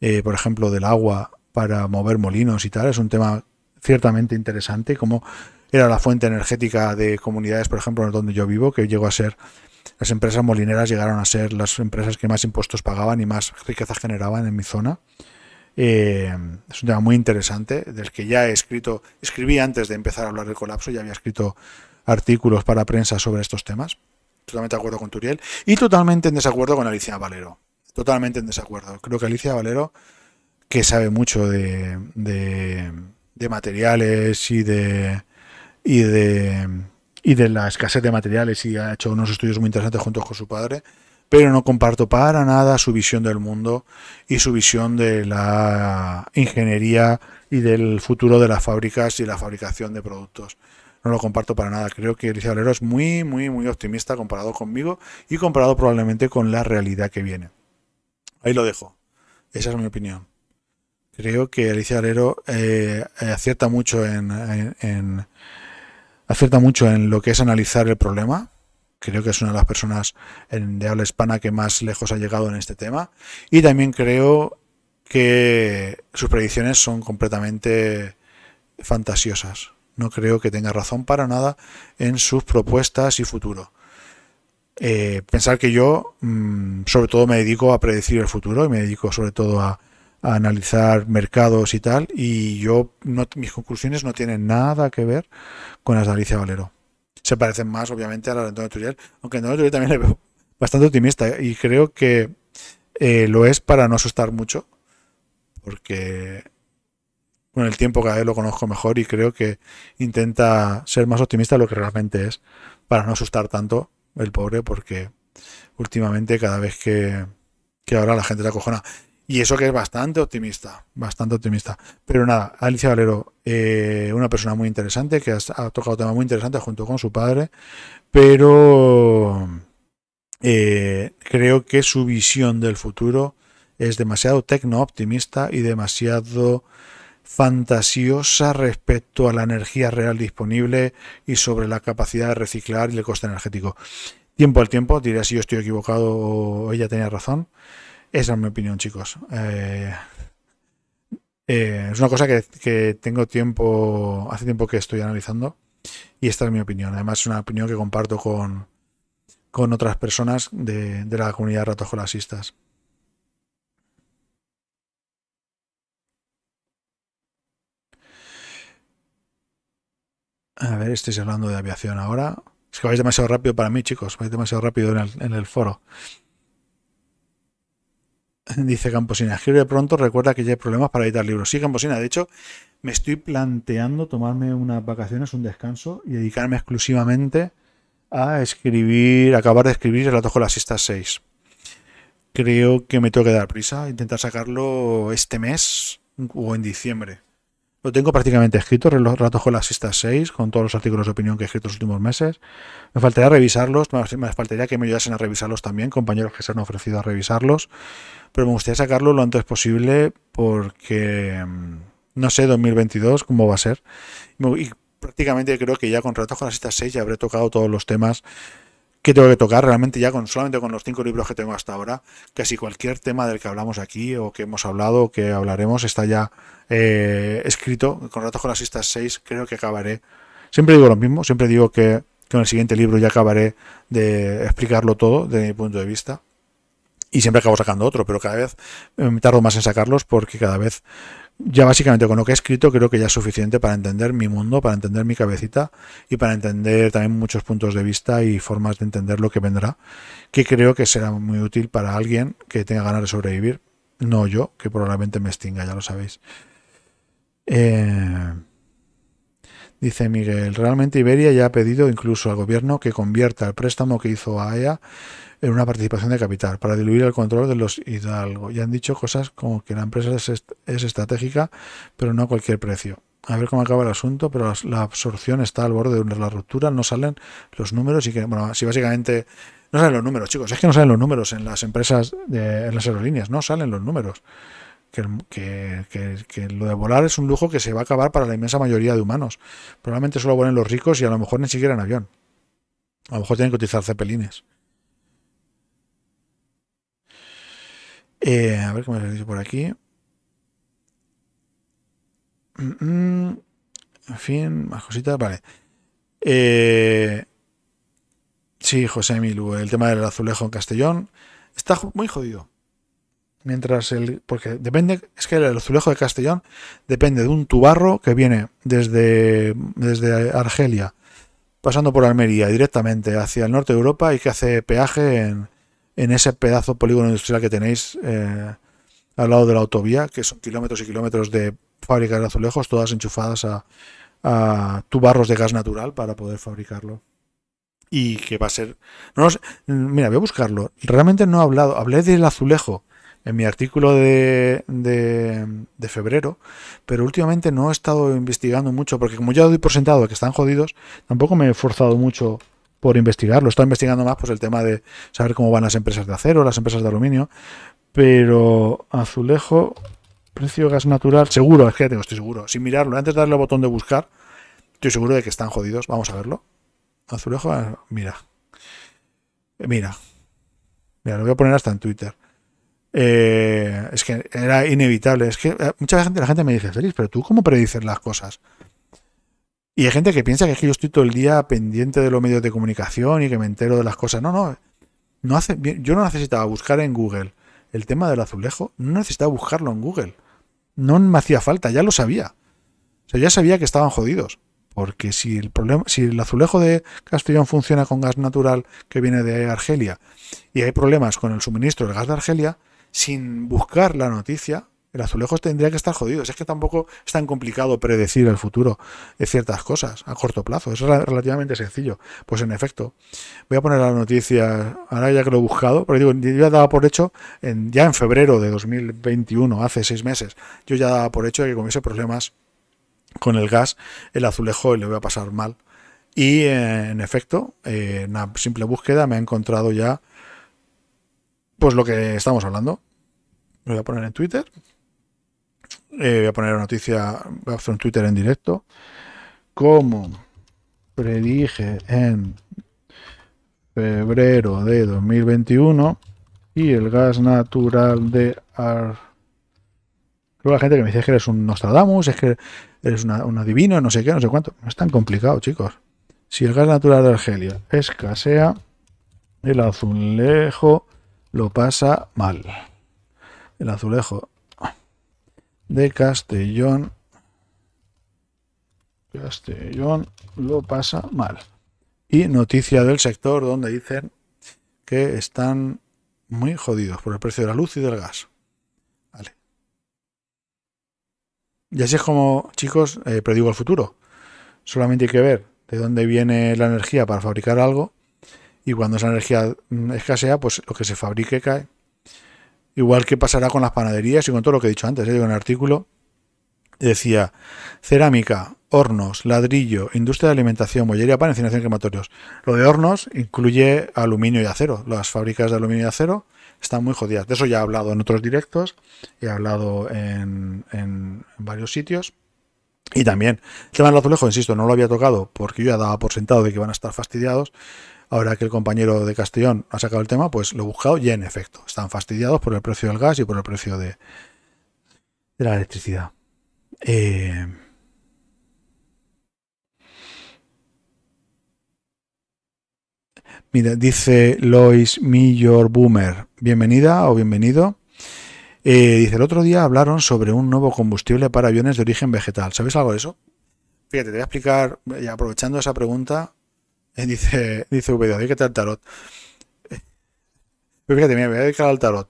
eh, por ejemplo, del agua para mover molinos y tal. Es un tema ciertamente interesante, cómo era la fuente energética de comunidades, por ejemplo, donde yo vivo, que llegó a ser, las empresas molineras llegaron a ser las empresas que más impuestos pagaban y más riqueza generaban en mi zona. Eh, es un tema muy interesante, del que ya he escrito, escribí antes de empezar a hablar del colapso, ya había escrito artículos para prensa sobre estos temas. Totalmente de acuerdo con Turiel. Y totalmente en desacuerdo con Alicia Valero. Totalmente en desacuerdo. Creo que Alicia Valero, que sabe mucho de, materiales y de, y de y de la escasez de materiales y ha hecho unos estudios muy interesantes junto con su padre, pero no comparto para nada su visión del mundo y su visión de la ingeniería y del futuro de las fábricas y la fabricación de productos no lo comparto para nada. Creo que Alicia Valero es muy, muy, muy optimista comparado conmigo y comparado probablemente con la realidad que viene. Ahí lo dejo. Esa es mi opinión. Creo que Alicia Alero eh, eh, acierta mucho en, acierta mucho en lo que es analizar el problema, creo que es una de las personas de habla hispana que más lejos ha llegado en este tema. Y también creo que sus predicciones son completamente fantasiosas no creo que tenga razón para nada en sus propuestas y futuro. Eh, pensar que yo mm, sobre todo me dedico a predecir el futuro y me dedico sobre todo a, analizar mercados y tal y yo no, mis conclusiones no tienen nada que ver con las de Alicia Valero se parecen más obviamente a las de Antonio Turiel aunque Antonio Turiel también es bastante optimista ¿eh? y creo que eh, lo es para no asustar mucho porque con el tiempo cada vez lo conozco mejor y creo que intenta ser más optimista de lo que realmente es para no asustar tanto el pobre porque últimamente cada vez que, que ahora la gente la cojona. Y eso que es bastante optimista, bastante optimista. Pero nada, Alicia Valero, eh, una persona muy interesante, que ha, tocado temas muy interesantes junto con su padre, pero eh, creo que su visión del futuro es demasiado tecno-optimista y demasiado fantasiosa respecto a la energía real disponible y sobre la capacidad de reciclar y el coste energético. Tiempo al tiempo, diré si yo estoy equivocado o ella tenía razón. Esa es mi opinión, chicos. Eh, eh, es una cosa que, tengo tiempo, hace tiempo que estoy analizando y esta es mi opinión. Además, es una opinión que comparto con, con otras personas de, la comunidad colasistas A ver, estáis hablando de aviación ahora. Es que vais demasiado rápido para mí, chicos. Vais demasiado rápido en el, foro. Dice Camposina, Escribe pronto, recuerda que ya hay problemas para editar libros. Sí, Camposina, de hecho, me estoy planteando tomarme unas vacaciones, un descanso y dedicarme exclusivamente a escribir, acabar de escribir el Atajo de las 6. Creo que me tengo que dar prisa, intentar sacarlo este mes o en diciembre. Lo tengo prácticamente escrito, Ratojo con las 6, con todos los artículos de opinión que he escrito los últimos meses. Me faltaría revisarlos, me faltaría que me ayudasen a revisarlos también, compañeros que se han ofrecido a revisarlos, pero me gustaría sacarlo lo antes posible porque mm, no sé 2022 cómo va a ser. Y prácticamente creo que ya con rato con las Sistas 6 ya habré tocado todos los temas que tengo que tocar realmente ya con solamente con los cinco libros que tengo hasta ahora. Casi cualquier tema del que hablamos aquí o que hemos hablado o que hablaremos está ya eh, escrito. Con Ratos con las listas 6 creo que acabaré. Siempre digo lo mismo, siempre digo que con el siguiente libro ya acabaré de explicarlo todo desde mi punto de vista. Y siempre acabo sacando otro, pero cada vez me em, tardo más en sacarlos porque cada vez ya básicamente con lo que he escrito creo que ya es suficiente para entender mi mundo, para entender mi cabecita y para entender también muchos puntos de vista y formas de entender lo que vendrá, que creo que será muy útil para alguien que tenga ganas de sobrevivir, no yo, que probablemente me extinga, ya lo sabéis. Eh, dice Miguel, realmente Iberia ya ha pedido incluso al gobierno que convierta el préstamo que hizo a AEA en una participación de capital para diluir el control de los hidalgo. Y han dicho cosas como que la empresa es, estratégica, pero no a cualquier precio. A ver cómo acaba el asunto, pero la absorción está al borde de la ruptura, no salen los números y que, bueno, si básicamente no salen los números, chicos, es que no salen los números en las empresas, de, en las aerolíneas, no salen los números. Que, lo de volar es un lujo que se va a acabar para la inmensa mayoría de humanos. Probablemente solo vuelen los ricos y a lo mejor ni siquiera en avión. A lo mejor tienen que utilizar cepelines. Eh, a ver cómo se dice por aquí. Mm, mm. En fin, más cositas, vale. Eh, sí, José Milu, el tema del azulejo en Castellón está muy jodido. Mientras el. Porque depende. Es que el azulejo de Castellón depende de un tubarro que viene desde, desde Argelia, pasando por Almería directamente hacia el norte de Europa y que hace peaje en, en ese pedazo polígono industrial que tenéis eh, al lado de la autovía, que son kilómetros y kilómetros de fábricas de azulejos, todas enchufadas a, tubarros de gas natural para poder fabricarlo. Y que va a ser... No, mira, voy a buscarlo. Realmente no he hablado, hablé del azulejo en mi artículo de, de, de, febrero, pero últimamente no he estado investigando mucho, porque como ya doy por sentado que están jodidos, tampoco me he forzado mucho por investigarlo. Estoy investigando más pues, el tema de saber cómo van las empresas de acero, las empresas de aluminio, pero azulejo, precio de gas natural, seguro, es que ya tengo, estoy seguro, sin mirarlo, antes de darle al botón de buscar, estoy seguro de que están jodidos, vamos a verlo. Azulejo, ah, mira, eh, mira, mira, lo voy a poner hasta en Twitter. Eh, es que era inevitable. Es que eh, mucha gente, la gente me dice, Félix, pero tú cómo predices las cosas? Y hay gente que piensa que es que yo estoy todo el día pendiente de los medios de comunicación y que me entero de las cosas. No, no. no hace, yo no necesitaba buscar en Google el tema del azulejo. No necesitaba buscarlo en Google. No me hacía falta, ya lo sabía. O sea, ya sabía que estaban jodidos. Porque si el problema, si el azulejo de Castellón funciona con gas natural que viene de Argelia y hay problemas con el suministro del gas de Argelia, sin buscar la noticia, el azulejo tendría que estar jodido. Es que tampoco es tan complicado predecir el futuro de ciertas cosas a corto plazo. Es relativamente sencillo. Pues en efecto, voy a poner la noticia, ahora ya que lo he buscado, pero digo, yo ya daba por hecho, en, ya en febrero de 2021, hace seis meses, yo ya daba por hecho que con ese problemas con el gas, el azulejo le voy a pasar mal. Y eh, en efecto, eh, en una simple búsqueda me ha encontrado ya pues lo que estamos hablando. Lo voy a poner en Twitter. Eh, voy a poner la noticia, voy a hacer un Twitter en directo. Como predije en febrero de 2021 y el gas natural de Ar... Luego la gente que me dice que eres un Nostradamus, es que eres una, un adivino, no sé qué, no sé cuánto. No es tan complicado, chicos. Si el gas natural de Argelia escasea, el azulejo lo pasa mal. El azulejo de Castellón. Castellón lo pasa mal. Y noticia del sector donde dicen que están muy jodidos por el precio de la luz y del gas. Vale. Y así es como, chicos, eh, predigo el futuro. Solamente hay que ver de dónde viene la energía para fabricar algo y cuando esa energía mm, escasea, pues lo que se fabrique cae. Igual que pasará con las panaderías y con todo lo que he dicho antes. Hay ¿eh? un artículo decía cerámica, hornos, ladrillo, industria de alimentación, bollería, pan, incineración, crematorios. Lo de hornos incluye aluminio y acero. Las fábricas de aluminio y acero están muy jodidas. De eso ya he hablado en otros directos, he hablado en, varios sitios. Y también, el tema del azulejo, insisto, no lo había tocado porque yo ya daba por sentado de que van a estar fastidiados, ahora que el compañero de Castellón ha sacado el tema, pues lo he buscado y en efecto, están fastidiados por el precio del gas y por el precio de, de la electricidad. Eh, mira, dice Lois Millor Boomer, bienvenida o bienvenido. Eh, dice, el otro día hablaron sobre un nuevo combustible para aviones de origen vegetal. ¿sabéis algo de eso? Fíjate, te voy a explicar, eh, aprovechando esa pregunta, dice, dice que qué al tarot. Pues fíjate, me voy a dedicar al tarot.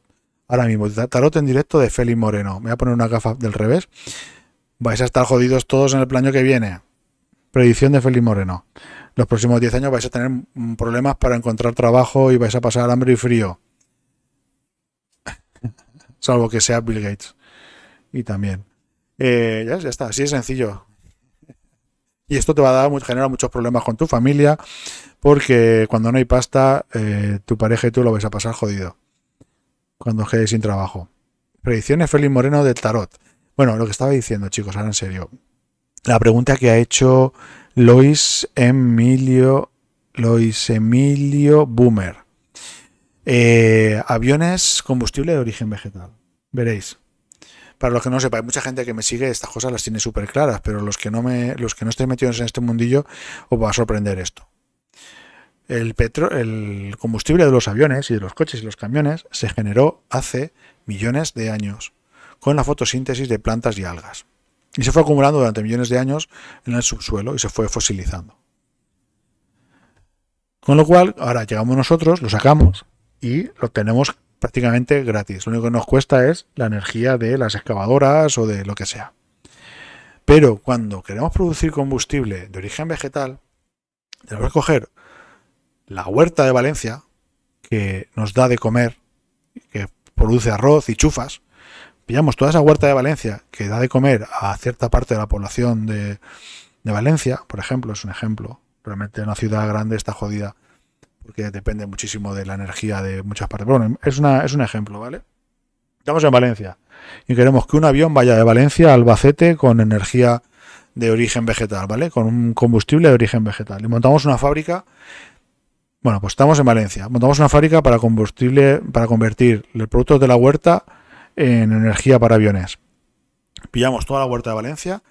Ahora mismo, tarot en directo de Félix Moreno. Me voy a poner una gafa del revés. Vais a estar jodidos todos en el año que viene. Predicción de Félix Moreno. Los próximos 10 años vais a tener mm, problemas para encontrar trabajo y vais a pasar hambre y frío. Salvo que sea Bill Gates. Y también. Eh, ya, está, así es sencillo. Y esto te va a dar, muchos problemas con tu familia, porque cuando no hay pasta, eh, tu pareja y tú lo vais a pasar jodido. Cuando os sin trabajo. Predicciones Félix Moreno del Tarot. Bueno, lo que estaba diciendo, chicos, ahora en serio. La pregunta que ha hecho Lois Emilio. Lois Emilio Boomer. Eh, aviones combustible de origen vegetal. Veréis. Para los que no sepa, hay mucha gente que me sigue, estas cosas las tiene súper claras, pero los que no me, los que no estéis metidos en este mundillo, os va a sorprender esto. El, el combustible de los aviones y de los coches y los camiones se generó hace millones de años con la fotosíntesis de plantas y algas. Y se fue acumulando durante millones de años en el subsuelo y se fue fosilizando. Con lo cual, ahora llegamos nosotros, lo sacamos y lo tenemos prácticamente gratis. Lo único que nos cuesta es la energía de las excavadoras o de lo que sea. Pero cuando queremos producir combustible de origen vegetal, tenemos que coger la huerta de Valencia, que nos da de comer, que produce arroz y chufas. Pillamos toda esa huerta de Valencia que da de comer a cierta parte de la población de, de Valencia, por ejemplo, es un ejemplo. Realmente una ciudad grande está jodida porque depende muchísimo de la energía de muchas partes. Bueno, es, una, es un ejemplo, ¿vale? Estamos en Valencia y queremos que un avión vaya de Valencia a Albacete con energía de origen vegetal, ¿vale? Con un combustible de origen vegetal. Y montamos una fábrica. Bueno, pues estamos en Valencia. Montamos una fábrica para combustible, para convertir los productos de la huerta en energía para aviones. Pillamos toda la huerta de Valencia,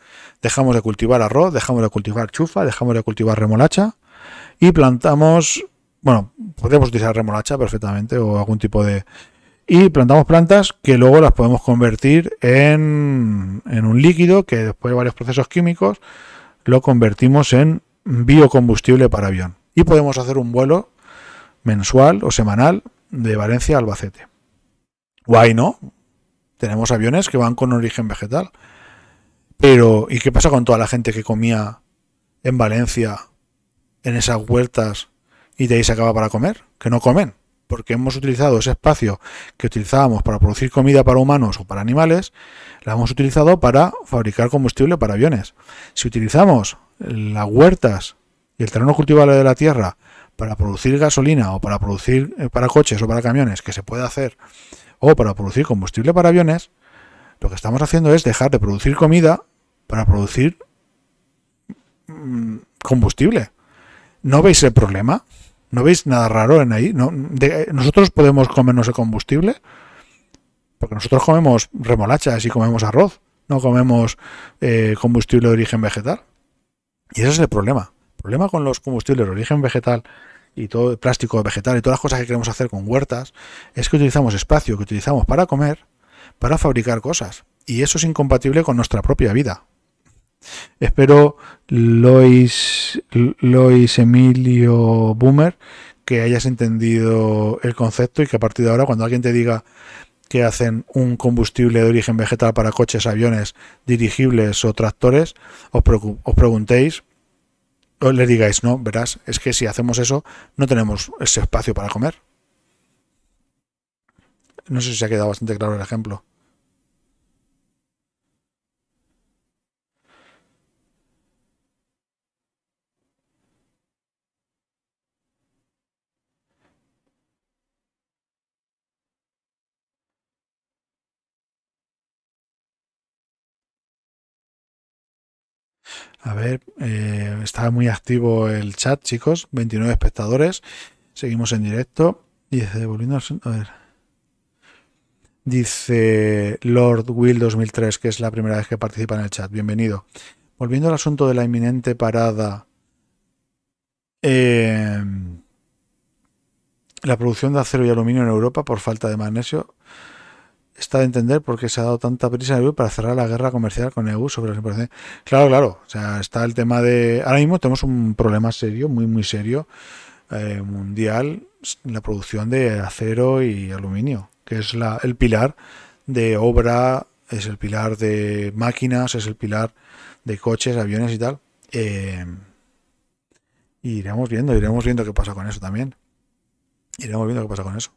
dejamos de cultivar arroz, dejamos de cultivar chufa, dejamos de cultivar remolacha y plantamos bueno, podemos utilizar remolacha perfectamente o algún tipo de... Y plantamos plantas que luego las podemos convertir en, en un líquido que después de varios procesos químicos lo convertimos en biocombustible para avión. Y podemos hacer un vuelo mensual o semanal de Valencia a Albacete. Guay, ¿no? Tenemos aviones que van con origen vegetal. Pero, ¿y qué pasa con toda la gente que comía en Valencia, en esas huertas y de ahí se acaba para comer, que no comen, porque hemos utilizado ese espacio que utilizábamos para producir comida para humanos o para animales, la hemos utilizado para fabricar combustible para aviones. Si utilizamos las huertas y el terreno cultivable de la tierra para producir gasolina o para producir eh, para coches o para camiones, que se puede hacer, o para producir combustible para aviones, lo que estamos haciendo es dejar de producir comida para producir mm, combustible. ¿No veis el problema? ¿No veis nada raro en ahí? ¿Nosotros podemos comernos el combustible? Porque nosotros comemos remolachas y comemos arroz, no comemos eh, combustible de origen vegetal. Y ese es el problema. El problema con los combustibles de origen vegetal y todo el plástico vegetal y todas las cosas que queremos hacer con huertas es que utilizamos espacio que utilizamos para comer para fabricar cosas. Y eso es incompatible con nuestra propia vida. Espero Lois, Lois Emilio Boomer que hayas entendido el concepto y que a partir de ahora cuando alguien te diga que hacen un combustible de origen vegetal para coches, aviones, dirigibles o tractores, os, os preguntéis, o le digáis, no, verás, es que si hacemos eso no tenemos ese espacio para comer. No sé si se ha quedado bastante claro el ejemplo. A ver, eh, está muy activo el chat, chicos. 29 espectadores. Seguimos en directo. Dice, volviendo a ver. Dice Lord Will 2003, que es la primera vez que participa en el chat. Bienvenido. Volviendo al asunto de la inminente parada. Em, la producción de acero y aluminio en Europa por falta de magnesio está de entender por qué se ha dado tanta prisa en EU para cerrar la guerra comercial con EU sobre las importaciones. Claro, claro, o sea, está el tema de... Ahora mismo tenemos un problema serio, muy, muy serio, eh, mundial, la producción de acero y aluminio, que es el pilar de obra, es el pilar de máquinas, es el pilar de coches, aviones y tal. Eh, iremos viendo, iremos viendo qué pasa con eso también. Iremos viendo qué pasa con eso.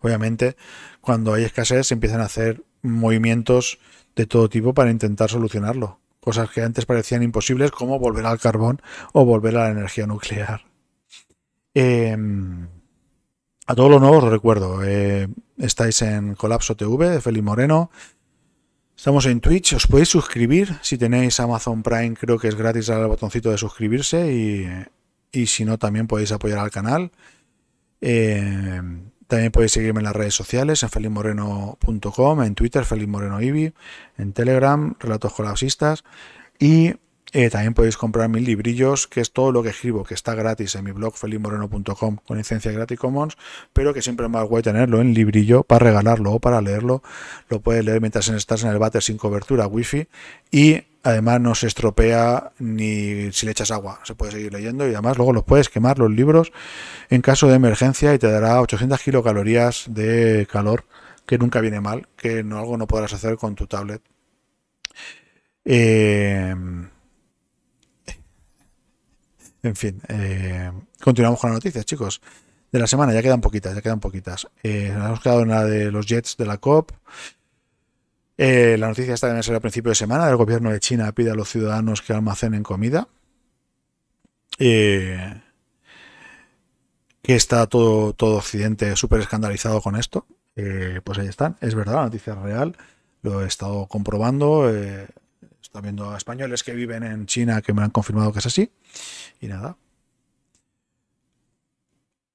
Obviamente, cuando hay escasez se empiezan a hacer movimientos de todo tipo para intentar solucionarlo. Cosas que antes parecían imposibles, como volver al carbón o volver a la energía nuclear. Em, a todos los nuevos os recuerdo, eh, estáis en Colapso TV de Feli Moreno. Estamos en Twitch, os podéis suscribir. Si tenéis Amazon Prime, creo que es gratis al botoncito de suscribirse. Y, y si no, también podéis apoyar al canal. Eh, también podéis seguirme en las redes sociales, en felimoreno.com, en Twitter, felizmorenoibi, en Telegram, relatos colapsistas. Y eh, también podéis comprar mis librillos, que es todo lo que escribo, que está gratis en mi blog, felimoreno.com con licencia Gratis Commons, pero que siempre es más guay tenerlo en librillo para regalarlo o para leerlo. Lo puedes leer mientras estás en el bate sin cobertura wifi y Además, no se estropea ni si le echas agua. Se puede seguir leyendo y además luego los puedes quemar los libros en caso de emergencia y te dará 800 kilocalorías de calor, que nunca viene mal, que no, algo no podrás hacer con tu tablet. Eh, en fin, eh, continuamos con las noticias, chicos. De la semana ya quedan poquitas, ya quedan poquitas. Eh, nos hemos quedado en la de los Jets de la COP. Eh, la noticia esta también ser a principio de semana. El gobierno de China pide a los ciudadanos que almacenen comida. Eh, que está todo, todo Occidente súper escandalizado con esto. Eh, pues ahí están. Es verdad, la noticia es real. Lo he estado comprobando. Eh, está viendo a españoles que viven en China que me han confirmado que es así. Y nada.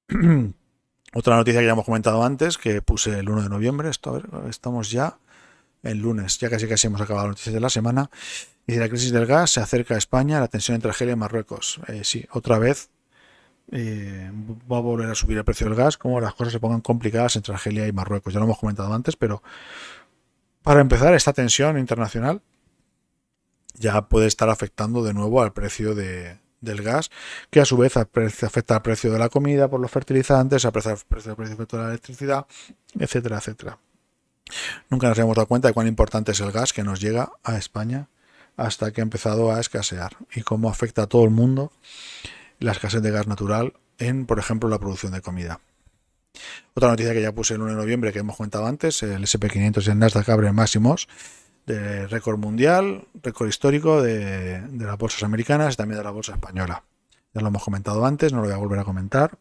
Otra noticia que ya hemos comentado antes, que puse el 1 de noviembre. Esto, a ver, estamos ya el lunes. Ya casi casi hemos acabado las noticias de la semana. Y la crisis del gas se acerca a España, la tensión entre Argelia y Marruecos. Eh, sí, otra vez eh, va a volver a subir el precio del gas, como las cosas se pongan complicadas entre Argelia y Marruecos. Ya lo hemos comentado antes, pero para empezar, esta tensión internacional ya puede estar afectando de nuevo al precio del gas, que a su vez afecta al precio de la comida por los fertilizantes, afecta al precio de la electricidad, etcétera, etcétera. Nunca nos habíamos dado cuenta de cuán importante es el gas que nos llega a España hasta que ha empezado a escasear y cómo afecta a todo el mundo la escasez de gas natural en, por ejemplo, la producción de comida. Otra noticia que ya puse el 1 de noviembre que hemos comentado antes, el SP500 y el Nasdaq abren máximos de récord mundial, récord histórico de, de, las bolsas americanas y también de la bolsa española. Ya lo hemos comentado antes, no lo voy a volver a comentar.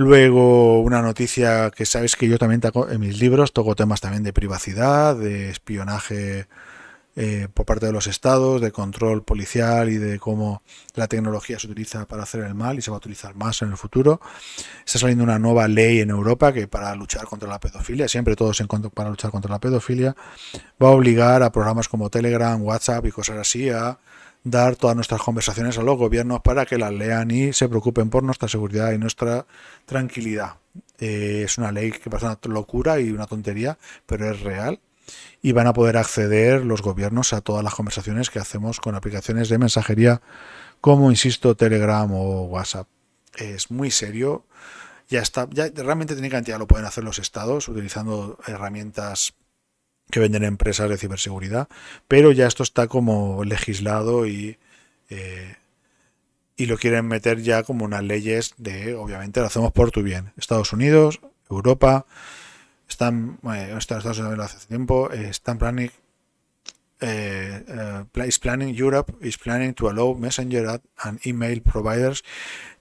Luego, una noticia que sabes que yo también en mis libros toco temas también de privacidad, de espionaje eh, por parte de los estados, de control policial y de cómo la tecnología se utiliza para hacer el mal y se va a utilizar más en el futuro. Está saliendo una nueva ley en Europa que para luchar contra la pedofilia, siempre todos en contra, para luchar contra la pedofilia, va a obligar a programas como Telegram, WhatsApp y cosas así a dar todas nuestras conversaciones a los gobiernos para que las lean y se preocupen por nuestra seguridad y nuestra tranquilidad. Eh, es una ley que parece una locura y una tontería, pero es real. Y van a poder acceder los gobiernos a todas las conversaciones que hacemos con aplicaciones de mensajería como, insisto, Telegram o WhatsApp. Es muy serio. Ya está, ya realmente técnicamente ya lo pueden hacer los estados utilizando herramientas que venden empresas de ciberseguridad, pero ya esto está como legislado y, eh, y lo quieren meter ya como unas leyes de, obviamente, lo hacemos por tu bien. Estados Unidos, Europa, están, bueno, Estados Unidos hace tiempo, eh, están planning, eh, is planning Europe is planning to allow messenger and email providers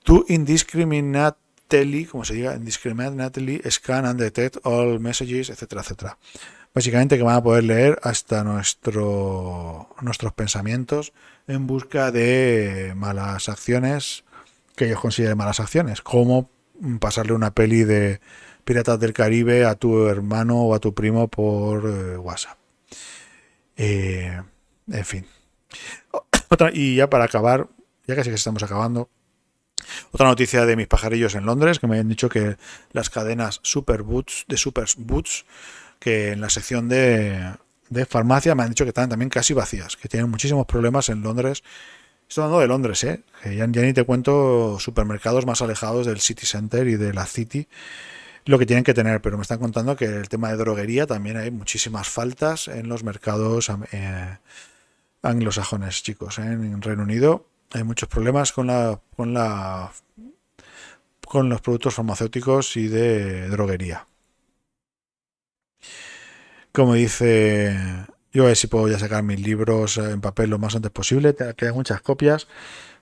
to indiscriminately, como se diga, indiscriminately scan and detect all messages, etcétera, etcétera. Básicamente que van a poder leer hasta nuestro, nuestros pensamientos en busca de malas acciones que ellos consideren malas acciones, como pasarle una peli de Piratas del Caribe a tu hermano o a tu primo por eh, WhatsApp. Eh, en fin. y ya para acabar, ya casi que estamos acabando. Otra noticia de mis pajarillos en Londres, que me han dicho que las cadenas de de Boots que en la sección de, farmacia me han dicho que están también casi vacías, que tienen muchísimos problemas en Londres. Estoy hablando de Londres, ¿eh? ya, ni te cuento supermercados más alejados del City Center y de la City, lo que tienen que tener, pero me están contando que el tema de droguería también hay muchísimas faltas en los mercados eh, anglosajones, chicos. ¿eh? En Reino Unido hay muchos problemas con la, con la con los productos farmacéuticos y de droguería. Como dice, yo a ver si puedo ya sacar mis libros eh, en papel lo más antes posible, hay muchas copias,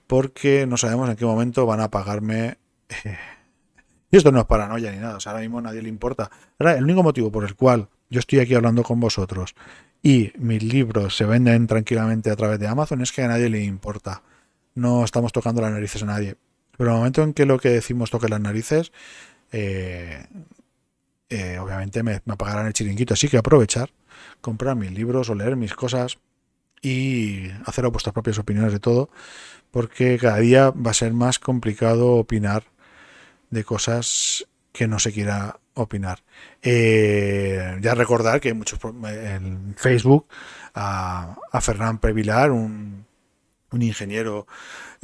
porque no sabemos en qué momento van a pagarme. Eh, y esto no es paranoia ni nada, ahora mismo nadie le importa. el único motivo por el cual yo estoy aquí hablando con vosotros y mis libros se venden tranquilamente a través de Amazon es que a nadie le importa. No estamos tocando las narices a nadie. Pero en el momento en que lo que decimos toque las narices, eh, eh, obviamente me, apagarán el chiringuito, así que aprovechar, comprar mis libros o leer mis cosas y hacer vuestras propias opiniones de todo, porque cada día va a ser más complicado opinar de cosas que no se quiera opinar. Eh, ya recordar que muchos en Facebook a, a Fernán Previlar, un, un ingeniero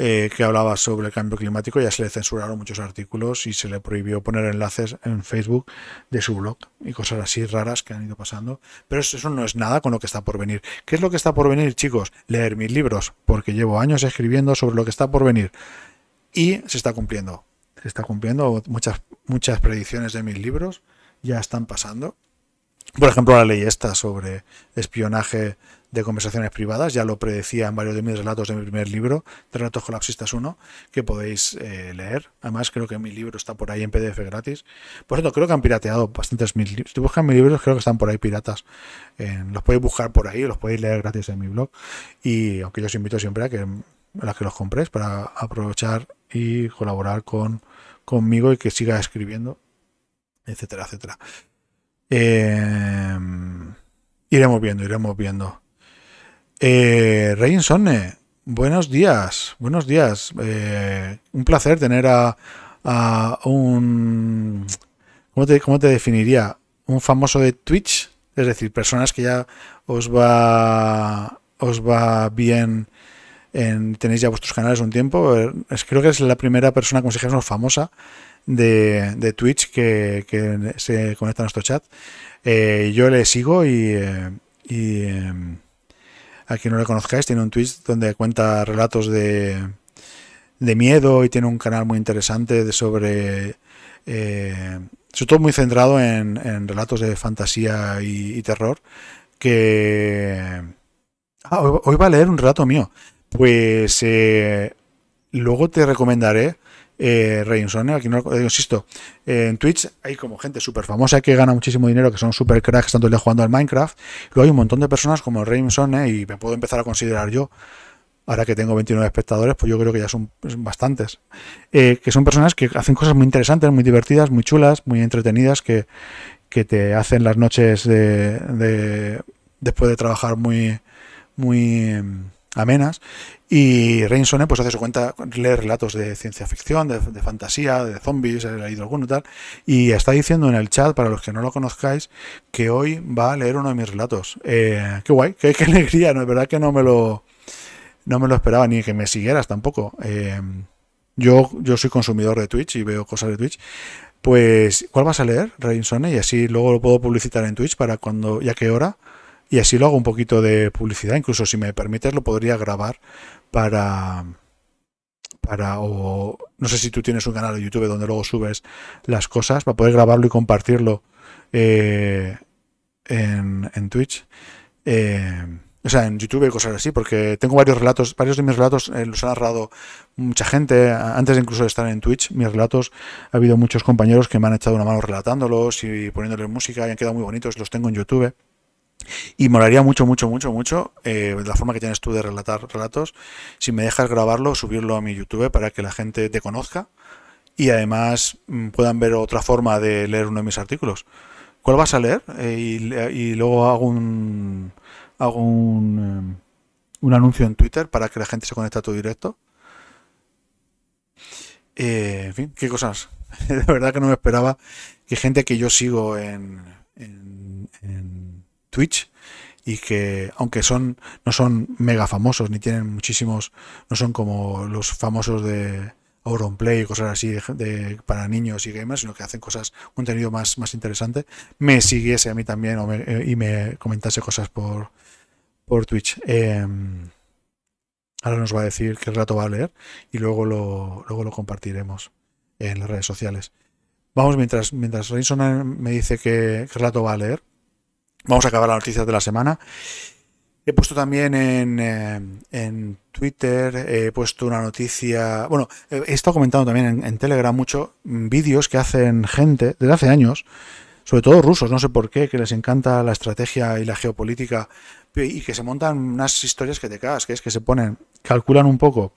eh, que hablaba sobre el cambio climático, ya se le censuraron muchos artículos y se le prohibió poner enlaces en Facebook de su blog y cosas así raras que han ido pasando. Pero eso, no es nada con lo que está por venir. ¿Qué es lo que está por venir, chicos? Leer mis libros, porque llevo años escribiendo sobre lo que está por venir y se está cumpliendo. Se está cumpliendo muchas, muchas predicciones de mis libros ya están pasando. Por ejemplo, la ley esta sobre espionaje de conversaciones privadas, ya lo predecía en varios de mis relatos de mi primer libro, de Relatos Colapsistas 1, que podéis eh, leer. Además, creo que mi libro está por ahí en PDF gratis. Por cierto, creo que han pirateado bastantes mis libros. Si buscan mis libros, creo que están por ahí piratas. Eh, los podéis buscar por ahí, los podéis leer gratis en mi blog. Y aunque yo os invito siempre a que, que los compréis para aprovechar y colaborar con, conmigo y que siga escribiendo, etcétera, etcétera. Eh, iremos viendo, iremos viendo. Eh, Rey buenos días, buenos días. Eh, un placer tener a, un... ¿cómo te, definiría? Un famoso de Twitch, es decir, personas que ya os va, os va bien... En, tenéis ya vuestros canales un tiempo. Eh, es, creo que es la primera persona, como si dijéramos, famosa de, de Twitch que, se conecta a nuestro chat. Eh, yo le sigo y, a no le conozcáis, tiene un Twitch donde cuenta relatos de, de miedo y tiene un canal muy interesante de sobre... Eh, sobre todo muy centrado en, relatos de fantasía y, terror, que... Ah, hoy, va a leer un relato mío. Pues eh, luego te recomendaré eh, Reinson. Aquí no, insisto, eh, en Twitch hay como gente súper famosa que gana muchísimo dinero, que son súper cracks, tanto le jugando al Minecraft. Luego hay un montón de personas como Reinson, eh, y me puedo empezar a considerar yo ahora que tengo 29 espectadores, pues yo creo que ya son pues, bastantes. Eh, que son personas que hacen cosas muy interesantes, muy divertidas, muy chulas, muy entretenidas, que, te hacen las noches de, después de trabajar muy, muy, amenas. Y Reinsone pues hace su cuenta, lee relatos de ciencia ficción, de, fantasía, de zombies, ha leído alguno tal. Y está diciendo en el chat, para los que no lo conozcáis, que hoy va a leer uno de mis relatos. Eh, qué guay, qué, alegría, ¿no? Es verdad que no me lo, no me lo esperaba ni que me siguieras tampoco. Eh, yo, yo soy consumidor de Twitch y veo cosas de Twitch. Pues, ¿cuál vas a leer, Rainsone Y así luego lo puedo publicitar en Twitch para cuando, ya que hora y así lo hago un poquito de publicidad. Incluso si me permites lo podría grabar para... Para, no sé si tú tienes un canal de YouTube donde luego subes las cosas para poder grabarlo y compartirlo eh, en, Twitch. Eh, o sea, en YouTube y cosas así, porque tengo varios relatos, varios de mis relatos eh, los ha narrado mucha gente, antes incluso de estar en Twitch, mis relatos, ha habido muchos compañeros que me han echado una mano relatándolos y poniéndoles música y han quedado muy bonitos, los tengo en YouTube. Y molaría mucho, mucho, mucho, mucho eh, la forma que tienes tú de relatar relatos. Si me dejas grabarlo, subirlo a mi YouTube para que la gente te conozca y además mm, puedan ver otra forma de leer uno de mis artículos. ¿Cuál vas a leer? Eh, y, luego hago un, hago un, eh, un, anuncio en Twitter para que la gente se conecte a tu directo. en fin, qué cosas. De verdad que no me esperaba que gente que yo sigo en, Twitch y que aunque son no son mega famosos ni tienen muchísimos no son como los famosos de Play y cosas así de, para niños y gamers sino que hacen cosas contenido más más interesante me siguiese a mí también eh, y me comentase cosas por por Twitch em, ahora nos va a decir qué rato va a leer y luego lo luego lo compartiremos en las redes sociales vamos mientras mientras me dice que qué rato va a leer Vamos a acabar las noticias de la semana. He puesto también en, eh, en Twitter, he puesto una noticia, bueno, he estado comentando también en, Telegram mucho mm, vídeos que hacen gente desde hace años, sobre todo rusos, no sé por qué, que les encanta la estrategia y la geopolítica y que se montan unas historias que te cagas, que es que se ponen, calculan un poco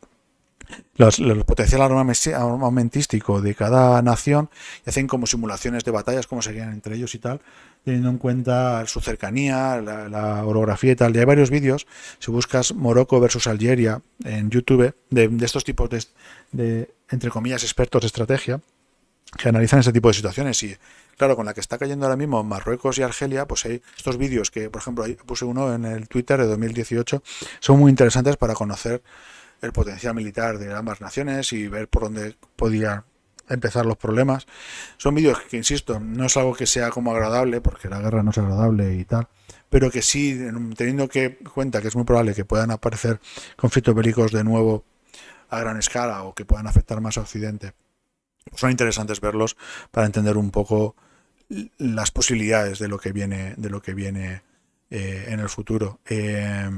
los, potencial armamentístico de cada nación y hacen como simulaciones de batallas, cómo serían entre ellos y tal teniendo en cuenta su cercanía, la, orografía y tal. Y hay varios vídeos, si buscas Morocco versus Algeria en YouTube, de, estos tipos de, entre comillas, expertos de estrategia, que analizan ese tipo de situaciones. Y claro, con la que está cayendo ahora mismo Marruecos y Argelia, pues hay estos vídeos que, por ejemplo, puse uno en el Twitter de 2018, son muy interesantes para conocer el potencial militar de ambas naciones y ver por dónde podía empezar los problemas. Son vídeos que, insisto, no es algo que sea como agradable, porque la guerra no es agradable y tal, pero que sí, teniendo que cuenta que es muy probable que puedan aparecer conflictos bélicos de nuevo a gran escala o que puedan afectar más a Occidente, pues son interesantes verlos para entender un poco las posibilidades de lo que viene, de lo que viene eh, en el futuro. Eh,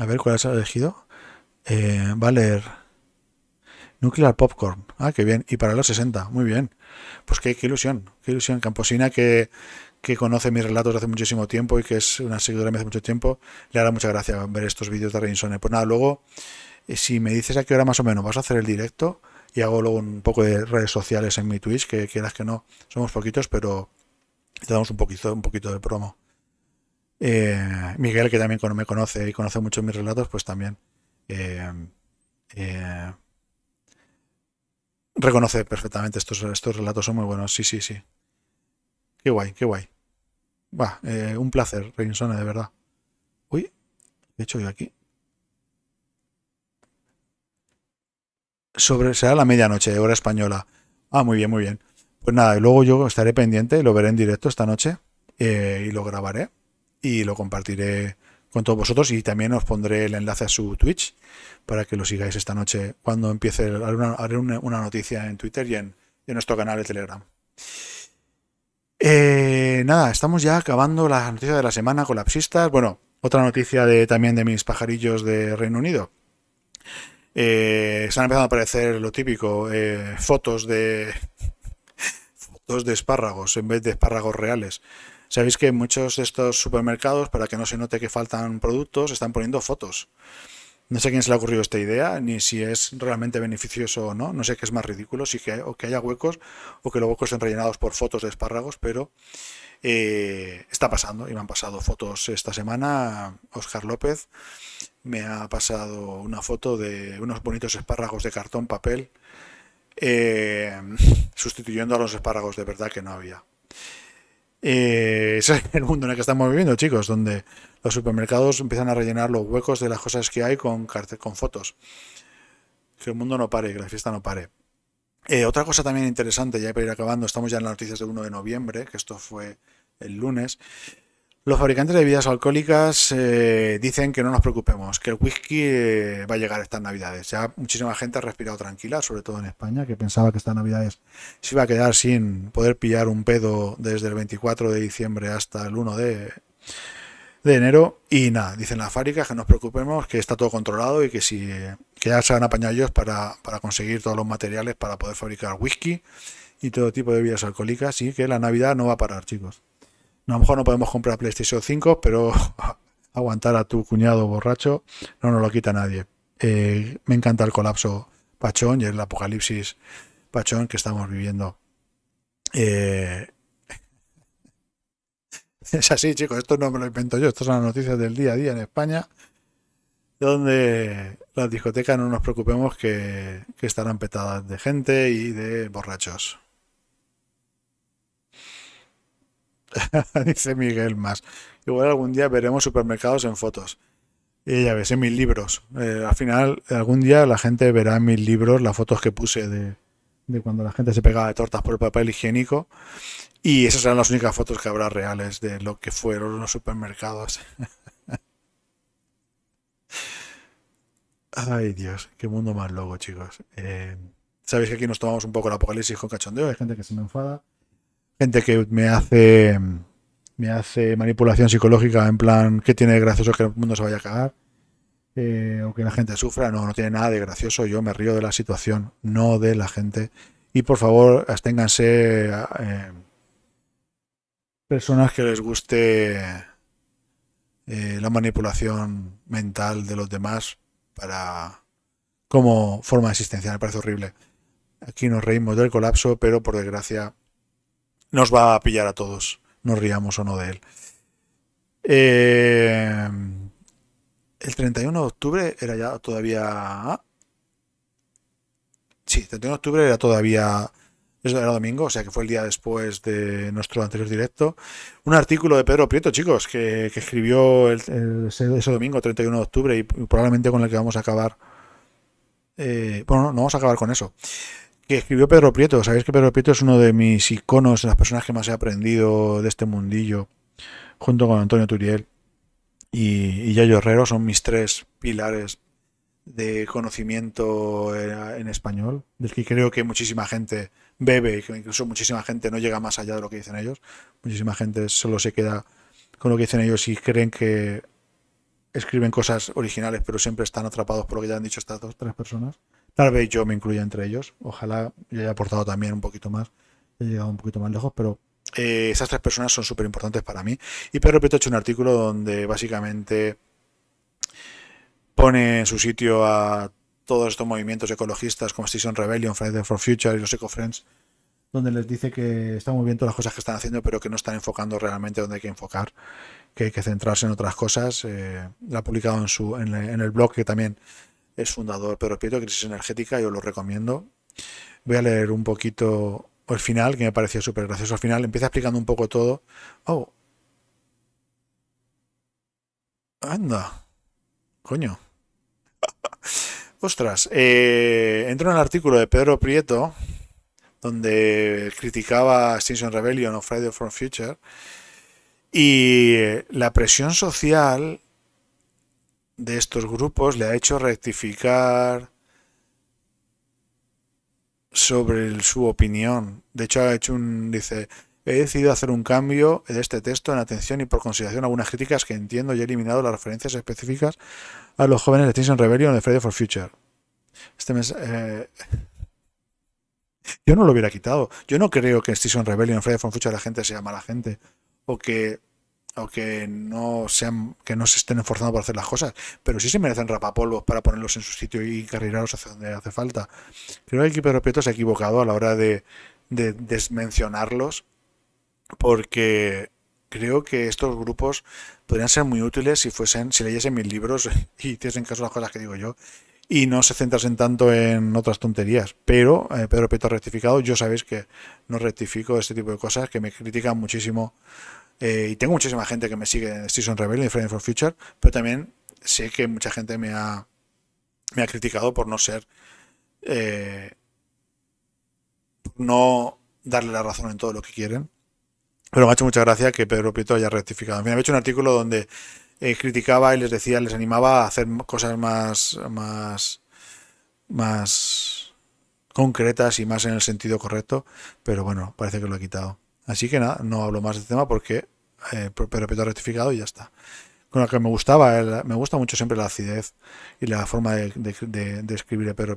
a ver, ¿cuál ha elegido? Eh, Valer. Nuclear Popcorn. Ah, qué bien. Y para los 60, muy bien. Pues qué, ilusión, qué ilusión. Camposina que, conoce mis relatos hace muchísimo tiempo y que es una seguidora de mí hace mucho tiempo, le hará mucha gracia ver estos vídeos de Reinsone. Pues nada, luego, eh, si me dices a qué hora más o menos vas a hacer el directo y hago luego un poco de redes sociales en mi Twitch, que quieras que no, somos poquitos, pero te damos un poquito, un poquito de promo. Eh, Miguel, que también me conoce y conoce mucho mis relatos, pues también. Eh, eh, reconoce perfectamente. Estos, relatos son muy buenos. Sí, sí, sí. Qué guay, qué guay. Va, eh, un placer, Reinsone, de verdad. Uy, de hecho yo aquí? Sobre, será la medianoche, hora española. Ah, muy bien, muy bien. Pues nada, y luego yo estaré pendiente, lo veré en directo esta noche eh, y lo grabaré y lo compartiré con todos vosotros y también os pondré el enlace a su Twitch para que lo sigáis esta noche cuando empiece. una, una noticia en Twitter y en, nuestro canal de Telegram. Eh, nada, estamos ya acabando las noticias de la semana colapsistas. Bueno, otra noticia de, también de mis pajarillos de Reino Unido. Eh, se han empezado a aparecer lo típico, eh, fotos de fotos de espárragos en vez de espárragos reales. Sabéis que muchos de estos supermercados, para que no se note que faltan productos, están poniendo fotos. No sé a quién se le ha ocurrido esta idea, ni si es realmente beneficioso o no. No sé qué es más ridículo, si que, o que haya huecos o que los huecos estén rellenados por fotos de espárragos, pero eh, está pasando y me han pasado fotos esta semana. Oscar López me ha pasado una foto de unos bonitos espárragos de cartón papel, eh, sustituyendo a los espárragos de verdad que no había. Eh, ese es el mundo en el que estamos viviendo, chicos, donde los supermercados empiezan a rellenar los huecos de las cosas que hay con, con fotos. Que el mundo no pare, que la fiesta no pare. Eh, otra cosa también interesante, ya para ir acabando, estamos ya en las noticias del 1 de noviembre, que esto fue el lunes. Los fabricantes de bebidas alcohólicas eh, dicen que no nos preocupemos, que el whisky eh, va a llegar estas navidades. Ya muchísima gente ha respirado tranquila, sobre todo en España, que pensaba que estas navidades se iba a quedar sin poder pillar un pedo desde el 24 de diciembre hasta el 1 de, enero. Y nada, dicen las fábricas que no nos preocupemos, que está todo controlado y que, si, que ya se van a ellos para, para conseguir todos los materiales para poder fabricar whisky y todo tipo de bebidas alcohólicas. Y que la Navidad no va a parar, chicos. A lo mejor no podemos comprar PlayStation 5, pero aguantar a tu cuñado borracho no nos lo quita nadie. Eh, me encanta el colapso pachón y el apocalipsis pachón que estamos viviendo. Eh, es así, chicos, esto no me lo invento yo, estas son las noticias del día a día en España, donde las discotecas no nos preocupemos que estarán petadas de gente y de borrachos. dice Miguel más. Igual algún día veremos supermercados en fotos. Y ya ves, en mis libros. Eh, al final, algún día la gente verá en mis libros las fotos que puse de, cuando la gente se pegaba de tortas por el papel higiénico. Y esas serán las únicas fotos que habrá reales de lo que fueron los supermercados. Ay Dios, qué mundo más loco, chicos. Eh, Sabéis que aquí nos tomamos un poco el apocalipsis con cachondeo. Hay gente que se me enfada gente que me hace me hace manipulación psicológica en plan que tiene de gracioso que el mundo se vaya a cagar eh, o que la gente sufra no no tiene nada de gracioso yo me río de la situación no de la gente y por favor asténganse eh, personas que les guste eh, la manipulación mental de los demás para como forma de existencia, me parece horrible aquí nos reímos del colapso pero por desgracia nos va a pillar a todos, nos riamos o no de él. Eh, el 31 de octubre era ya todavía... Ah, sí, el 31 de octubre era todavía... Eso era domingo, o sea que fue el día después de nuestro anterior directo. Un artículo de Pedro Prieto, chicos, que, escribió el, ese, domingo, 31 de octubre, y probablemente con el que vamos a acabar. Eh, bueno, no vamos a acabar con eso que escribió Pedro Prieto. Sabéis que Pedro Prieto es uno de mis iconos, de las personas que más he aprendido de este mundillo, junto con Antonio Turiel y, y Yayo Herrero, son mis tres pilares de conocimiento eh, en español, del que creo que muchísima gente bebe y que incluso muchísima gente no llega más allá de lo que dicen ellos. Muchísima gente solo se queda con lo que dicen ellos y creen que escriben cosas originales, pero siempre están atrapados por lo que ya han dicho estas dos, tres personas. Tal vez yo me incluya entre ellos. Ojalá yo haya aportado también un poquito más. He llegado un poquito más lejos, pero eh, esas tres personas son súper importantes para mí. Y Pedro Prieto ha hecho un artículo donde básicamente pone en su sitio a todos estos movimientos ecologistas como Station Rebellion, Friday for Future y los Ecofriends, donde les dice que están muy bien todas las cosas que están haciendo, pero que no están enfocando realmente donde hay que enfocar, que hay que centrarse en otras cosas. Eh, lo ha publicado en, su, en el blog que también es fundador Pedro Prieto, Crisis Energética, yo lo recomiendo. Voy a leer un poquito el final, que me parecía súper gracioso. Al final empieza explicando un poco todo. Oh. Anda. Coño. Ostras. Eh, entro en el artículo de Pedro Prieto, donde criticaba Extinction Rebellion o Friday for Future. Y eh, la presión social de estos grupos le ha hecho rectificar sobre su opinión. De hecho, ha hecho un, dice, he decidido hacer un cambio de este texto en atención y por consideración a algunas críticas que entiendo y he eliminado las referencias específicas a los jóvenes de Station Rebellion de Friday for Future. Este mes eh, Yo no lo hubiera quitado. Yo no creo que en Station Rebellion, Friday for Future la gente sea mala gente. O que o que no sean que no se estén esforzando por hacer las cosas, pero sí se merecen rapapolvos para ponerlos en su sitio y carrilarlos hacia donde hace falta. Creo que equipo Pedro Prieto se ha equivocado a la hora de, desmencionarlos porque creo que estos grupos podrían ser muy útiles si fuesen si leyesen mis libros y en caso las cosas que digo yo y no se centrasen tanto en otras tonterías. Pero eh, Pedro Peto ha rectificado. Yo sabéis que no rectifico este tipo de cosas, que me critican muchísimo eh, y tengo muchísima gente que me sigue en Season Rebellion y Friday for Future, pero también sé que mucha gente me ha, me ha criticado por no ser. Eh, no darle la razón en todo lo que quieren. Pero me ha hecho mucha gracia que Pedro Pito haya rectificado. Me había hecho un artículo donde eh, criticaba y les decía, les animaba a hacer cosas más, más, más concretas y más en el sentido correcto, pero bueno, parece que lo ha quitado. Así que nada, no hablo más este tema porque eh, ha rectificado y ya está. Con lo que me gustaba, me gusta mucho siempre la acidez y la forma de, escribir a Pedro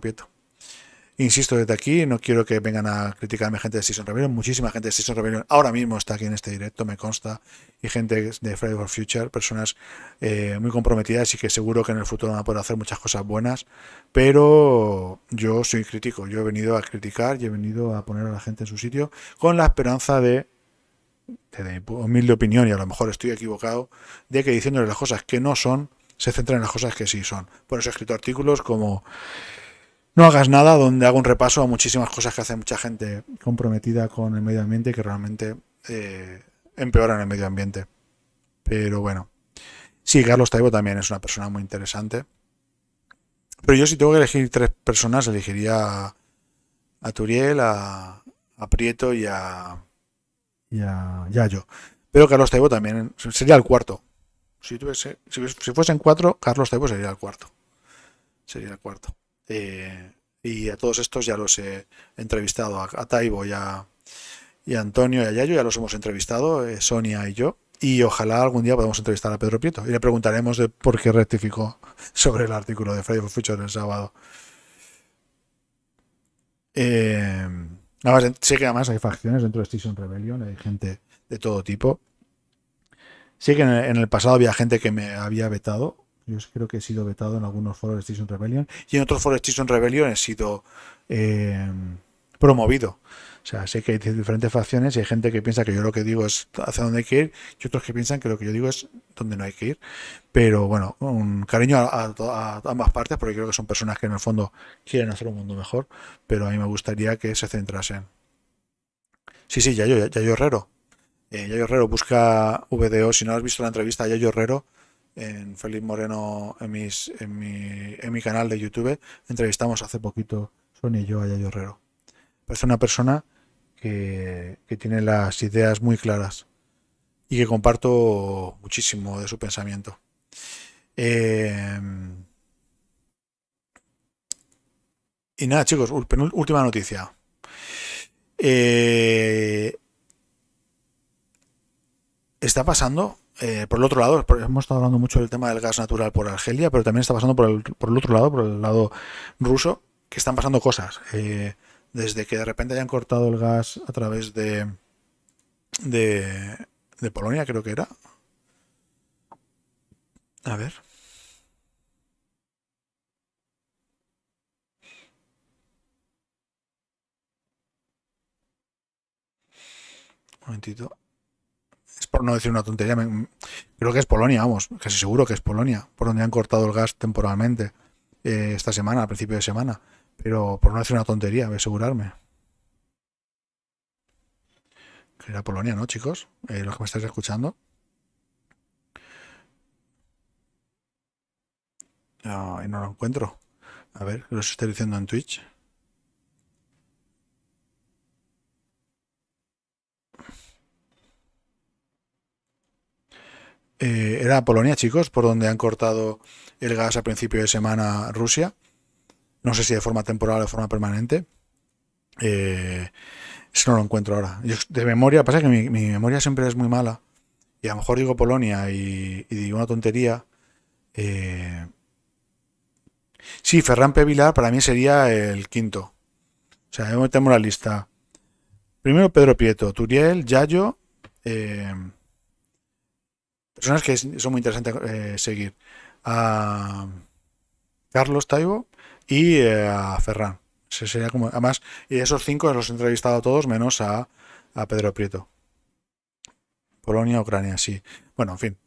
Insisto desde aquí, no quiero que vengan a criticarme gente de Season Rebellion. Muchísima gente de Season Rebellion ahora mismo está aquí en este directo, me consta. Y gente de Friday for Future, personas eh, muy comprometidas y que seguro que en el futuro van a poder hacer muchas cosas buenas. Pero yo soy crítico, yo he venido a criticar y he venido a poner a la gente en su sitio con la esperanza de de humilde opinión, y a lo mejor estoy equivocado, de que diciéndole las cosas que no son, se centren en las cosas que sí son. Por eso he escrito artículos como no hagas nada donde haga un repaso a muchísimas cosas que hace mucha gente comprometida con el medio ambiente que realmente eh, empeoran el medio ambiente. Pero bueno. Sí, Carlos Taibo también es una persona muy interesante. Pero yo si tengo que elegir tres personas, elegiría a Turiel, a, Prieto y a, Yayo. Pero Carlos Taibo también sería el cuarto. Si, tuviese, si fuesen cuatro, Carlos Taibo sería el cuarto. Sería el cuarto. Eh, y a todos estos ya los he entrevistado, a, Taibo y a, y Antonio y a Yayo, ya los hemos entrevistado, eh, Sonia y yo. Y ojalá algún día podamos entrevistar a Pedro Prieto y le preguntaremos de por qué rectificó sobre el artículo de Friday for Future el sábado. Eh, sé que además hay facciones dentro de Station Rebellion, hay gente de todo tipo. Sí que en el, pasado había gente que me había vetado yo creo que he sido vetado en algunos foros de Station Rebellion y en otros foros de Station Rebellion he sido em, promovido. O sea, sé que hay diferentes facciones y hay gente que piensa que yo lo que digo es hacia dónde hay que ir y otros que piensan que lo que yo digo es dónde no hay que ir. Pero bueno, un cariño a, ambas partes porque creo que son personas que en el fondo quieren hacer un mundo mejor, pero a mí me gustaría que se centrasen. Sí, sí, Yayo, Yayo Herrero. Eh, Yayo Herrero busca VDO. Si no has visto la entrevista a Yayo Herrero, en Felipe Moreno, en, mis, en, mi, en mi canal de YouTube, entrevistamos hace poquito Sonia y yo a Yayo Herrero. ...es una persona que, tiene las ideas muy claras y que comparto muchísimo de su pensamiento. Eh, y nada, chicos, última noticia. Eh, está pasando eh, por el otro lado, hemos estado hablando mucho del tema del gas natural por Argelia, pero también está pasando por el, por el otro lado, por el lado ruso, que están pasando cosas. Eh, desde que de repente hayan cortado el gas a través de, de, de Polonia, creo que era. A ver. Un momentito por no decir una tontería, creo que es Polonia, vamos, casi seguro que es Polonia, por donde han cortado el gas temporalmente eh, esta semana, al principio de semana. Pero por no decir una tontería, voy a asegurarme. Que era Polonia, ¿no, chicos? Eh, los que me estáis escuchando. Ah, y no lo encuentro. A ver, los estoy diciendo en Twitch. Eh, era Polonia, chicos, por donde han cortado el gas a principio de semana Rusia. No sé si de forma temporal o de forma permanente. Eh, no lo encuentro ahora. de memoria, pasa que mi, memoria siempre es muy mala. Y a lo mejor digo Polonia y, digo una tontería. Eh, sí, Ferran vilar para mí sería el quinto. O sea, tengo la lista. Primero Pedro Pieto Turiel, Yayo personas que son muy interesantes eh, seguir. A Carlos Taibo y eh, a Ferran. sería como, además, y esos cinco los he entrevistado a todos, menos a, Pedro Prieto. Polonia, Ucrania, sí. Bueno, en fin.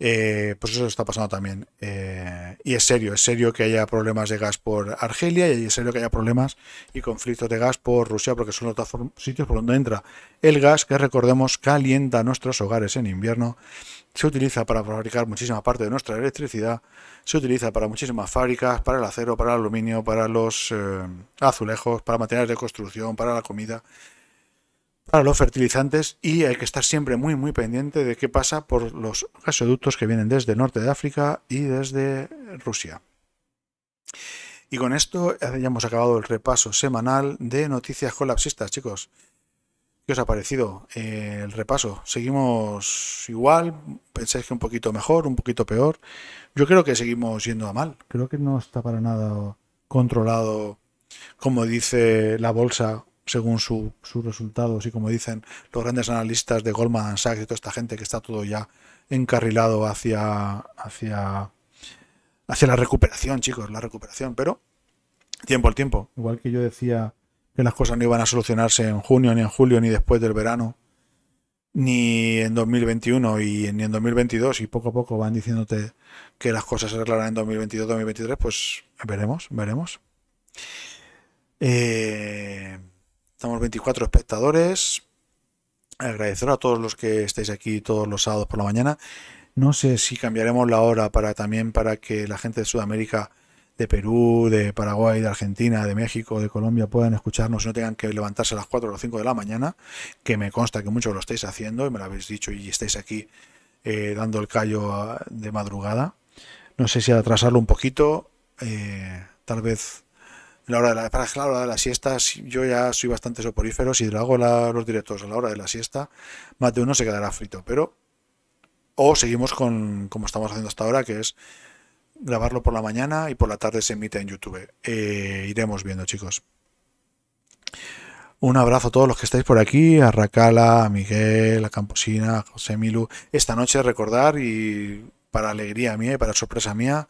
Eh, pues eso está pasando también. y es serio, es serio que haya problemas de gas por Argelia y es serio que haya problemas y conflictos de gas por Rusia, porque son los sitios por donde entra el gas que, recordemos, calienta nuestros hogares en invierno se utiliza para fabricar muchísima parte de nuestra electricidad, se utiliza para muchísimas fábricas, para el acero, para el aluminio, para los eh, azulejos, para materiales de construcción, para la comida, para los fertilizantes y hay que estar siempre muy muy pendiente de qué pasa por los gasoductos que vienen desde el norte de África y desde Rusia. Y con esto ya hemos acabado el repaso semanal de noticias colapsistas, chicos. ¿Qué os ha parecido eh, el repaso? ¿Seguimos igual? ¿Pensáis que un poquito mejor, un poquito peor? Yo creo que seguimos yendo a mal. Creo que no está para nada controlado, como dice la bolsa, según sus resultados y como dicen los grandes analistas de Goldman Sachs y toda esta gente que está todo ya encarrilado hacia, hacia, hacia la recuperación, chicos, la recuperación. Pero tiempo al tiempo. Igual que yo decía que las cosas no iban a solucionarse en junio, ni en julio, ni después del verano, ni en 2021 y ni en 2022, y poco a poco van diciéndote que las cosas se arreglarán en 2022, 2023, pues veremos, veremos. Eh, estamos 24 espectadores. Agradecer a todos los que estáis aquí todos los sábados por la mañana. No sé si cambiaremos la hora para también para que la gente de Sudamérica de Perú, de Paraguay, de Argentina, de México, de Colombia puedan escucharnos y no tengan que levantarse a las 4 o 5 de la mañana, que me consta que muchos lo estáis haciendo y me lo habéis dicho y estáis aquí eh, dando el callo ah, de madrugada. No sé si atrasarlo un poquito, eh, tal vez la hora de la, para hora de la siesta, yo ya soy bastante soporífero, si lo hago los directos a la hora de la siesta, más de uno se quedará frito, pero... O seguimos con como estamos haciendo hasta ahora, que es grabarlo por la mañana y por la tarde se emite en YouTube. Eh, iremos viendo, chicos. Un abrazo a todos los que estáis por aquí, a Racala, a Miguel, a Camposina, a José Milu. Esta noche recordar y para alegría mía y para sorpresa mía,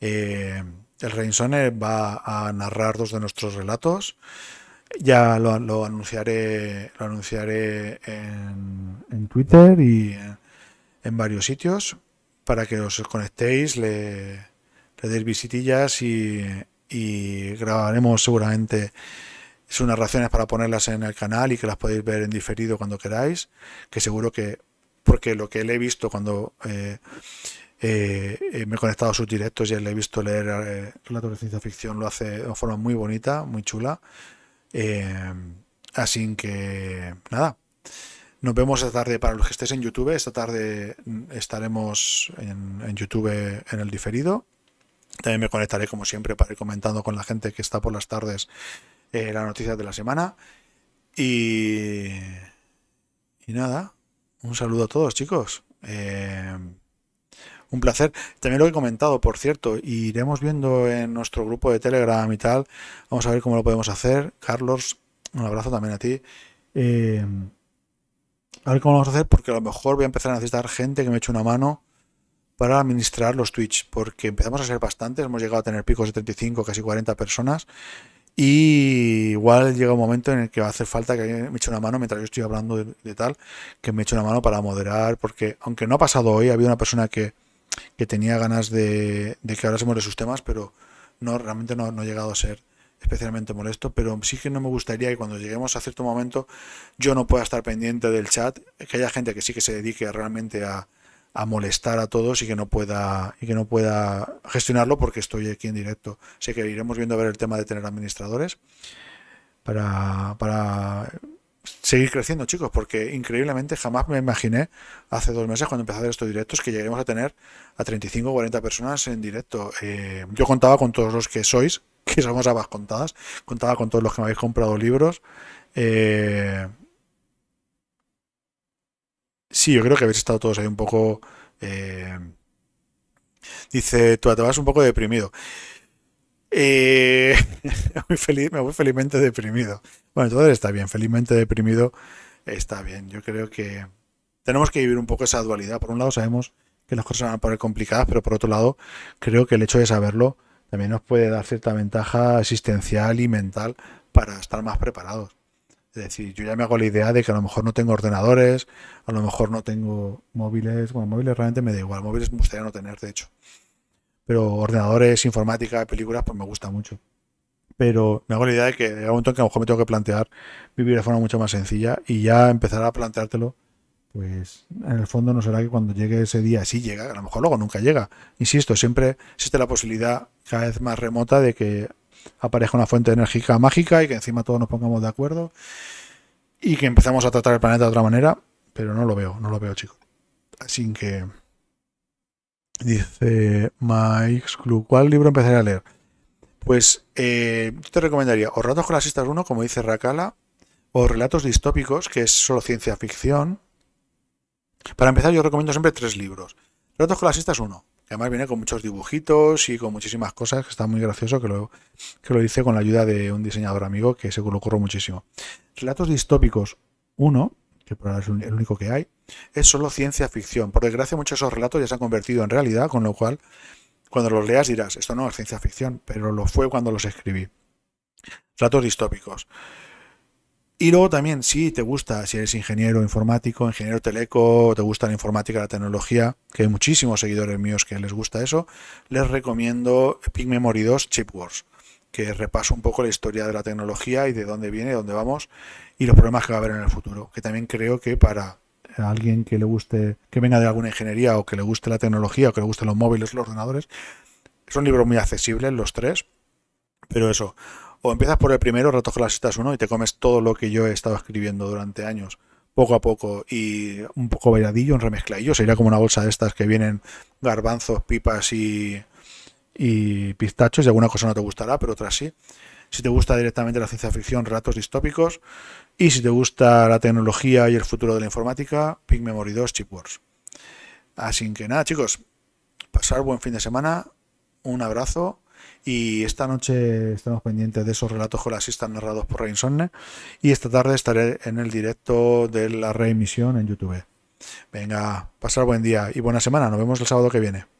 eh, el Reinsone va a narrar dos de nuestros relatos. Ya lo, anunciaré, lo anunciaré en, Twitter y en varios sitios para que os conectéis, le, le deis visitillas y, grabaremos seguramente sus narraciones para ponerlas en el canal y que las podéis ver en diferido cuando queráis, que seguro que, porque lo que le he visto cuando eh, eh, eh, me he conectado a sus directos y le he visto leer la relatos de ciencia ficción, lo hace de una forma muy bonita, muy chula. así que, nada. Nos vemos esta tarde para los que estés en YouTube. Esta tarde mm, estaremos en, YouTube en el diferido. También me conectaré, como siempre, para ir comentando con la gente que está por las tardes eh, las noticias de la semana. Y, nada, un saludo a todos, chicos. Eh, un placer. También lo he comentado, por cierto, iremos viendo en nuestro grupo de Telegram y tal. Vamos a ver cómo lo podemos hacer. Carlos, un abrazo también a ti. Eh, a ver cómo vamos a hacer, porque a lo mejor voy a empezar a necesitar gente que me eche una mano para administrar los Twitch, porque empezamos a ser bastantes, hemos llegado a tener picos de 35, casi 40 personas, y igual llega un momento en el que va a hacer falta que me eche una mano, mientras yo estoy hablando de, tal, que me eche una mano para moderar, porque aunque no ha pasado hoy, había una persona que, tenía ganas de, que hablásemos de sus temas, pero no realmente no ha llegado a ser especialmente molesto, pero sí que no me gustaría que cuando lleguemos a cierto momento yo no pueda estar pendiente del chat, que haya gente que sí que se dedique realmente a, a molestar a todos y que no pueda y que no pueda gestionarlo porque estoy aquí en directo. Sé que iremos viendo a ver el tema de tener administradores para, seguir creciendo, chicos, porque increíblemente jamás me imaginé hace dos meses cuando empecé a hacer estos directos que lleguemos a tener a 35 o 40 personas en directo. Eh, yo contaba con todos los que sois, que somos habas contadas. Contaba con todos los que me habéis comprado libros. Eh, sí, yo creo que habéis estado todos ahí un poco. Eh, dice, tú te vas un poco deprimido. Eh, muy feliz, me voy felizmente deprimido. Bueno, todo está bien, felizmente deprimido está bien. Yo creo que tenemos que vivir un poco esa dualidad. Por un lado, sabemos que las cosas van a poner complicadas, pero por otro lado, creo que el hecho de saberlo también nos puede dar cierta ventaja asistencial y mental para estar más preparados. Es decir, yo ya me hago la idea de que a lo mejor no tengo ordenadores, a lo mejor no tengo móviles. Bueno, móviles realmente me da igual, móviles me gustaría no tener, de hecho. Pero ordenadores, informática, películas, pues me gusta mucho. Pero me hago la idea de que un momento en que a lo mejor me tengo que plantear vivir de forma mucho más sencilla y ya empezar a planteártelo pues en el fondo no será que cuando llegue ese día, sí llega, a lo mejor luego nunca llega. Insisto, siempre existe la posibilidad cada vez más remota de que aparezca una fuente enérgica mágica y que encima todos nos pongamos de acuerdo y que empezamos a tratar el planeta de otra manera, pero no lo veo, no lo veo, chicos. Así que dice Mike Club, ¿cuál libro empezaré a leer? Pues eh, te recomendaría o Ratos con las Sistas 1, como dice Rakala, o Relatos Distópicos, que es solo ciencia ficción, para empezar, yo recomiendo siempre tres libros. Relatos clasistas, uno, que además viene con muchos dibujitos y con muchísimas cosas, que está muy gracioso, que lo, que lo hice con la ayuda de un diseñador amigo que se lo muchísimo. Relatos distópicos, uno, que por ahora es el único que hay, es solo ciencia ficción. Por desgracia, muchos de esos relatos ya se han convertido en realidad, con lo cual, cuando los leas dirás, esto no es ciencia ficción, pero lo fue cuando los escribí. Relatos distópicos. Y luego también, si te gusta, si eres ingeniero informático, ingeniero teleco, te gusta la informática, la tecnología, que hay muchísimos seguidores míos que les gusta eso, les recomiendo Epic Memory 2 Chip Wars, que repasa un poco la historia de la tecnología y de dónde viene, dónde vamos y los problemas que va a haber en el futuro. Que también creo que para alguien que le guste, que venga de alguna ingeniería o que le guste la tecnología o que le gusten los móviles, los ordenadores, son libros muy accesibles los tres, pero eso, o empiezas por el primero, las citas uno y te comes todo lo que yo he estado escribiendo durante años, poco a poco, y un poco bailadillo, un remezcladillo, sería como una bolsa de estas que vienen garbanzos, pipas y, pistachos, y alguna cosa no te gustará, pero otra sí. Si te gusta directamente la ciencia ficción, relatos distópicos, y si te gusta la tecnología y el futuro de la informática, Pink Memory 2, Chip Wars. Así que nada, chicos, pasar buen fin de semana, un abrazo y esta noche estamos pendientes de esos relatos colasistas narrados por Reinsonne. Y esta tarde estaré en el directo de la reemisión en YouTube. Venga, pasar buen día y buena semana. Nos vemos el sábado que viene.